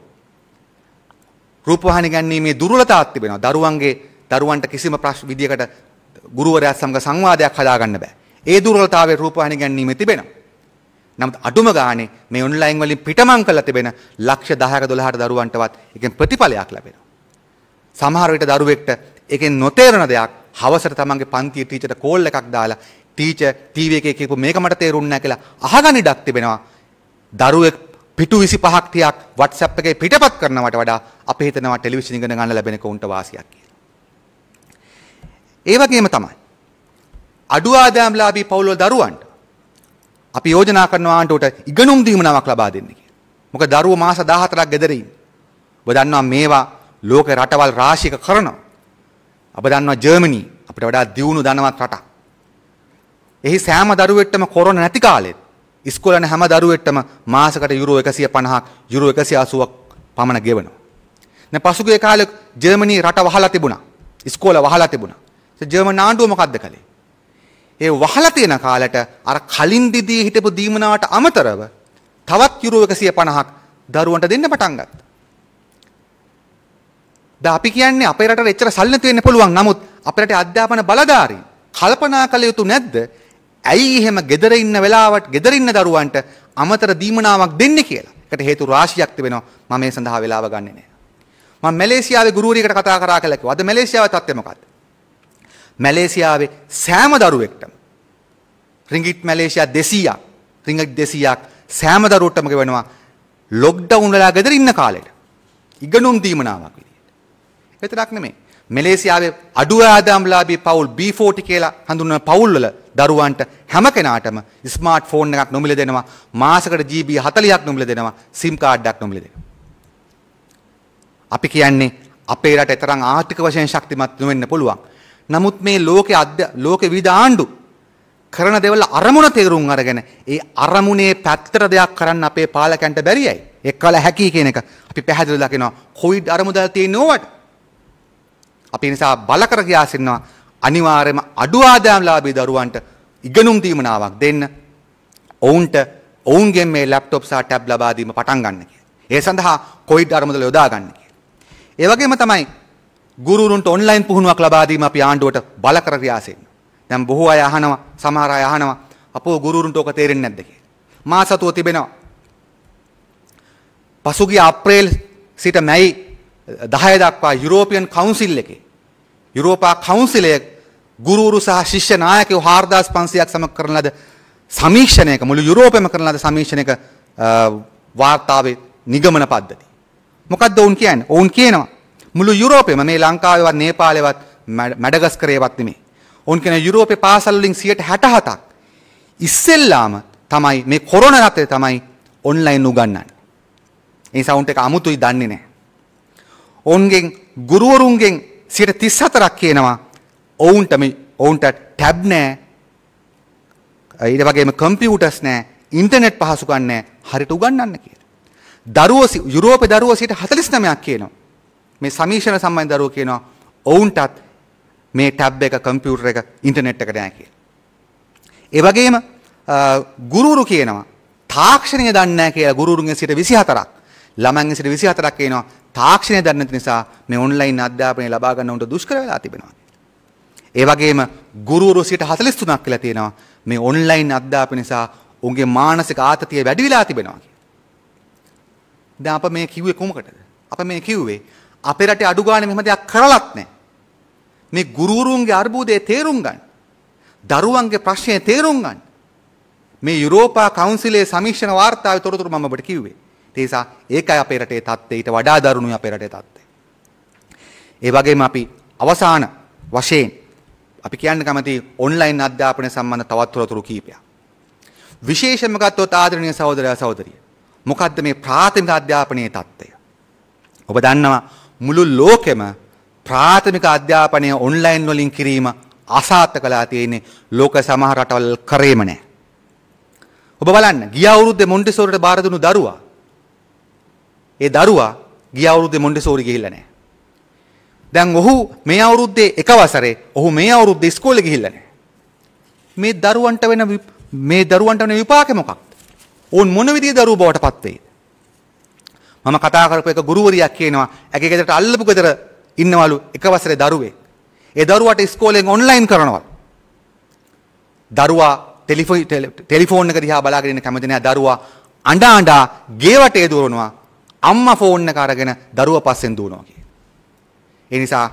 රූපවාහිනී ගැනීමේ දුර්වලතාවක් තිබෙනවා. දරුවන්ගේ දරුවන්ට කිසිම ප්‍රශ් විදිකට ගුරුවරයත් සමඟ සංවාදයක් හදාගන්න බෑ. ඒ දුර්වලතාවයේ රූපවාහිනී ගැනීම තිබෙනවා. නමුත් අඩුම ගානේ මේ ඔන්ලයින් වලින් පිටමං කරලා තිබෙන ලක්ෂ 10ක 12කට දරුවන්ටවත් එකෙන් ප්‍රතිඵලයක් ලැබෙනවා. සමහර විට දරුවෙක්ට එකෙන් නොතේරෙන දෙයක් හවසට තමන්ගේ පන්තියේ ටීචර්ට කෝල් එකක් දාලා ටීචර් ටීවී එකේ කියපු මේක මට තේරුන්නේ නැහැ කියලා අහගන්න ඉඩක් තිබෙනවා. දරුවෙක් පිටු 25ක් 30ක් WhatsApp එකේ පිටපත් කරනවට වඩා අපි හිතනවා ටෙලිවිෂන් ඉගෙන ගන්න ලැබෙන කවුන්ට වාසියක් කියලා. ඒ වගේම තමයි. අඩු ආදායම්ලාභී පවුල්වල දරුවන්ට අපි යෝජනා කරනවා ආණ්ඩුවට ඉගෙනුම් දීමනාවක් ලබා දෙන්න කියලා. මොකද දරුවෝ මාස 14ක් ගෙදර ඉන්නේ. ඔබ දන්නවා මේවා ලෝක රටවල් රාශියක කරනවා. ඔබ දන්නවා ජර්මනි අපිට වඩා දියුණු ධනවත් රටක්. එහි සෑම දරුවෙක්ටම කොරෝනා නැති කාලෙත් ඉස්කෝලේ යන හැම දරුවෙක්ටම මාසකට යුරෝ 150ක් යුරෝ 180ක් පමණ ගෙවනවා. දැන් පසුගිය කාලේ ජර්මනි රට වහලා තිබුණා. ඉස්කෝල වහලා තිබුණා. ජර්මන් ආණ්ඩුව මොකද්ද කළේ? ඒ වහලා තියෙන කාලෙට අර කලින් දිදී හිටපු දීමනාවට අමතරව තවත් යුරෝ 150ක් දරුවන්ට දෙන්න පටන් ගත්තා. දැන් අපි කියන්නේ අපේ රටට එච්චර සල්ලි තියෙන්න පුළුවන් නමුත් අපේ රටේ අධ්‍යාපන බලධාරීන් කල්පනා කළ යුතු නැද්ද? ඇයි එහෙම gedere ඉන්න වෙලාවට gedere ඉන්න දරුවන්ට අමතර දීමනාවක් දෙන්නේ කියලා. ඒකට හේතු රාශියක් තිබෙනවා. මම මේ සඳහා වෙලාව ගන්නෙ නෑ. මම මැලේසියාවේ ගුරුවරියකට කතා කරා කියලා කිව්වා. අද මැලේසියාවේ තත්ත්වය මොකක්ද? මැලේසියාවේ සෑම දරුවෙක්ටම රිංගිට් මැලේසියා 200ක් රිංගිට් 200ක් සෑම දරුවටම ගෙවනවා ලොක්ඩවුන් වෙලා ගෙදර ඉන්න කාලෙට ඉගෙනුම් දීමනාවක් විදියට. විතරක් නෙමෙයි මැලේසියාවේ අඩු ආදායම්ලාභී පවුල් B40 කියලා හඳුන්වන පවුල්වල දරුවන්ට හැම කෙනාටම ස්මාර්ට් ෆෝන් එකක් නොමිල දෙනවා මාසකට GB 40ක් නොමිල දෙනවා SIM කාඩ් එකක් නොමිල දෙනවා. අපි කියන්නේ අපේ රට තරම් ආර්ථික වශයෙන් ශක්තිමත් නොවෙන්න පුළුවන්. නමුත් මේ ලෝකේ අධ්‍ය ලෝකේ විවිධ ආණ්ඩු කරන දේවල් අරමුණ තේරුම් අරගෙන ඒ අරමුණේ පැත්තට දෙයක් කරන්න අපේ පාලකයන්ට බැරියයි. එක්කල හැකි කියන එක අපි පැහැදිලිව දකිනවා. කොවිඩ් අරමුදල් තියෙන ඕවට. අපි නිසා බල කර ගියාසින්නවා අනිවාර්යයෙන්ම අඩු ආදායම්ලාභී දරුවන්ට ඉගෙනුම් දීමනාවක් දෙන්න. ඔවුන්ට ඔවුන්ගෙන් මේ ලැප්ටොප් සහ ටැබ් ලබා දීම පටන් ගන්න කියලා. ඒ සඳහා කොවිඩ් අරමුදල යොදා ගන්න කියලා. ඒ වගේම තමයි ගුරුරුන්ට ඔන්ලයින් පුහුණුවක් ලබා දීම අපි ආණ්ඩුවට බල කර ක්‍රියාසෙන්න. දැන් බොහෝ අය අහනවා සමහර අය අහනවා අපෝ ගුරුරුන්ට ඕක තේරෙන්නේ නැද්ද කියලා. මා සතුව තිබෙනවා. පසුගිය අප්‍රේල් සිට මැයි 10 දක්වා යුරෝපියන් කවුන්සිල් එකේ යුරෝපා කවුන්සිලයේ ගුරුවරු සහ ශිෂ්‍ය නායකයෝ 4500ක් සමග කරන ලද සමීක්ෂණයක මුළු යුරෝපෙම කරන ලද සමීක්ෂණයක වාර්තාවේ නිගමන පද්ධතිය. මොකද්ද ඔවුන් කියන්නේ? ඔවුන් කියනවා මුළු යුරෝපයම මේ ලංකාවවත් නේපාලෙවත් මැඩගස් කරේවත් නෙමේ. ඔවුන් කෙන යුරෝපේ පාසල්ලින් සියට හැටහතක්. ඉස්සෙල්ලාම තමයි මේ කොරන රතේ තමයි ඔන්ලයින් උගන්නන්න. ඒ සවුන්ට එක අමුතුයි දන්නේ නෑ. ඔවුන්ගෙන් ගුරුවරුන්ගෙන් සියට තිස් හතරක් කියනවා ඔවුන්ටම ඔවුන්ට ටැබ් නෑ ඊට වගේම කම්පියුටස් නෑ ඉන්ටනෙට් පහසුකන්නේ හරිට උගන්නන්න කිය. දරුවෝ යුරෝප දරුවසිට හතලිස් නමයක් කියනවා. මේ සමීක්ෂණ සම්බන්ධ දරුවෝ කියනවා ඔවුන්ටත් මේ ටැබ් එක කම්පියුටර් එක ඉන්ටර්නෙට් එකට නෑ කියලා. ඒ වගේම ගුරුරු කියනවා තාක්ෂණය දන්නේ නැහැ කියලා ගුරුරුන්ගේ සිට 24ක් ළමයින්ගේ සිට 24ක් කියනවා තාක්ෂණය දන්නේ නැති නිසා මේ ඔන්ලයින් අධ්‍යාපනය ලබා ගන්න උන්ට දුෂ්කර වෙලා තිබෙනවා. ඒ වගේම ගුරුරු සිට 43ක් කියලා තියෙනවා මේ ඔන්ලයින් අධ්‍යාපනය නිසා උන්ගේ මානසික ආතතිය වැඩි වෙලා තිබෙනවා කියලා. දැන් අප මේ කිව්වේ කොමකටද? අප මේ කිව්වේ අපේ රටේ අඩු ගානේ මෙහෙම දෙයක් කරලත් නැහැ. මේ ගුරුවරුන්ගේ අර්බුදයේ තේරුම් ගන්න. දරුවන්ගේ ප්‍රශ්නේ තේරුම් ගන්න. මේ යුරෝපා කවුන්සිලේ සමීක්ෂණ වාර්තාවේ තොරතුරු මම ඔබට කිව්වේ. ඒ නිසා ඒකයි අපේ රටේ තත්ත්වය ඊට වඩා දරුණුයි අපේ රටේ තත්ත්වය. ඒ වගේම අපි අවසාන වශයෙන් අපි කියන්න කැමති ඔන්ලයින් අධ්‍යාපනය සම්බන්ධ තවත් තොරතුරු කීපයක්. විශේෂම ගත්තොත් ආදරණීය සහෝදරයා සහෝදරිය. මොකද්ද මේ ප්‍රාථමික අධ්‍යාපනයේ தত্ত্বය? ඔබ දන්නවා මුළු ලෝකෙම ප්‍රාථමික අධ්‍යාපනය ඔන්ලයින් වලින් කිරීම අසාර්ථක කළා තියෙන්නේ ලෝක සමහර රටවල් කරේම නැහැ. ඔබ බලන්න ගිය අවුරුද්දේ මොන්ටිසෝරිට බාර දුණු දරුවා ඒ දරුවා ගිය අවුරුද්දේ මොන්ටිසෝරි ගිහිල්ලා නැහැ. දැන් ඔහු මේ අවුරුද්දේ එක වසරේ ඔහු මේ අවුරුද්දේ ඉස්කෝලේ ගිහිල්ලා නැහැ. මේ දරුවන්ට වෙන මේ දරුවන්ට වෙන විපාකෙ මොකක්ද? ඕන් මොන විදිහේ දරුවෝ බවට පත් වෙයිද? මම කතා කරපු එක ගුරුවරියක් කියනවා ඇගේ ගෙදරට අල්ලපු ගෙදර ඉන්නවලු එක වසරේ දරුවේ. ඒ දරුවාට ඉස්කෝලෙන් ඔන්ලයින් කරනවා. දරුවා ටෙලිෆෝන් එක දිහා බලාගෙන ඉන්න කැමති නෑ දරුවා අඬ අඬ ගේ වටේ දුවනවා අම්මා ෆෝන් එක අරගෙන දරුවා පස්සෙන් දුවනවා කියන. ඒ නිසා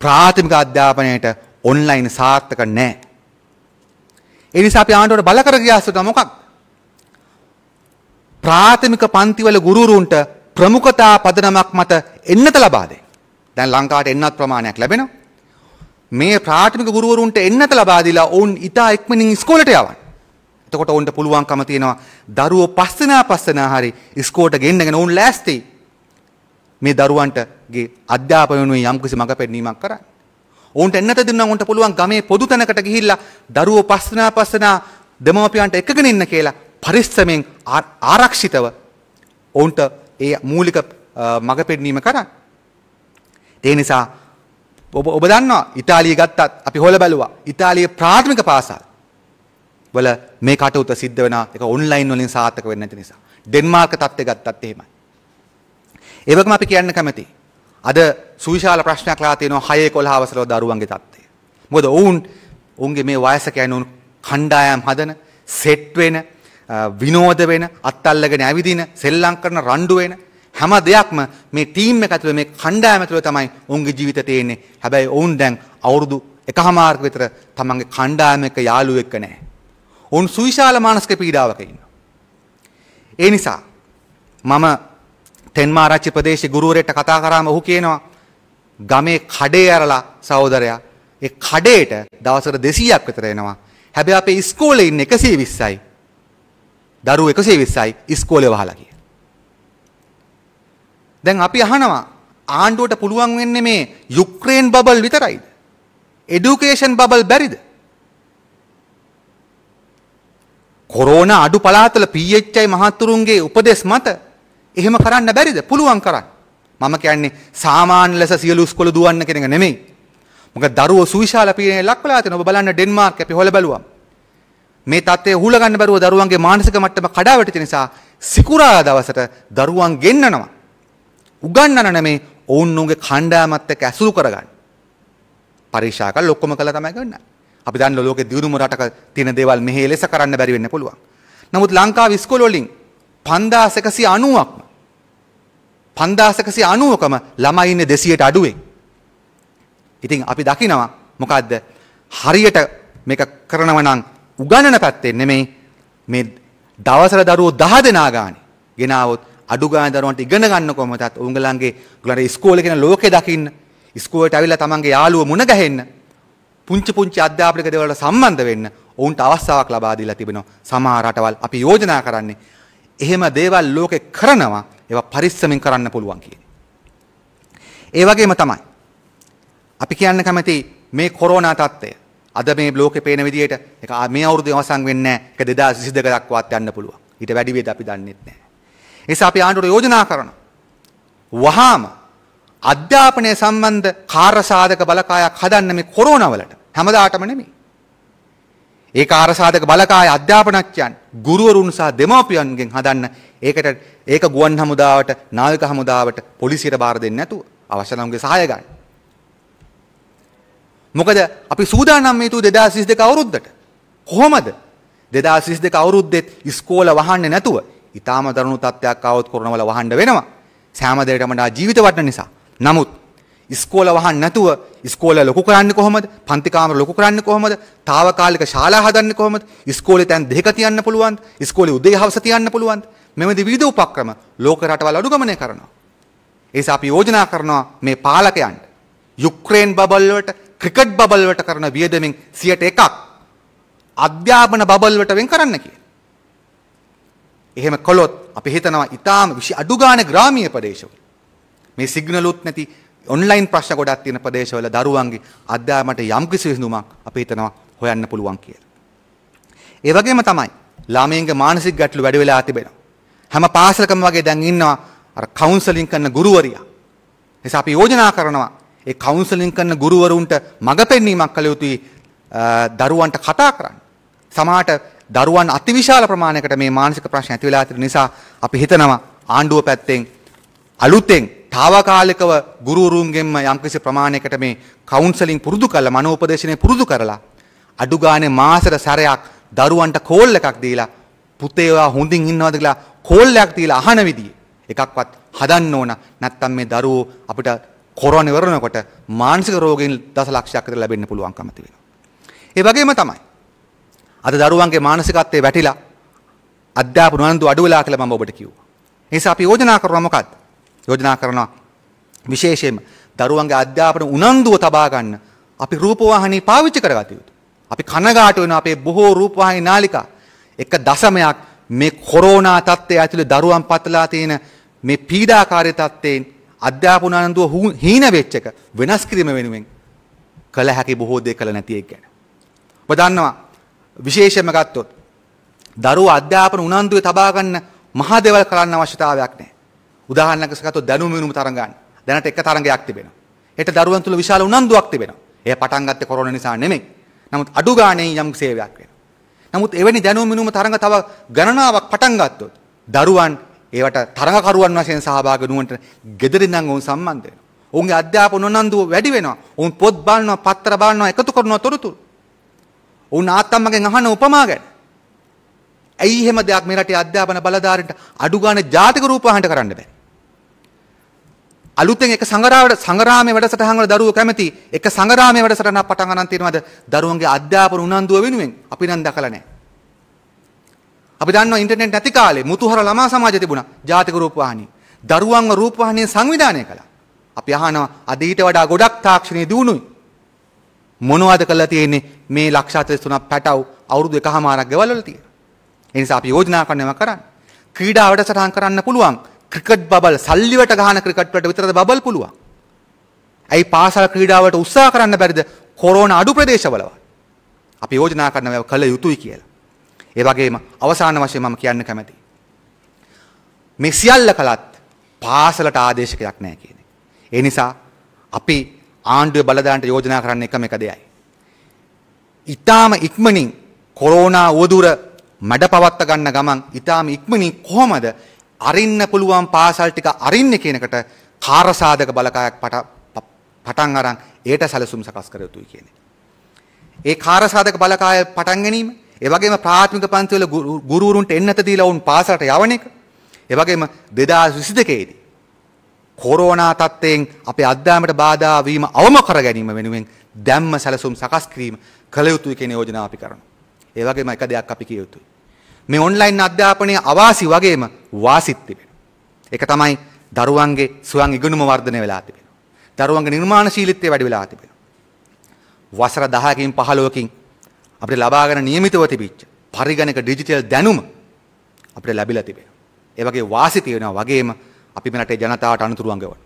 ප්‍රාථමික අධ්‍යාපනයට ඔන්ලයින් සාර්ථක නෑ. ඒ නිසා අපි ආණ්ඩුවට බල කර ගියාසුට මොකක්ද? ප්‍රාථමික පන්තිවල ගුරුරුන්ට ප්‍රමුඛතා පදනමක් මත එන්නත ලබා දෙයි. දැන් ලංකාවට එන්නත් ප්‍රමාණයක් ලැබෙනවා. මේ ප්‍රාථමික ගුරුවරුන්ට එන්නත ලබා දීලා ඔවුන් ඊටා ඉක්මනින් ඉස්කෝලේට යවන්න. එතකොට ඔවුන්ට පුළුවන්කම තියෙනවා දරුවෝ පස්සනා පස්සනා හරි ඉස්කෝලට ගෙන්නගෙන ඔවුන් ලෑස්ති. මේ දරුවන්ටගේ අධ්‍යාපන වෙනුවෙන් යම්කිසි මඟ පෙන්වීමක් කරන්න. ඔවුන්ට එන්නත දෙන්න ඔවුන්ට පුළුවන් ගමේ පොදු තැනකට ගිහිල්ලා දරුවෝ පස්සනා පස්සනා දෙමව්පියන්ට එකගෙන ඉන්න කියලා පරිස්සමෙන් ආරක්ෂිතව ඔවුන්ට ඒ මූලික මඟ පෙන්වීම කරන්න. ඒ නිසා ඔබ ඔබ දන්නවා ඉතාලිය ගත්තත් අපි හොල බැලුවා ඉතාලිය ප්‍රාථමික පාසල් වල මේ කටයුතු සිද්ධ වෙන එක ඔන්ලයින් වලින් සාර්ථක වෙන්නේ නැති නිසා. ඩෙන්මාර්ක තත්ත්වය ගත්තත් එහෙමයි. ඒ වගේම අපි කියන්න කැමතියි අද සුවිශාල ප්‍රශ්නයක් ලා තියෙනවා 6 11 අවසරව දරුවන්ගේ තත්ත්වය. මොකද ඔවුන් ඔවුන්ගේ මේ වයස කියන්නේ ඔවුන් කණ්ඩායම් හදන, සෙට් වෙන, විනෝද වෙන අත්තල්ලගෙන ඇවිදින සෙල්ලම් කරන රණ්ඩු වෙන හැම දෙයක්ම මේ ටීම් එක ඇතුළේ මේ කණ්ඩායම ඇතුළේ තමයි ඔවුන්ගේ ජීවිත තියෙන්නේ. හැබැයි ඔවුන් දැන් අවුරුදු එකහමාරක විතර තමන්ගේ කණ්ඩායම එක යාළුවෙක් නැහැ. ඔවුන් සුවිශාල මානසික පීඩාවක ඉන්නවා. ඒ නිසා මම තෙන්මාරච්චි ප්‍රදේශයේ ගුරුවරයෙක්ට කතා කරාම ඔහු කියනවා ගමේ කඩේ ඇරලා සහෝදරයා ඒ කඩේට දවසට 200ක් විතර එනවා. හැබැයි අපේ ඉස්කෝලේ ඉන්නේ 120යි. දරුවෝ 120යි ඉස්කෝලේ වහලා කිය. දැන් අපි අහනවා ආණ්ඩුවට පුළුවන් වෙන්නේ මේ යුක්‍රේන් බබල් විතරයිද? এডুকেෂන් බබල් බැරිද? කොරෝනා අඩු පළාතවල PHI මහතුරුන්ගේ උපදෙස් මත එහෙම කරන්න බැරිද? පුළුවන් කරන්න. මම කියන්නේ සාමාන්‍ය ලෙස සියලු ඉස්කෝල දුවන්න කෙනෙක් නෙමෙයි. මොකද දරුවෝ සුවිශාල පීඩනයේ ලක් වෙලා තියෙනවා. ඔබ බලන්න ඩෙන්මාර්ක් අපි හොල බැලුවා. මේ තත්ත්වය හුලගන්න බැරුව දරුවන්ගේ මානසික මට්ටම කඩා වැටෙන නිසා සිකුරාදා දවසට දරුවන් ගෙන්නනවා. උගන්නන නෙමේ ඔවුන්ගේ කණ්ඩායමත් එක්ක ඇසුරු කරගන්න. පරීක්ෂා කරලා ඔක්කොම කළා තමයි ගන්න. අපි දන්න ලෝකේ දියුණුම රටක තියෙන දේවල් මෙහි ලෙස කරන්න බැරි වෙන්න පුළුවන්. නමුත් ලංකාවේ ඉස්කෝල වලින් 5190ක්ම 5190කම ළමයි ඉන්නේ 200ට අඩුවෙන්. ඉතින් අපි දකිනවා මොකද්ද? හරියට මේක කරනවා නම් උගණන පැත්තෙන් නෙමෙයි මේ දවසර දරුවෝ 10 දෙනා ගානේ ගෙනාවොත් අඩු ගානේ දරුවන්ට ඉගෙන ගන්න කොහොමදත් උංගලන්ගේ උගලන්ට ඉස්කෝලේ කියන ලෝකේ දකින්න ඉස්කෝලේට ඇවිල්ලා තමන්ගේ යාළුවෝ මුණ ගැහෙන්න පුංචි පුංචි අධ්‍යාපනික දේවල් සම්බන්ධ වෙන්න ඔවුන්ට අවස්ථාවක් ලබා දීලා තිබෙනවා සමහර රටවල් අපි යෝජනා කරන්නේ එහෙම දේවල් ලෝකේ කරනවා ඒවා පරිස්සමින් කරන්න පුළුවන් කියන. ඒ වගේම තමයි අපි කියන්න කැමති මේ කොරෝනා තත්ත්වය අද මේ ලෝකේ පේන විදිහට ඒක මේ අවුරුද්දේ අවසන් වෙන්නේ නැහැ. ඒක 2022 දක්වාත් යන්න පුළුවන්. ඊට වැඩි වේද අපි දන්නේ නැහැ. ඒ නිසා අපි ආණ්ඩුවට යෝජනා කරන වහාම අධ්‍යාපනය සම්බන්ධ කාර්යසාධක බලකායක් හදන්න මේ කොරෝනා වලට හැමදාටම නෙමෙයි. ඒ කාර්යසාධක බලකාය අධ්‍යාපනඥයන් ගුරුවරුන් සහ දෙමාපියන්ගෙන් හදන්න ඒකට ඒක ගුවන් හමුදාවට නාවික හමුදාවට පොලිසියට බාර දෙන්නේ නැතුව අවශ්‍ය නම් සහය ගන්න. මොකද අපි සූදානම් මේතු දෙදාසිස් දෙක අවුරුද්දට. කොහොමද දෙදාසිස් දෙක අවුරුද්දෙත් ඉස්කෝල වහන්න නැතුව ඉතාම දරුණු තත්ත්වයක් අවුත් කරනවල වහන්ඩ වෙනවා. සෑමදයටමටා ජීවිත වටන නිසා. නමුත් ඉස්කෝල වහන් නැතුව ස්කෝල ලොකු කරන්න කොහොමද පන්තිකාම ලොකු කරන්න කොහොමද තාවකාලික ශාලා හදන්න කොහොමද ස්කෝලේ තැන් දෙක තියන්න පුළුවන් ස්කෝලේ උදේ හවස තියන්න පුළුවන් මෙමෙදි විවිධ උපක්‍රම ලෝක රටවල් අනුගමනය කරනවා. ඒස අපි යෝජනා කරනවා මේ පාලකයන්ට යුක්‍රේන් බබල්ලවට ක්‍රිකට් බබල්වට කරන වියදමෙන් සියට එකක් අධ්‍යාපන බබල්වට වෙන් කරන්න කිය. එහෙම කොළොත් අපි හිතනවා ඉතාම විශි අඩුගාන ග්‍රාමීය ප්‍රදේශවල මේ සිග්නලුත් නැති ඔන්ලයින් ප්‍රශ්න ගොඩක් තියෙන ප්‍රදේශවල දරුවන්ගේ අධ්‍යාපනයට යම් කිසි විසඳුමක් අපි හිතනවා හොයන්න පුළුවන් කියලා. ඒ වගේම තමයි ළමයින්ගේ මානසික ගැටලු වැඩි වෙලා තිබෙනවා. හැම පාසලකම වගේ දැන් ඉන්නවා අර කවුන්සලින් කරන ගුරුවරියා. නිසා අපි යෝජනා කරනවා ඒ කවුන්සලින් කරන ගුරුවරුන්ට මඟ පෙන්වීමක් කළ යුතුයි දරුවන්ට කතා කරන්න. සමහරට දරුවන් අතිවිශාල ප්‍රමාණයකට මේ මානසික ප්‍රශ්න ඇති වෙලා තිබෙන නිසා අපි හිතනවා ආණ්ඩුව පැත්තෙන් අලුතෙන් తాවකාලිකව ගුරුවරුන්ගෙන්ම යම්කිසි ප්‍රමාණයකට මේ කවුන්සලින් පුරුදු කරලා මනෝපදේශනය පුරුදු කරලා අඩු ගානේ මාසෙට සැරයක් දරුවන්ට කෝල් එකක් දීලා පුතේවා හොඳින් ඉන්නවද කියලා කෝල්ලයක් තියලා අහන විදිය එකක්වත් හදන්න ඕන නැත්තම් මේ දරුවෝ අපිට කොරෝන ඉවර වෙනකොට මානසික රෝගීන් දසලක්ෂයක් විතර ලැබෙන්න පුළුවන්කම තියෙනවා. ඒ වගේම තමයි. අද දරුවන්ගේ මානසිකත්වයේ වැටිලා අධ්‍යාපන උනන්දු අඩු වෙලා කියලා මම ඔබට කිව්වා. ඒ නිසා අපි යෝජනා කරනවා මොකක්ද? යෝජනා කරනවා විශේෂයෙන්ම දරුවන්ගේ අධ්‍යාපන උනන්දුව තබා ගන්න අපි රූපවාහිනී පාවිච්චි කරගත යුතුයි. අපි කනගාටු වෙන අපේ බොහෝ රූපවාහිනී නාලිකා එක දශමයක් මේ කොරෝනා තත්ත්වය ඇතුළේ දරුවන් පතලා තියෙන මේ පීඩාකාරී තත්ත්වයෙන් අධ්‍යාපනානන්දුව හීන වෙච්ච එක වෙනස් කිරීම වෙනුවෙන් කළ හැකි බොහෝ දේ කළ නැති එක ගැන. ඔබ දන්නවා විශේෂයෙන්ම ගත්තොත් දරුවෝ අධ්‍යාපන උනන්දුවේ තබා ගන්න මහා දේවල් කරන්න අවශ්‍යතාවයක් නැහැ. උදාහරණයක් ගත්තොත් දැනුම වෙනුම තරඟයන් දැනට එක තරඟයක් තිබෙනවා. හෙට දරුවන් තුළ විශාල උනන්දුවක් තිබෙනවා. එය පටන් ගත්තේ කොරෝනා නිසා නෙමෙයි. නමුත් අඩු ගානේ යම් සේවයක් වෙනවා. නමුත් එවැනි දැනුම වෙනුම තරඟ තව ගණනාවක් පටන් ගත්තොත් දරුවන් ඒවට තරහකරුවන් වශයෙන් සහභාගී වුණට gederin නම් ඔවුන් සම්බන්ධ වෙනවා. ඔවුන්ගේ අධ්‍යාපන උනන්දුව වැඩි වෙනවා. ඔවුන් පොත් බලනවා, පත්‍ර බලනවා, එකතු කරනවා තොරතුරු. ඔවුන් ආත්තම්මගෙන් අහන උපමා ගැන. ඇයි එහෙම දෙයක් මේ රටේ අධ්‍යාපන බලධාරීන්ට අඩු ගන්න ජාතික රූපවාහිනියට කරන්න බෑ. අලුතෙන් එක සංගරාවට සංගරාමයේ වැඩසටහන් වල දරුවෝ කැමති එක සංගරාමයේ වැඩසටහනක් පටන් ගන්න තියෙනවද? දරුවන්ගේ අධ්‍යාපන උනන්දුව වෙනුවෙන් අපි නම් දැකලා නැහැ. අපි දන්නවා ඉන්ටර්නෙට් නැති කාලේ මුතුහර ළමා සමාජය තිබුණා ජාතික රූපවාහිනිය. දරුවන්ව රූපවාහිනිය සංවිධානය කළා. අපි අහනවා අද ඊට වඩා ගොඩක් තාක්ෂණයේ දියුණුයි. මොනවද කරලා තියෙන්නේ මේ ලක්ෂ 43ක් පැටව අවුරුදු එකහමාරක් ගෙවල් වල තියෙන. ඒ නිසා අපි යෝජනා කරනවා කරන්න. ක්‍රීඩා වැඩසටහන් කරන්න පුළුවන්. ක්‍රිකට් බබල් සල්ලිවට ගහන ක්‍රිකට් වලට විතරද බබල් පුළුවන්. ඇයි පාසල් ක්‍රීඩාවට උත්සාහ කරන්න බැරිද? කොරෝනා අඩු ප්‍රදේශවලවත්. අපි යෝජනා කරනවා කළ යුතුයි කියලා. ඒ වගේම අවසාන වශයෙන් මම කියන්න කැමති. මේ සියල්ල කළත් පාසලට ආදේශකයක් නැහැ කියන්නේ. ඒ නිසා අපි ආණ්ඩුවේ බලදාන්ට යෝජනා කරන්න එකම එක දෙයයි. ඊටාම ඉක්මනින් කොරෝනා වදුර මැඩ පවත්ත ගන්න ගමන් ඊටාම ඉක්මනින් කොහොමද අරින්න පුළුවන් පාසල් ටික අරින්නේ කියනකට කාර්යසාධක බලකායක් පටන් අරන් ඒට සැලසුම් සකස් කර යුතුයි කියන්නේ. ඒ කාර්යසාධක බලකාය පටන් ගැනීම ඒ වගේම ප්‍රාථමික පන්තිවල ගුරුවරුන්ට එන්නත දීලා වුන් පාසලට යවන එක. ඒ වගේම 2022 දී කොරෝනා තත්ත්වයෙන් අපේ අධ්‍යාපනයට බාධා වීම අවම කර ගැනීම වෙනුවෙන් දැම්ම සැලසුම් සකස් කිරීම කළ යුතුයි කියන යෝජනා අපි කරනවා. ඒ වගේම එක දෙයක් අපි කිය යුතුයි. මේ ඔන්ලයින් අධ්‍යාපනයේ අවාසි වගේම වාසිත් තිබෙනවා. ඒක තමයි දරුවන්ගේ ස්වයං ඉගෙනුම වර්ධනය වෙලා තිබෙනවා. දරුවන්ගේ නිර්මාණශීලීත්වය වැඩි වෙලා තිබෙනවා. වසර 10කින් 15කින් අපිට ලබාගෙන නියමිතව තිබිච්ච පරිගණක ඩිජිටල් දැනුම අපිට ලැබිලා තිබෙනවා. ඒ වගේ වාසි තියෙනවා වගේම අපි මේ රටේ ජනතාවට අනුතුරු අඟවන.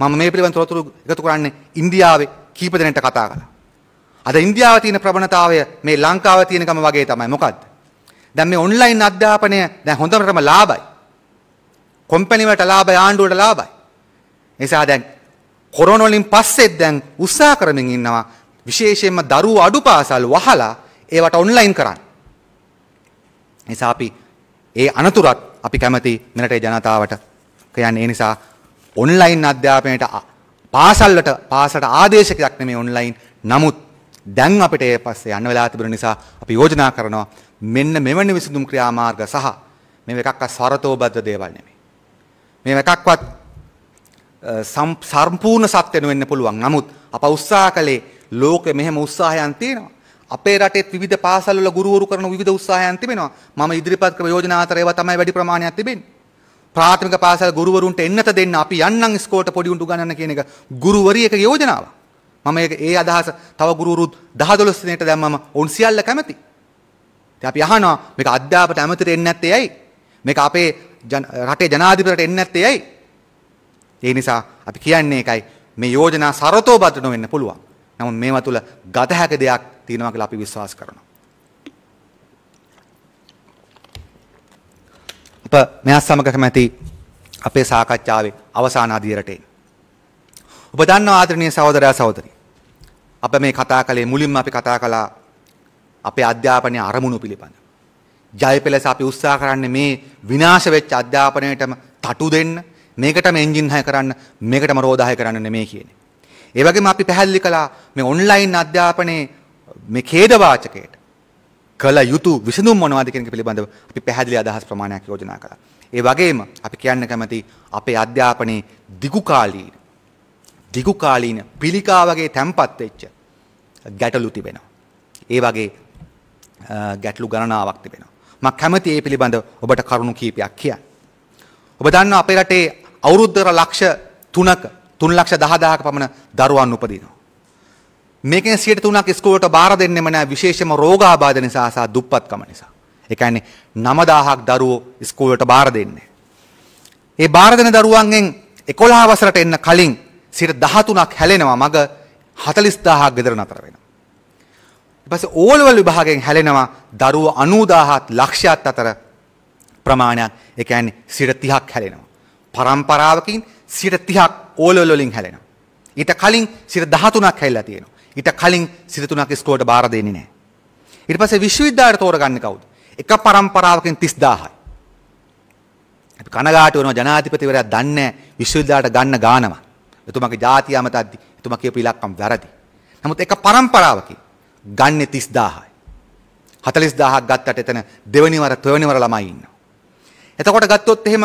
මම මේ පිළිබඳ තොරතුරු එකතු කරන්නේ ඉන්දියාවේ කීප දෙනෙක්ට කතා කළා. අද ඉන්දියාවේ තියෙන ප්‍රවණතාවය මේ ලංකාවේ තියෙනකම වගේ තමයි. මොකද්ද? දැන් මේ ඔන්ලයින් අධ්‍යාපනය දැන් හොඳටම ලාභයි. කොම්පැනි වලට ලාභයි ආණ්ඩුවට ලාභයි. නිසා දැන් කොරෝනා වලින් පස්සෙත් දැන් උත්සාහ කරමින් ඉන්නවා විශේෂයෙන්ම දරුවෝ අඩු පාසල් වහලා ඒවට ඔන්ලයින් කරන්න. නිසා අපි ඒ අනතුරත් අපි කැමති මෙරටේ ජනතාවට කියන්නේ ඒ නිසා ඔන්ලයින් අධ්‍යාපනයට පාසල්ලට පාසට ආදේශකයක් නෙමේ ඔන්ලයින් නමුත් දැන් අපිට ඒ පස්සේ යන්න වෙලා තිබුණ නිසා අපි යෝජනා කරනවා මෙන්න මෙවැනි විසඳුම් ක්‍රියාමාර්ග සහ මේ එකක්වත් සරතෝබද්ධ දේවල් නෙමේ. මේ එකක්වත් සම්පූර්ණ සත්‍යන වෙන්න පුළුවන්. නමුත් අප උත්සාහ කළේ ලෝකෙ මෙහෙම උත්සාහයන් තියෙනවා. අපේ රටෙත් විධ පාසල්ල ගුරුවරු කරන විධ උත්සාහයන් තිබෙනවා මම ඉදිරිපත් කර යෝජනා අතරේව තමයි වැඩි ප්‍රමාණයක් තිබෙන්නේ. ප්‍රාථමික පාසල් ගුරුවරුන්ට එන්නත දෙන්න අපි යන්නම් ස්කෝලට පොඩි උන්ටු ගණන්න කියන එක ගුරුවරියකගේ යෝජනාව. මම ඒ අදහස තව ගුරුවරුත් 10 දිනට දැම්මම ඔවුන් සියල්ල කැමති. ඉතින් අපි අහනවා මේක අධ්‍යාපනයට ඇමතිට එන්නේ නැත්තේ ඇයි? මේක අපේ රටේ ජනාධිපතිට එන්නේ නැත්තේ ඇයි? ඒ නිසා අපි කියන්නේ එකයි මේ යෝජනා සරතෝබද්ද නොවෙන්න පුළුවන්. නමුත් මේවා තුල ගත හැකි දෙයක් තියෙනවා කියලා අපි විශ්වාස කරනවා. අප මෙයත් සමග කැමැති අපේ සාකච්ඡාවේ අවසාන අදියරට එන්න. ඔබ දන්නවා ආදරණීය සහෝදරයා සහෝදරි. අප මේ කතා කළේ මුලින්ම අපි කතා කළා අපේ අධ්‍යාපනයේ අරමුණු පිළිබඳ. ජය පෙළස අපි උත්සාහ කරන්නේ මේ විනාශ වෙච්ච අධ්‍යාපනයටම තටු දෙන්න, මේකටම එන්ජින් හය කරන්න, මේකටම රෝදාහය කරන්න නෙමෙයි කියන්නේ. ඒ වගේම අපි පැහැදිලි කළා මේ ඔන්ලයින් අධ්‍යාපනයේ මේ ඛේද වාචකයට කළ යුතු විසඳුම් මොනවද කියන එක පිළිබඳව අපි පැහැදිලි අදහස් ප්‍රමාණයක් යෝජනා කළා. ඒ වගේම අපි කියන්න කැමති අපේ අධ්‍යාපනයේ දිගුකාලීන දිගුකාලීන පිළිකා වගේ තැම්පත් වෙච්ච ගැටලු තිබෙනවා. ඒ වගේ ගැටලු ගණනාවක් තිබෙනවා. මම කැමති ඒ පිළිබඳව ඔබට කරුණු කීපයක් කියන්න. ඔබ දන්නවා අපේ රටේ අවුරුද්දර ලක්ෂ 3ක 3 ලක්ෂ 10000ක පමණ දරුවන් උපදිනවා. මේකෙන් 103ක් ස්කෝලට බාර දෙන්නෙම නැහැ විශේෂම රෝගාබාධ නිසා සහ දුප්පත්කම නිසා. ඒ කියන්නේ 9000ක් දරුවෝ ස්කෝලට බාර දෙන්නේ. ඒ බාර දෙන දරුවන්ගෙන් 11 වසරට එන්න කලින් 13ක් හැලෙනවා මග 40000ක් ගෙදර නතර වෙනවා. ඊපස්සේ ඕල්වල විභාගයෙන් හැලෙනවා දරුවෝ 90000ත් ලක්ෂයත් අතර ප්‍රමාණයක්. ඒ කියන්නේ 30ක් හැලෙනවා. පරම්පරාවකින් 30ක් ඕල්වල වලින් හැලෙනවා. ඊට කලින් 13ක් හැලලා තියෙනවා. ඊට කලින් සිරිතුනක් ස්කෝලට බාර දෙන්නේ නැහැ. ඊට පස්සේ විශ්වවිද්‍යාලයට තෝරගන්නේ කවුද? එක પરම්පරාවකින් 30000යි. අපි කනගාටු වෙනවා ජනාධිපතිවරයා දන්නේ විශ්වවිද්‍යාලයට ගන්න ගානම. එතුමාගේ ජාතිය අමතද්දි එතුමා කියපු ඉලක්කම් වැරදි. නමුත් එක પરම්පරාවකින් ගන්නෙ 30000යි. 40000ක් ගත්තට එතන දෙවෙනිවර තොවෙනිවර ළමයි ඉන්නවා. එතකොට ගත්තොත් එහෙම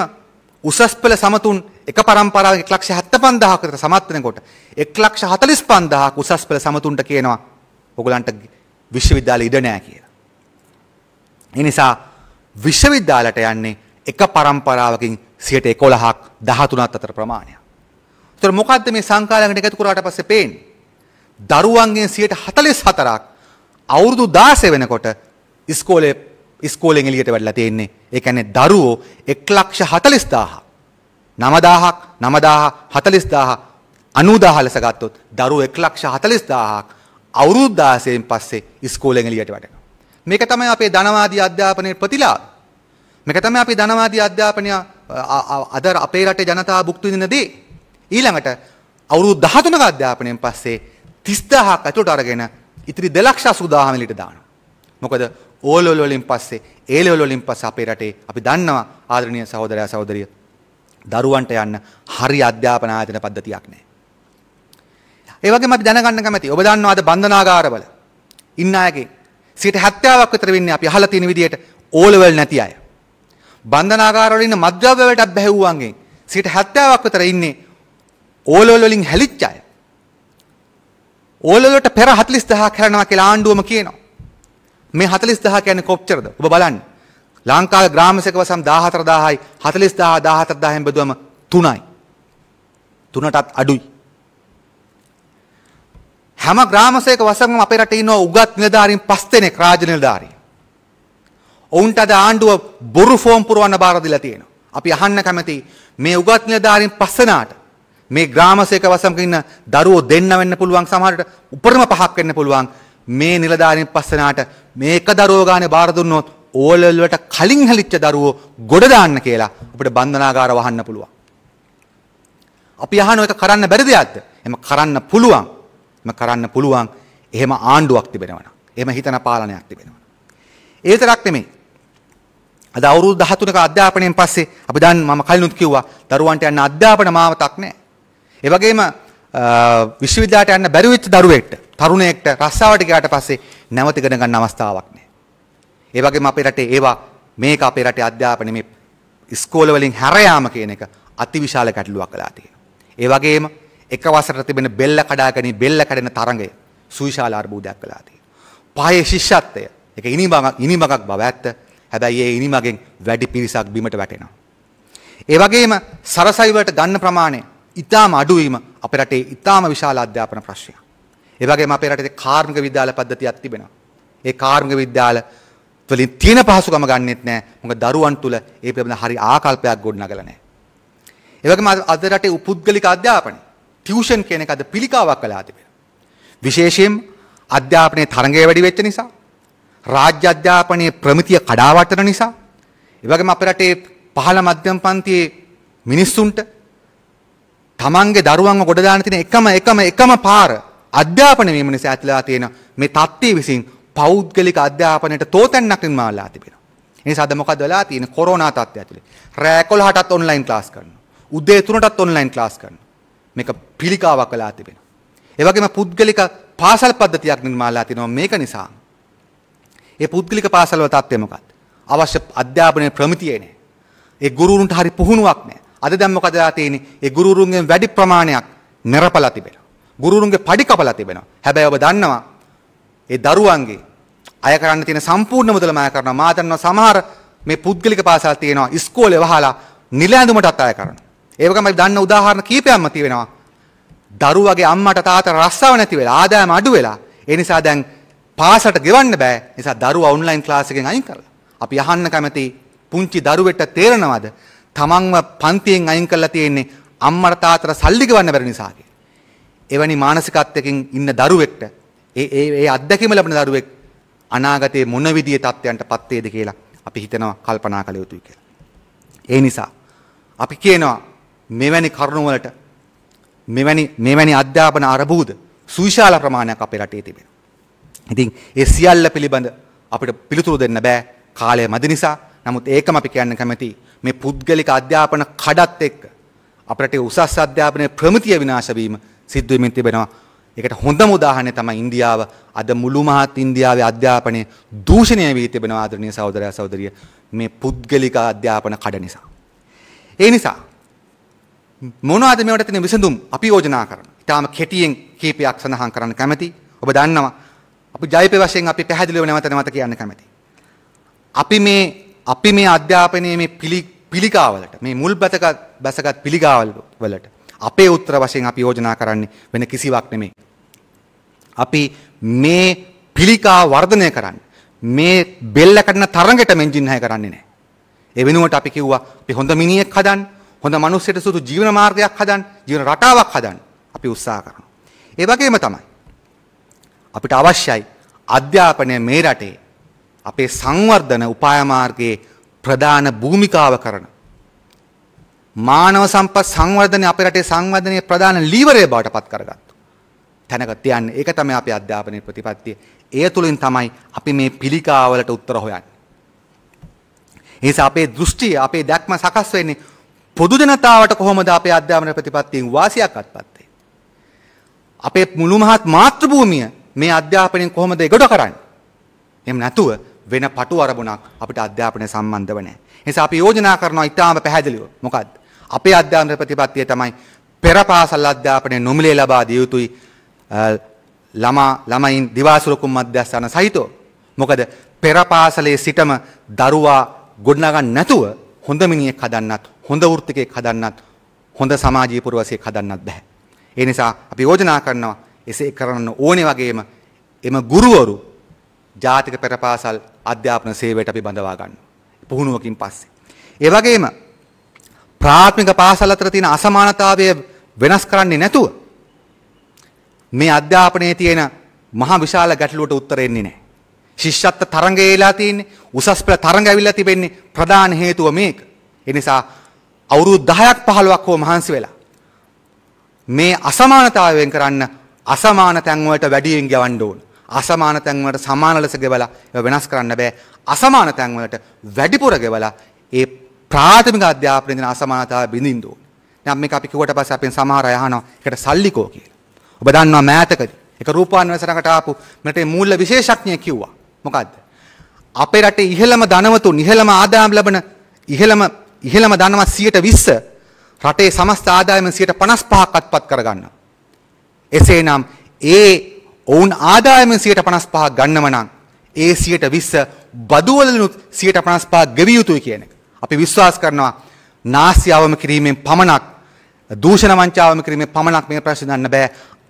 උසස් පෙළ සමතුන් එක පරම්පරාවක 175000ක් විතර සමත් වෙනකොට 145000ක් උසස් පෙළ සමතුන්ට කියනවා ඔයගලන්ට විශ්වවිද්‍යාලෙ ඉඩ නැහැ කියලා. ඒ නිසා විශ්වවිද්‍යාලයට යන්නේ එක පරම්පරාවකින් 111ක් 13ක් අතර ප්‍රමාණයක්. ඒතර මොකද්ද මේ සංකාලයකට එකතු කරාට පස්සේ පේන්නේ? දරුවන්ගෙන් 144ක් අවුරුදු 16 වෙනකොට ඉස්කෝලේ ස්කෝලෙන් එලියට වැඩලා තියෙන්නේ. ඒ කියන්නේ දරුවෝ 140000 9000ක් 9000 40000 90000 ලෙස ගත්තොත් දරුවෝ 140000ක් අවුරුදු 16න් පස්සේ ස්කෝලෙන් එලියට වැඩෙනවා. මේක තමයි අපේ ධනවාදී අධ්‍යාපනයේ ප්‍රතිලාභ. මේක තමයි අපි ධනවාදී අධ්‍යාපනය අද අපේ රටේ ජනතාව භුක්ති විඳින දේ. ඊළඟට අවුරුදු 13ක අධ්‍යාපනයෙන් පස්සේ 30000ක් අතුලට අරගෙන ඉතිරි 280000 මිලිට දානවා. මොකද ඕලොල් වලින් පස්සේ ඒ ලෙවල් වලින් පස්සේ අපේ රටේ අපි දන්නවා ආදරණීය සහෝදරයා සහෝදරිය දරුවන්ට යන්න හරි අධ්‍යාපන ආයතන පද්ධතියක් නැහැ. ඒ වගේම අපි දැනගන්න කැමති ඔබ දන්නවාද බන්ධනාගාරවල ඉන්න අයගේ සිට හැත්තාවක් විතර වෙන්නේ අපි අහලා තියෙන විදිහට ඕලෙවල් නැති අය. බන්ධනාගාරවල ඉන්න මද්ද්‍රව්‍ය වලට බැහැව්වන්ගෙන් සිට හැත්තාවක් විතර ඉන්නේ ඕලෙවල් වලින් හැලිච්ච අය. ඕලෙවලට පෙර 40000 කරනවා කියලා ආණ්ඩුවම කියනවා. මේ 40000 කියන්නේ කොච්චරද? ඔබ බලන්න. ලංකාවේ ග්‍රාමසේක වසම් 14000යි 40000 14000න් බෙදුවම 3යි. 3ටත් අඩුයි. හැම ග්‍රාමසේක වසම්ම අපේ රටේ ඉන්න උගත් නිලධාරීන් පස් දෙනෙක් රාජ්‍ය නිලධාරීන්. ඔවුන්ට අද ආණ්ඩුව බොරු ෆෝම් පුරවන්න බාර දීලා තියෙනවා. අපි අහන්න කැමති මේ උගත් නිලධාරීන් පස්සනාට මේ ග්‍රාමසේක වසම්ක ඉන්න දරුවෝ දෙන්න වෙන්න පුළුවන් සමහරට උපරිම පහක් වෙන්න පුළුවන් මේ නිලධාරීන් පස්සනාට මේක දරුවෝ ගානේ බාර දුන්නොත් ඕලෙල් වලට කලින් හැලිච්ච දරුවෝ ගොඩ දාන්න කියලා අපිට බන්ධනාගාර වහන්න පුළුවන්. අපි අහන එක කරන්න බැරි දෙයක්ද? එහෙම කරන්න පුළුවන්. එහෙම කරන්න පුළුවන්. එහෙම ආණ්ඩුවක් තිබෙනවා නම්. එහෙම හිතන පාලනයක් තිබෙනවා. ඒ විතරක් නෙමෙයි. අද අවුරුදු 13ක අධ්‍යාපනයෙන් පස්සේ අපි දැන් මම කලිනුත් කිව්වා දරුවන්ට යන්න අධ්‍යාපන මාවතක් නැහැ. ඒ වගේම විශ්වවිද්‍යාලයට යන්න බැරි වෙච්ච දරුවෙක්ට තරුණයෙක්ට රස්සාවට ගියාට පස්සේ නැවත ඉගෙන ගන්න අවස්ථාවක් නැහැ. ඒ වගේම අපේ රටේ ඒවා මේක අපේ රටේ අධ්‍යාපනයේ මේ ඉස්කෝල වලින් හැර යාම කියන එක අතිවිශාල ගැටලුවක් වෙලා තියෙනවා. ඒ වගේම එක වසරට තිබෙන බෙල්ල කඩා ගැනීම බෙල්ල කඩන තරඟය සුවිශාල අර්බුදයක් වෙලා තියෙනවා. පහේ ශිෂ්‍යත්වය ඒක ඉනිමගක් ඉනිමගක් බව ඇත්ත. හැබැයි ඒ ඉනිමගෙන් වැඩි පිරිසක් බිමට වැටෙනවා. ඒ වගේම සරසවි වලට ගන්න ප්‍රමාණය ඊටාම අඩු වීම අපේ රටේ ඊටාම විශාල අධ්‍යාපන ප්‍රශ්නයක්. ඒ වගේම අපේ රටේ කාර්මික විද්‍යාල පද්ධතියක් තිබෙනවා. ඒ කාර්මික විද්‍යාල වලින් තියෙන පහසුකම ගන්නෙත් නෑ. මොකද දරුවන් තුල ඒ පිළිබඳ හරි ආකල්පයක් ගොඩනගලා නෑ. ඒ වගේම අද රටේ උපුද්ගලික අධ්‍යාපනය ටියුෂන් කියන එක අද පිළිකාවක් කළා තිබෙනවා. විශේෂයෙන් අධ්‍යාපනයේ තරඟය වැඩි වෙච්ච නිසා රාජ්‍ය අධ්‍යාපනයේ ප්‍රමිතිය කඩාවැටෙන නිසා ඒ වගේම අපේ රටේ පහළ මධ්‍යම පන්තියේ මිනිස්සුන්ට තමන්ගේ දරුවන්ව ගොඩ දාන්න තියෙන එකම එකම එකම පාර අධ්‍යාපන වීම නිසා ඇතිලා තියෙන මේ தත්ත්වය විසින් පෞද්ගලික අධ්‍යාපනයට තෝතැන්නක් නිර්මාණය වෙලා තිබෙනවා. ඒ නිසා අද මොකද වෙලා තියෙන්නේ කොරෝනා තත්ත්වය ඇතුලේ. රෑ 11ටත් ඔන්ලයින් ක්ලාස් කරනවා. උදේ 3ටත් ඔන්ලයින් ක්ලාස් කරනවා. මේක පිළිකාවක් වෙලා තිබෙනවා. ඒ වගේම පුද්ගලික පාසල් පද්ධතියක් නිර්මාණය වෙලා තිනවා මේක නිසා. ඒ පුද්ගලික පාසල්වල තත්ත්වය මොකක්ද? අවශ්‍ය අධ්‍යාපනයේ ප්‍රමිතියේ නැහැ. ඒ ගුරුවරුන්ට හරි පුහුණුවක් නැහැ. අද දැන් මොකද වෙලා තියෙන්නේ? ඒ ගුරුවරුන්ගෙන් වැඩි ප්‍රමාණයක් නිරපලා තිබෙනවා. ගුරුරුන්ගේ පඩි කපලා තිබෙනවා. හැබැයි ඔබ දන්නවා ඒ දරුවන්ගේ අය කරන්න තියෙන සම්පූර්ණ මුදලම අය කරනවා. මා දන්නවා සමහර මේ පුද්ගලික පාසල් තියෙනවා. ඉස්කෝලේ වහලා නිල ඇඳුමටත් අය කරනවා. ඒ වගේම අපි දන්න උදාහරණ කීපයක්ම තියෙනවා. දරුවගේ අම්මට තාත්තට රස්සාව නැති වෙලා ආදායම අඩු වෙලා. ඒ නිසා දැන් පාසලට ගෙවන්න බෑ. නිසා දරුවා ඔන්ලයින් ක්ලාස් එකෙන් අයින් කරලා. අපි අහන්න කැමති පුංචි දරුවෙට තේරෙනවද? තමන්ව පන්තියෙන් අයින් කරලා තියෙන්නේ අම්මට තාත්තට සල්ලි ගෙවන්න බැරි නිසා කියලා. එවැනි මානසිකත්වයකින් ඉන්න දරුවෙක්ට ඒ ඒ අත්දැකීම ලැබෙන දරුවෙක් අනාගතයේ මොන විදිහේ තත්ත්වයන්ට පත් වේද කියලා අපි හිතනවා කල්පනා කළ යුතුයි කියලා. ඒ නිසා අපි කියනවා මෙවැනි කරුණු වලට මෙවැනි මෙවැනි අධ්‍යාපන අරබුද සුවිශාල ප්‍රමාණයක් අපේ රටේ තිබෙනවා. ඉතින් ඒ සියල්ල පිළිබඳ අපිට පිළිතුරු දෙන්න බෑ කාලය මදි නිසා. නමුත් ඒකම අපි කියන්න කැමති මේ පුද්ගලික අධ්‍යාපන කඩත් එක්ක අපරට උසස් අධ්‍යාපනය ප්‍රමිතිය විනාශවීම සිද්ධ වෙමින් තිබෙනවා. ඒකට හොඳම උදාහරණය තමයි ඉන්දියාව. අද මුළු මහත් ඉන්දියාවේ අධ්‍යාපනය දූෂණය වී තිබෙනවා ආදරණීය සහෝදරයා සහෝදරිය මේ පුද්ගලික අධ්‍යාපන කඩ නිසා. ඒ නිසා මොනවාද මේවට තියෙන විසඳුම් අපි යෝජනා කරන. ඊටාම කෙටියෙන් කීපයක් සඳහන් කරන්න කැමැති. ඔබ දන්නවා අපි ජයපේ වශයෙන් අපි පැහැදිලිව නැවත නැවත කියන්න කැමැති. අපි මේ අපි මේ අධ්‍යාපනයේ මේ පිළිකාවලට මේ මුල් බැසගත් පිළිකාවල් වලට අපේ උත්තර වශයෙන් අපි යෝජනා කරන්නේ වෙන කිසිවක් නෙමේ. අපි මේ පිළිකා වර්ධනය කරන්න. මේ බෙල්ල කඩන තරඟට මෙන්ජින්හය කරන්නේ නෑ. ඒ වෙනුවට අපි කිව්වා අපි හොඳ මිනිහෙක් හදන්න, හොඳ මිනිස්සෙට සුදු ජීවන මාර්ගයක් හදන්න, ජීවන රටාවක් හදන්න අපි උත්සාහ කරනවා. ඒ වගේම තමයි අපිට අවශ්‍යයි අධ්‍යාපනය මේ රටේ අපේ සංවර්ධන උපායමාර්ගයේ ප්‍රධාන භූමිකාව කරන මානව සම්පත් සංවර්ධනය අපේ රටේ සංවර්ධනයේ ප්‍රධාන ලීවරය බවට පත් කරගත්තු. තැනක තියන්නේ ඒක තමයි අපේ අධ්‍යාපනයේ ප්‍රතිපත්තිය. ඒ තුලින් තමයි අපි මේ පිළිකාවලට උත්තර හොයන්නේ. ඒ නිසා අපේ දෘෂ්ටිය, අපේ දැක්ම සකස් වෙන්නේ පොදු ජනතාවට කොහොමද අපේ අධ්‍යාපන ප්‍රතිපත්තියෙන් වාසියක් අත්පත් වෙන්නේ? අපේ මුළු මහත් මාතෘභූමිය මේ අධ්‍යාපනයෙන් කොහොමද එගොඩ කරන්නේ? එහෙම නැතුව වෙන පටු අරමුණක් අපිට අධ්‍යාපනය සම්බන්ධව නැහැ. ඒ නිසා අපි යෝජනා කරනවා ඊටාම පැහැදිලිව. මොකද්ද? අපේ අධ්‍යාපන ප්‍රතිපත්තිය තමයි පෙර පාසල් අධ්‍යාපනය නොමිලේ ලබා දිය යුතුයි ළමා ළමයින් දිවාසුර කුම් මධ්‍යස්ථාන සහිතව. මොකද පෙර පාසලේ සිටම දරුවා ගොඩනගන්න නැතුව හොඳ මිනිහෙක් හදන්නත් හොඳ වෘත්තිකයෙක් හදන්නත් හොඳ සමාජීය පුරවැසියෙක් හදන්නත් බෑ. ඒ නිසා අපි යෝජනා කරනවා එසේ කරන්න ඕනේ වගේම එම ගුරුවරු ජාතික පෙරපාසල් අධ්‍යාපන සේවයට අපි බඳවා ගන්න. පුහුණුවකින් පස්සේ. ඒ වගේම ප්‍රාථමික පාසල් අතර තියෙන අසමානතාවය වෙනස් කරන්නේ නැතුව මේ අධ්‍යාපනයේ තියෙන මහා විශාල ගැටලුවට උත්තර එන්නේ නැහැ. ශිෂ්‍යත්ව තරඟය එලා තියෙන්නේ උසස් පෙළ තරඟ ඇවිල්ලා තිබෙන්නේ ප්‍රධාන හේතුව මේක. ඒ නිසා අවුරුදු 10ක් 15ක් හෝ මහන්සි වෙලා මේ අසමානතාවයෙන් කරන්න අසමාන තැන් වලට වැඩියෙන් ගවන්න ඕන. අසමාන තැන් වලට සමාන ලෙස ගෙවලා වෙනස් කරන්න බෑ. අසමාන තැන් වලට වැඩිපුර ගෙවලා ඒ ප්‍රාථමික අධ්‍යාපනය දෙන අසමානතාවය බිඳින්න ඕනේ. නම් මේක අපි කිව්වට පස්සේ අපෙන් සමහර අය අහනවා ඒකට සල්ලිකෝ කියලා. ඔබ දන්නවා මෑතකදී එක රූපවාහිනී වැඩසටහනකට ආපු මෙරටේ මූල්‍ය විශේෂඥයෙක් කිව්වා. මොකද්ද? අපේ රටේ ඉහළම ධනවතුන් ඉහළම ආදායම් ලබන ඉහළම ඉහළම ධනවත් 120 රටේ සමස්ත ආදායමෙන් 155ක් අත්පත් කරගන්න. එසේනම් ඒ ඔවුන් ආදායමෙන් 155ක් ගන්නව නම් ඒ 120 බදුවලනුත් 155 ගෙවිය යුතුයි කියන එක. අපි විශ්වාස කරනවා නාස්ති අවම කිරීමෙන් පමණක් දූෂණ වංචාවම කිරීමෙන් පමණක් මේ ප්‍රශ්නේ දන්න බෑ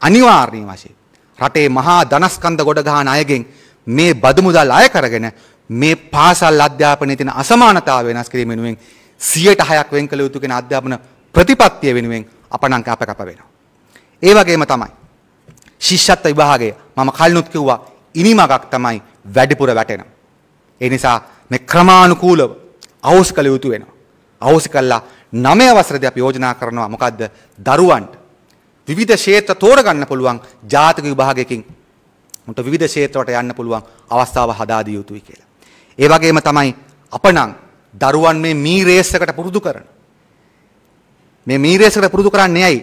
අනිවාර්යයෙන් වශයෙන් රටේ මහා ධනස්කන්ධ ගොඩ ගහන අයගෙන් මේ බදු මුදල් අය කරගෙන මේ පාසල් අධ්‍යාපනයේ තියෙන අසමානතාව වෙනස් කිරීම වෙනුවෙන් 106ක් වෙන් කළ යුතු කෙන අධ්‍යාපන ප්‍රතිපත්තිය වෙනුවෙන් අපනම් කැප කැප වෙනවා. ඒ වගේම තමයි ශිෂ්‍යත්ව විභාගය මම කලිනුත් කිව්වා ඉනිමගක් තමයි වැඩිපුර වැටෙනවා. ඒ නිසා මේ ක්‍රමානුකූලව අවුස් කළ යුතු වෙනවා. අවුස් කළා නවය වසරේදී අපි යෝජනා කරනවා මොකද්ද? දරුවන්ට විවිධ ක්ෂේත්‍ර තෝරගන්න පුළුවන් ජාතික විභාගයකින් උන්ට විවිධ ක්ෂේත්‍රවලට යන්න පුළුවන් අවස්ථාව හදා දිය යුතුයි කියලා. ඒ වගේම තමයි අපනම් දරුවන් මේ මී රේස් එකට පුරුදු කරන මේ මී රේස් එකට පුරුදු කරන්නේ ඇයි?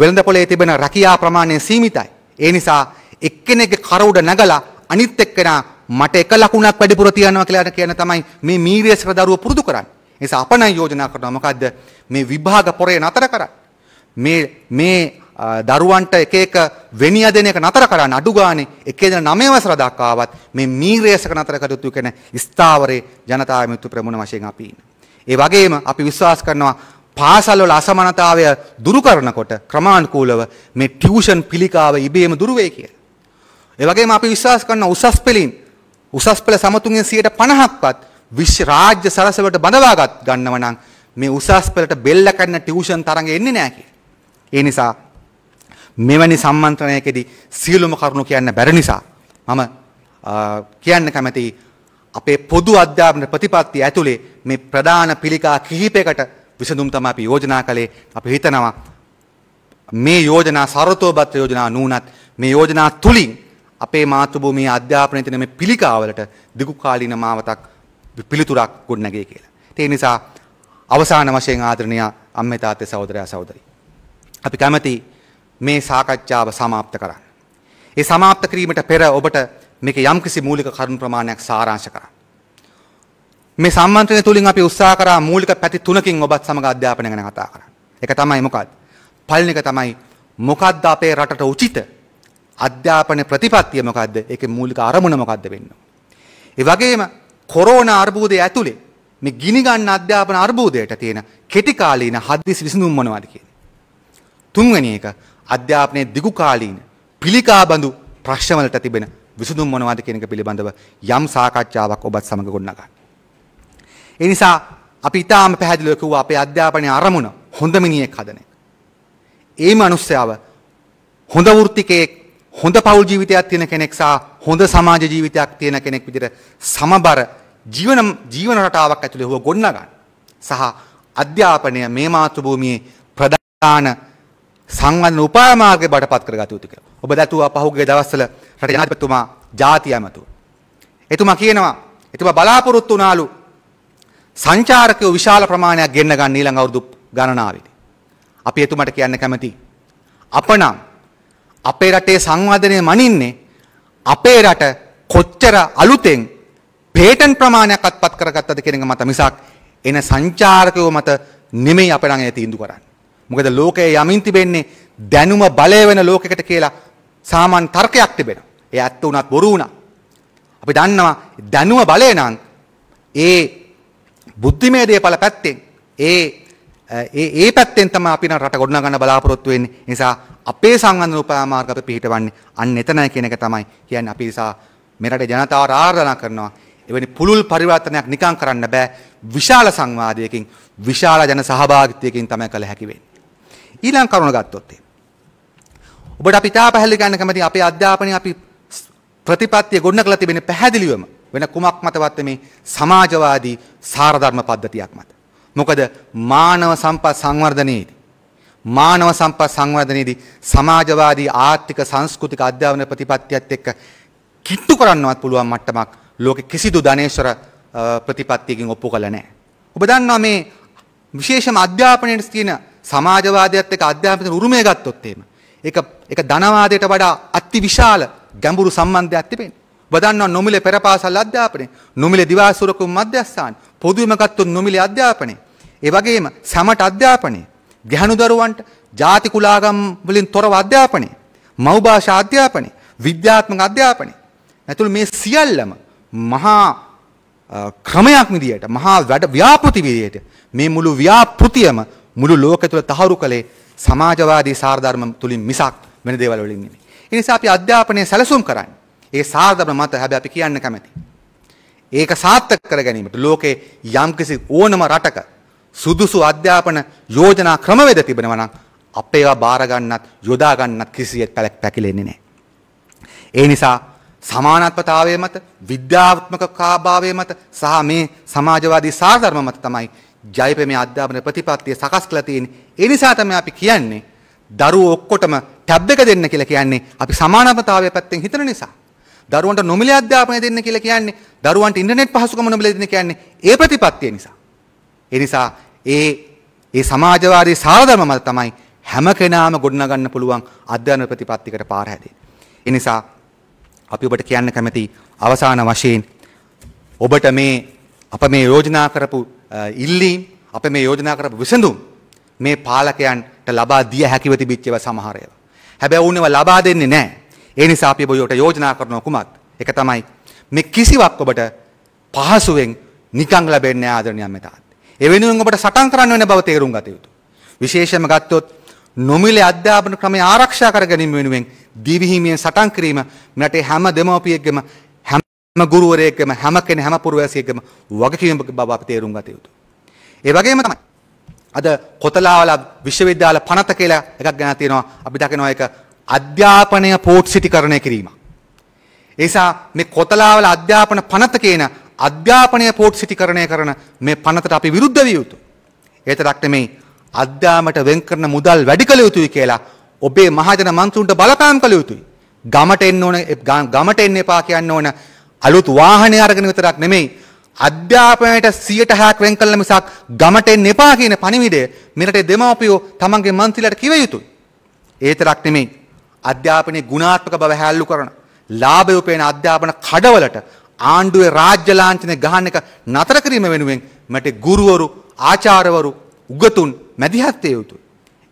වෙළඳ පොලේ තිබෙන රැකියා ප්‍රමාණය සීමිතයි. ඒ නිසා එක්කෙනෙක්ගේ කර උඩ නැගලා අනිත් එක්කෙනා මට එක ලකුණක් වැඩිපුර තියනවා කියලා කියන තමයි මේ මීරියසර දරුවෝ පුරුදු කරන්නේ. ඒ නිසා අපණයි යෝජනා කරනවා මොකද්ද මේ විභාග pore නතර කරන්න. මේ මේ දරුවන්ට එක එක වෙනිය දෙන එක නතර කරන්න අඩු ගානේ එකේ දන 9 වසර දක්වාවත් මේ මීරියසක නතර කර යුතු කියන ස්ථාවරේ ජනතාවේ මිත්‍ර ප්‍රමුණ වශයෙන් අපි ඉන්නේ. ඒ වගේම අපි විශ්වාස කරනවා පාසල්වල අසමානතාවය දුරු කරනකොට ක්‍රමානුකූලව මේ ටියුෂන් පිළිකාව ඉබේම දුර වෙයි කියලා. ඒ වගේම අපි විශ්වාස කරන උසස් පෙළින් උසස් පෙළ සමතුන්ගෙන් 50%ක්වත් විශ්ව රාජ්‍ය සරසවලට බඳවා ගන්නව නම් මේ උසස් පෙළට බෙල්ල කඩන ටියුෂන් තරඟ එන්නේ නැහැ කියලා. ඒ නිසා මෙවැනි සම්මන්ත්‍රණයකදී සියලුම කරුණු කියන්න බැරි නිසා මම කියන්න කැමති අපේ පොදු අධ්‍යාපන ප්‍රතිපත්තිය ඇතුලේ මේ ප්‍රධාන පිළිකා කිහිපයකට විසඳුම් තමයි අපි යෝජනා කළේ. අපි හිතනවා මේ යෝජනා සරතෝබත් යෝජනා නුනත් මේ යෝජනා තුලින් අපේ මාතෘභූමියේ අධ්‍යාපනයේ තියෙන මේ පිළිකාවලට දිගුකාලීන මාවතක් පිළිතුරක් ගොඩනගයි කියලා. ඒ නිසා අවසාන වශයෙන් ආදරණීය අම්මේ තාත්තේ සහෝදරයා සහෝදරි. අපි කැමති මේ සාකච්ඡාව સમાપ્ત කරන්න. ඒ સમાપ્ત කිරීමට පෙර ඔබට මේක යම්කිසි මූලික කරුණු ප්‍රමාණයක් සාරාංශ කරන්න. මේ සම්මන්ත්‍රණය තුලින් අපි උත්සාහ කරා මූලික පැති තුනකින් ඔබත් සමග අධ්‍යාපනය ගැන කතා කරන්න. එක තමයි මොකක්ද? පළවෙනි එක තමයි මොකද්ද අපේ රටට උචිත අධ්‍යාපන ප්‍රතිපත්තිය මොකක්ද ඒකේ මූලික අරමුණ මොකක්ද වෙන්න. ඒ වගේම කොරෝනා අර්බුදය ඇතුලේ මේ ගිනි ගන්න අධ්‍යාපන අර්බුදයට තියෙන කෙටි කාලීන හදිසි විසඳුම් මොනවද කියන්නේ. තුන්වෙනි එක අධ්‍යාපනයේ දිගු කාලීන පිළිකාබඳු ප්‍රශ්න වලට තිබෙන විසඳුම් මොනවද කියන එක පිළිබඳව යම් සාකච්ඡාවක් ඔබත් සමග ගොඩනගන්න. ඒ නිසා අපි ඊටාම පැහැදිලිව කිව්වා අපේ අධ්‍යාපනයේ අරමුණ හොඳ මිනිහෙක් හදන එක. ඒ මනුස්සයාව හොඳ වෘත්තිකයෙක් හොඳ පවුල් ජීවිතයක් තියෙන කෙනෙක් සහ හොඳ සමාජ ජීවිතයක් තියෙන කෙනෙක් විදිහට සමබර ජීවන ජීවන රටාවක් ඇතුලේ හුව ගොඩනගන්න සහ අධ්‍යාපනය මේ මාතෘභූමියේ ප්‍රධාන සංවර්ධන උපායමාර්ගය බඩපත් කරගත යුතු කියලා. ඔබ දැතුවා පහුගිය දවස්වල රට ජනාධිපතිතුමා ජාතිය ඇමතුවා. එතුමා කියනවා එතුමා බලාපොරොත්තු වුණාලු සංචාරකයෝ විශාල ප්‍රමාණයක් ගෙන්න ගන්න ඊළඟ අවුරුදු ගණනාවේදී. අපි එතුමාට කියන්න කැමතියි. අපනම් අපේ රටේ සංවර්ධනය මනින්නේ අපේ රට කොච්චර අලුතෙන් පේටන් ප්‍රමාණයක් අත්පත් කරගත්තද කියන එක මත මිසක් එන සංචාරකයෝ මත නෙමෙයි අපේ රංගය තීන්දුව කරන්නේ. මොකද ලෝකයේ යමින් තිබෙන්නේ දැනුම බලය වෙන ලෝකයකට කියලා සාමාන්‍ය තර්කයක් තිබෙනවා. ඒ ඇත්ත වුණත් බොරු වුණා. අපි දන්නවා දැනුම බලය නම් ඒ බුද්ධිමය දේපල පැත්තෙන් ඒ ඒ ඒ පැත්තෙන් තමයි අපි නම් රට ගොඩනගන්න බලාපොරොත්තු වෙන්නේ. නිසා අපේ සංගමන උපමාර්ග අපි පිළිහිටවන්නේ අන්න එතනයි කියන එක තමයි කියන්නේ අපි නිසා මෙරට ජනතාව ආරාධනා කරනවා. එවැනි පුළුල් පරිවර්තනයක් නිකන් කරන්න බෑ. විශාල සංවාදයකින් විශාල ජන සහභාගිත්වයකින් තමයි කළ හැකි වෙන්නේ. ඊළඟ කරුණ ගත්තොත් ඔබට අපි තා පැහැදිලි ගන්න කැමති අපේ අධ්‍යාපනය අපි ප්‍රතිපත්තිය ගොඩනගලා තිබෙන පැහැදිලිවම වෙන කුමක් මතවත් මේ සමාජවාදී සාරධර්ම පද්ධතියක් මත. මොකද මානව සම්පත් සංවර්ධනයේදී මානව සම්පත් සංවර්ධනයේදී සමාජවාදී ආර්ථික සංස්කෘතික අධ්‍යාපන ප්‍රතිපත්තියත් එක්ක කිට්ටු කරන්නවත් පුළුවන් මට්ටමක් ලෝකෙ කිසිදු ධනේශ්වර ප්‍රතිපත්තියකින් ඔප්පු කළ නැහැ. ඔබ දන්නවා මේ විශේෂම අධ්‍යාපනයේ තියෙන සමාජවාදයත් එක්ක අධ්‍යාපනයේ උරුමය ගත්තොත් එහෙම ඒක ඒක ධනවාදයට වඩා අතිවිශාල ගැඹුරු සම්බන්ධයක් තිබෙනවා. ඔබ දන්නවා නොමිලේ පෙරපාසල් අධ්‍යාපනය, නොමිලේ දිවාසුරකුම් මධ්‍යස්ථාන, පොදුවේම ගත්තොත් නොමිලේ අධ්‍යාපනය. ඒ වගේම සැමට අධ්‍යාපනය, ගැහණු දරුවන්ට ಜಾති කුලාගම් වලින් තොරව අධ්‍යාපනය, මව් භාෂා අධ්‍යාපනය, විද්‍යාත්මක අධ්‍යාපනය. නැතුළු මේ සියල්ලම මහා ක්‍රමයක් විදියට, මහා වැඩ ව්‍යාපෘති විදියට මේ මුළු ව්‍යාපෘතියම මුළු ලෝකය තුළ තහවුරු කළේ සමාජවාදී සාරධර්ම තුලින් මිසක් වෙන දේවල් වලින් නෙමෙයි. ඒ නිසා අපි අධ්‍යාපනය සැලසුම් කරන්නේ. ඒ සාරධර්ම මත හැබැයි අපි කියන්න කැමැති. ඒක සාර්ථක කර ගැනීමට ලෝකේ යම්කිසි ඕනම රටක සුදුසු අධ්‍යාපන යෝජනා ක්‍රමවේද තිබෙනවා නම් අපේවා බාර ගන්නත් යොදා ගන්නත් කිසියෙත් පැලක් පැකිලෙන්නේ නැහැ. ඒ නිසා සමානත්වතාවය මත විද්‍යාත්මක කාභාවය මත සහ මේ සමාජවාදී සාධර්ම මත තමයි ජයපෙමේ අධ්‍යාපන ප්‍රතිපත්තිය සකස් කළ තියෙන්නේ. ඒ නිසා තමයි අපි කියන්නේ දරුවෝ ඔක්කොටම ටැබ් එක දෙන්න කියලා කියන්නේ අපි සමානත්වතාවය පැත්තෙන් හිතන නිසා. දරුවන්ට නොමිලේ අධ්‍යාපනය දෙන්න කියලා කියන්නේ දරුවන්ට ඉන්ටර්නෙට් පහසුකම නොමිලේ දෙන්න කියන්නේ ඒ ප්‍රතිපත්තිය නිසා. ඒ නිසා ඒ ඒ සමාජවාදී සාධර්ම මත තමයි හැම කෙනාම ගොඩනගන්න පුළුවන් අධ්‍යයන ප්‍රතිපත්තිකට පාර හැදෙන්නේ. ඒ නිසා අපි ඔබට කියන්න කැමති අවසාන වශයෙන් ඔබට මේ අප මේ යෝජනා කරපු ඉල්ලීම් අප මේ යෝජනා කරපු විසඳුම් මේ පාලකයන්ට ලබා දිය හැකිව තිබිච්ච ඒවා සමහර ඒවා. හැබැයි උන් ඒවා ලබා දෙන්නේ නැහැ. ඒ නිසා අපි ඔබට යෝජනා කරන කුමත් ඒක තමයි මේ කිසිවක් ඔබට පහසුවෙන් නිකං ලැබෙන්නේ ආදරණීය මෙතාත්. එවෙනුවෙන් ඔබට සටන් කරන්න වෙන බව තේරුම් ගත යුතු. විශේෂම ගත්තොත් නොමිලේ අධ්‍යාපන ක්‍රමය ආරක්ෂා කර ගැනීම වෙනුවෙන් දිවිහිමියෙන් සටන් කිරීම මෙරටේ හැම දෙමව්පියෙක්ගේම හැම ගුරුවරයෙක්ගේම හැම කෙනෙ හැම පුරවැසියෙක්ගේම වගකීමක බව අපි තේරුම් ගත යුතු. ඒ වගේම තමයි අද කොතලාවල විශ්වවිද්‍යාල පනත කියලා එකක් ගැන තියෙනවා අපි දකිනවා ඒක අධ්‍යාපනය පෝට් සිටි කරණය කිරීම. ඒසා මේ කොතලාවල අධ්‍යාපන පනත කියන අධ්‍යාපනය පෝට් සිතිකරණය කරන මේ පනතට අපි විරුද්ධ විය යුතු. ඒතරක් නෙමෙයි අධ්‍යාමට වෙන් කරන මුදල් වැඩි කළ යුතුයි කියලා ඔබේ මහජන මන්ත්‍රීන්ට බලපෑම් කළ යුතුයි. ගමට එන්න ඕන ගමට එන්න එපා කියන්න ඕන අලුත් වාහනය අරගෙන විතරක් නෙමෙයි අධ්‍යාපනයට 160ක් වෙන් කළ මිසක් ගමට එන්න එපා කියන පණිවිඩය මෙරටේ දෙමාපියෝ තමන්ගේ මන්ත්‍රීලට කිව යුතුයි. ඒතරක් නෙමෙයි අධ්‍යාපනයේ ගුණාත්මක බව හැල්ලු කරන ලාභය උපයන අධ්‍යාපන කඩවලට ආණ්ඩුවේ රාජ්‍ය ලාංඡන ගහන එක නතර කිරීම වෙනුවෙන් මට ගුරුවරු ආචාර්යවරු උගතුන් මැදිහත්වේ යුතුයි.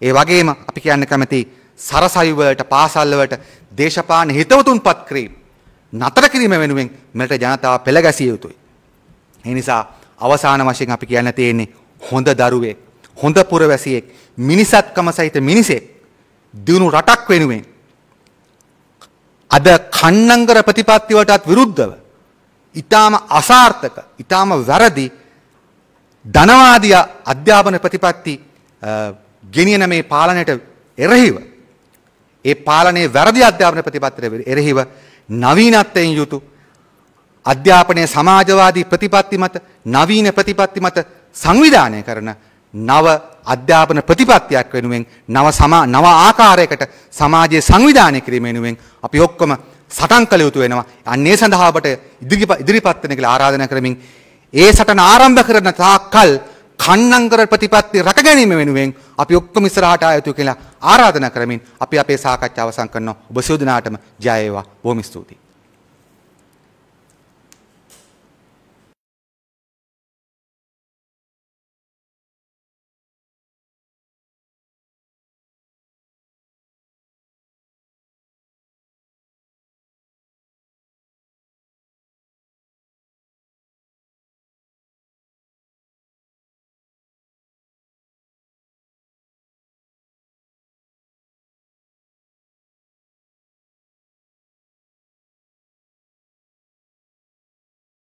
ඒ වගේම අපි කියන්න කැමති සරසවි වලට පාසල් වලට දේශපාලන හිතවතුන්පත් කිරීම නතර කිරීම වෙනුවෙන් මෙරට ජනතාව පෙළ ගැසිය යුතුයි. ඒ නිසා අවසාන වශයෙන් අපි කියන්න තියෙන්නේ හොඳ දරුවෙක්, හොඳ පුරවැසියෙක්, මිනිසත්කම සහිත මිනිසෙක් දිනු රටක් වෙනුවෙන් අද කන්නංගර ප්‍රතිපත්තිවලටත් විරුද්ධව ඊටාම අසාර්ථක ඊටාම වැරදි ධනවාදී අධ්‍යාපන ප්‍රතිපත්ති ගෙනියන මේ පාලනයට එරෙහිව ඒ පාලනයේ වැරදි අධ්‍යාපන ප්‍රතිපත්තියට එරෙහිව නවීනත්වයෙන් යුතු අධ්‍යාපනයේ සමාජවාදී ප්‍රතිපත්ති මත නවීන ප්‍රතිපත්ති මත සංවිධානය කරන නව අධ්‍යාපන ප්‍රතිපත්තියක් වෙනුවෙන් නව සමා නව ආකාරයකට සමාජයේ සංවිධානය කිරීම වෙනුවෙන් අපි ඔක්කොම සටන් කළ යුතු වෙනවා. අන්නේ සඳහාවට ඉදිරිපත් වෙන කියලා ආරාධනා කරමින් ඒ සටන ආරම්භ කරන තාක්කල් කන්නංකර ප්‍රතිපත්ති රැක ගැනීම වෙනුවෙන් අපි ඔක්කොම ඉස්සරහට ආයතු කියලා ආරාධනා කරමින් අපි අපේ සාකච්ඡාව අවසන් කරනවා. ඔබ සියලු දෙනාටම ජය වේවා. බොහොම ස්තුතියි.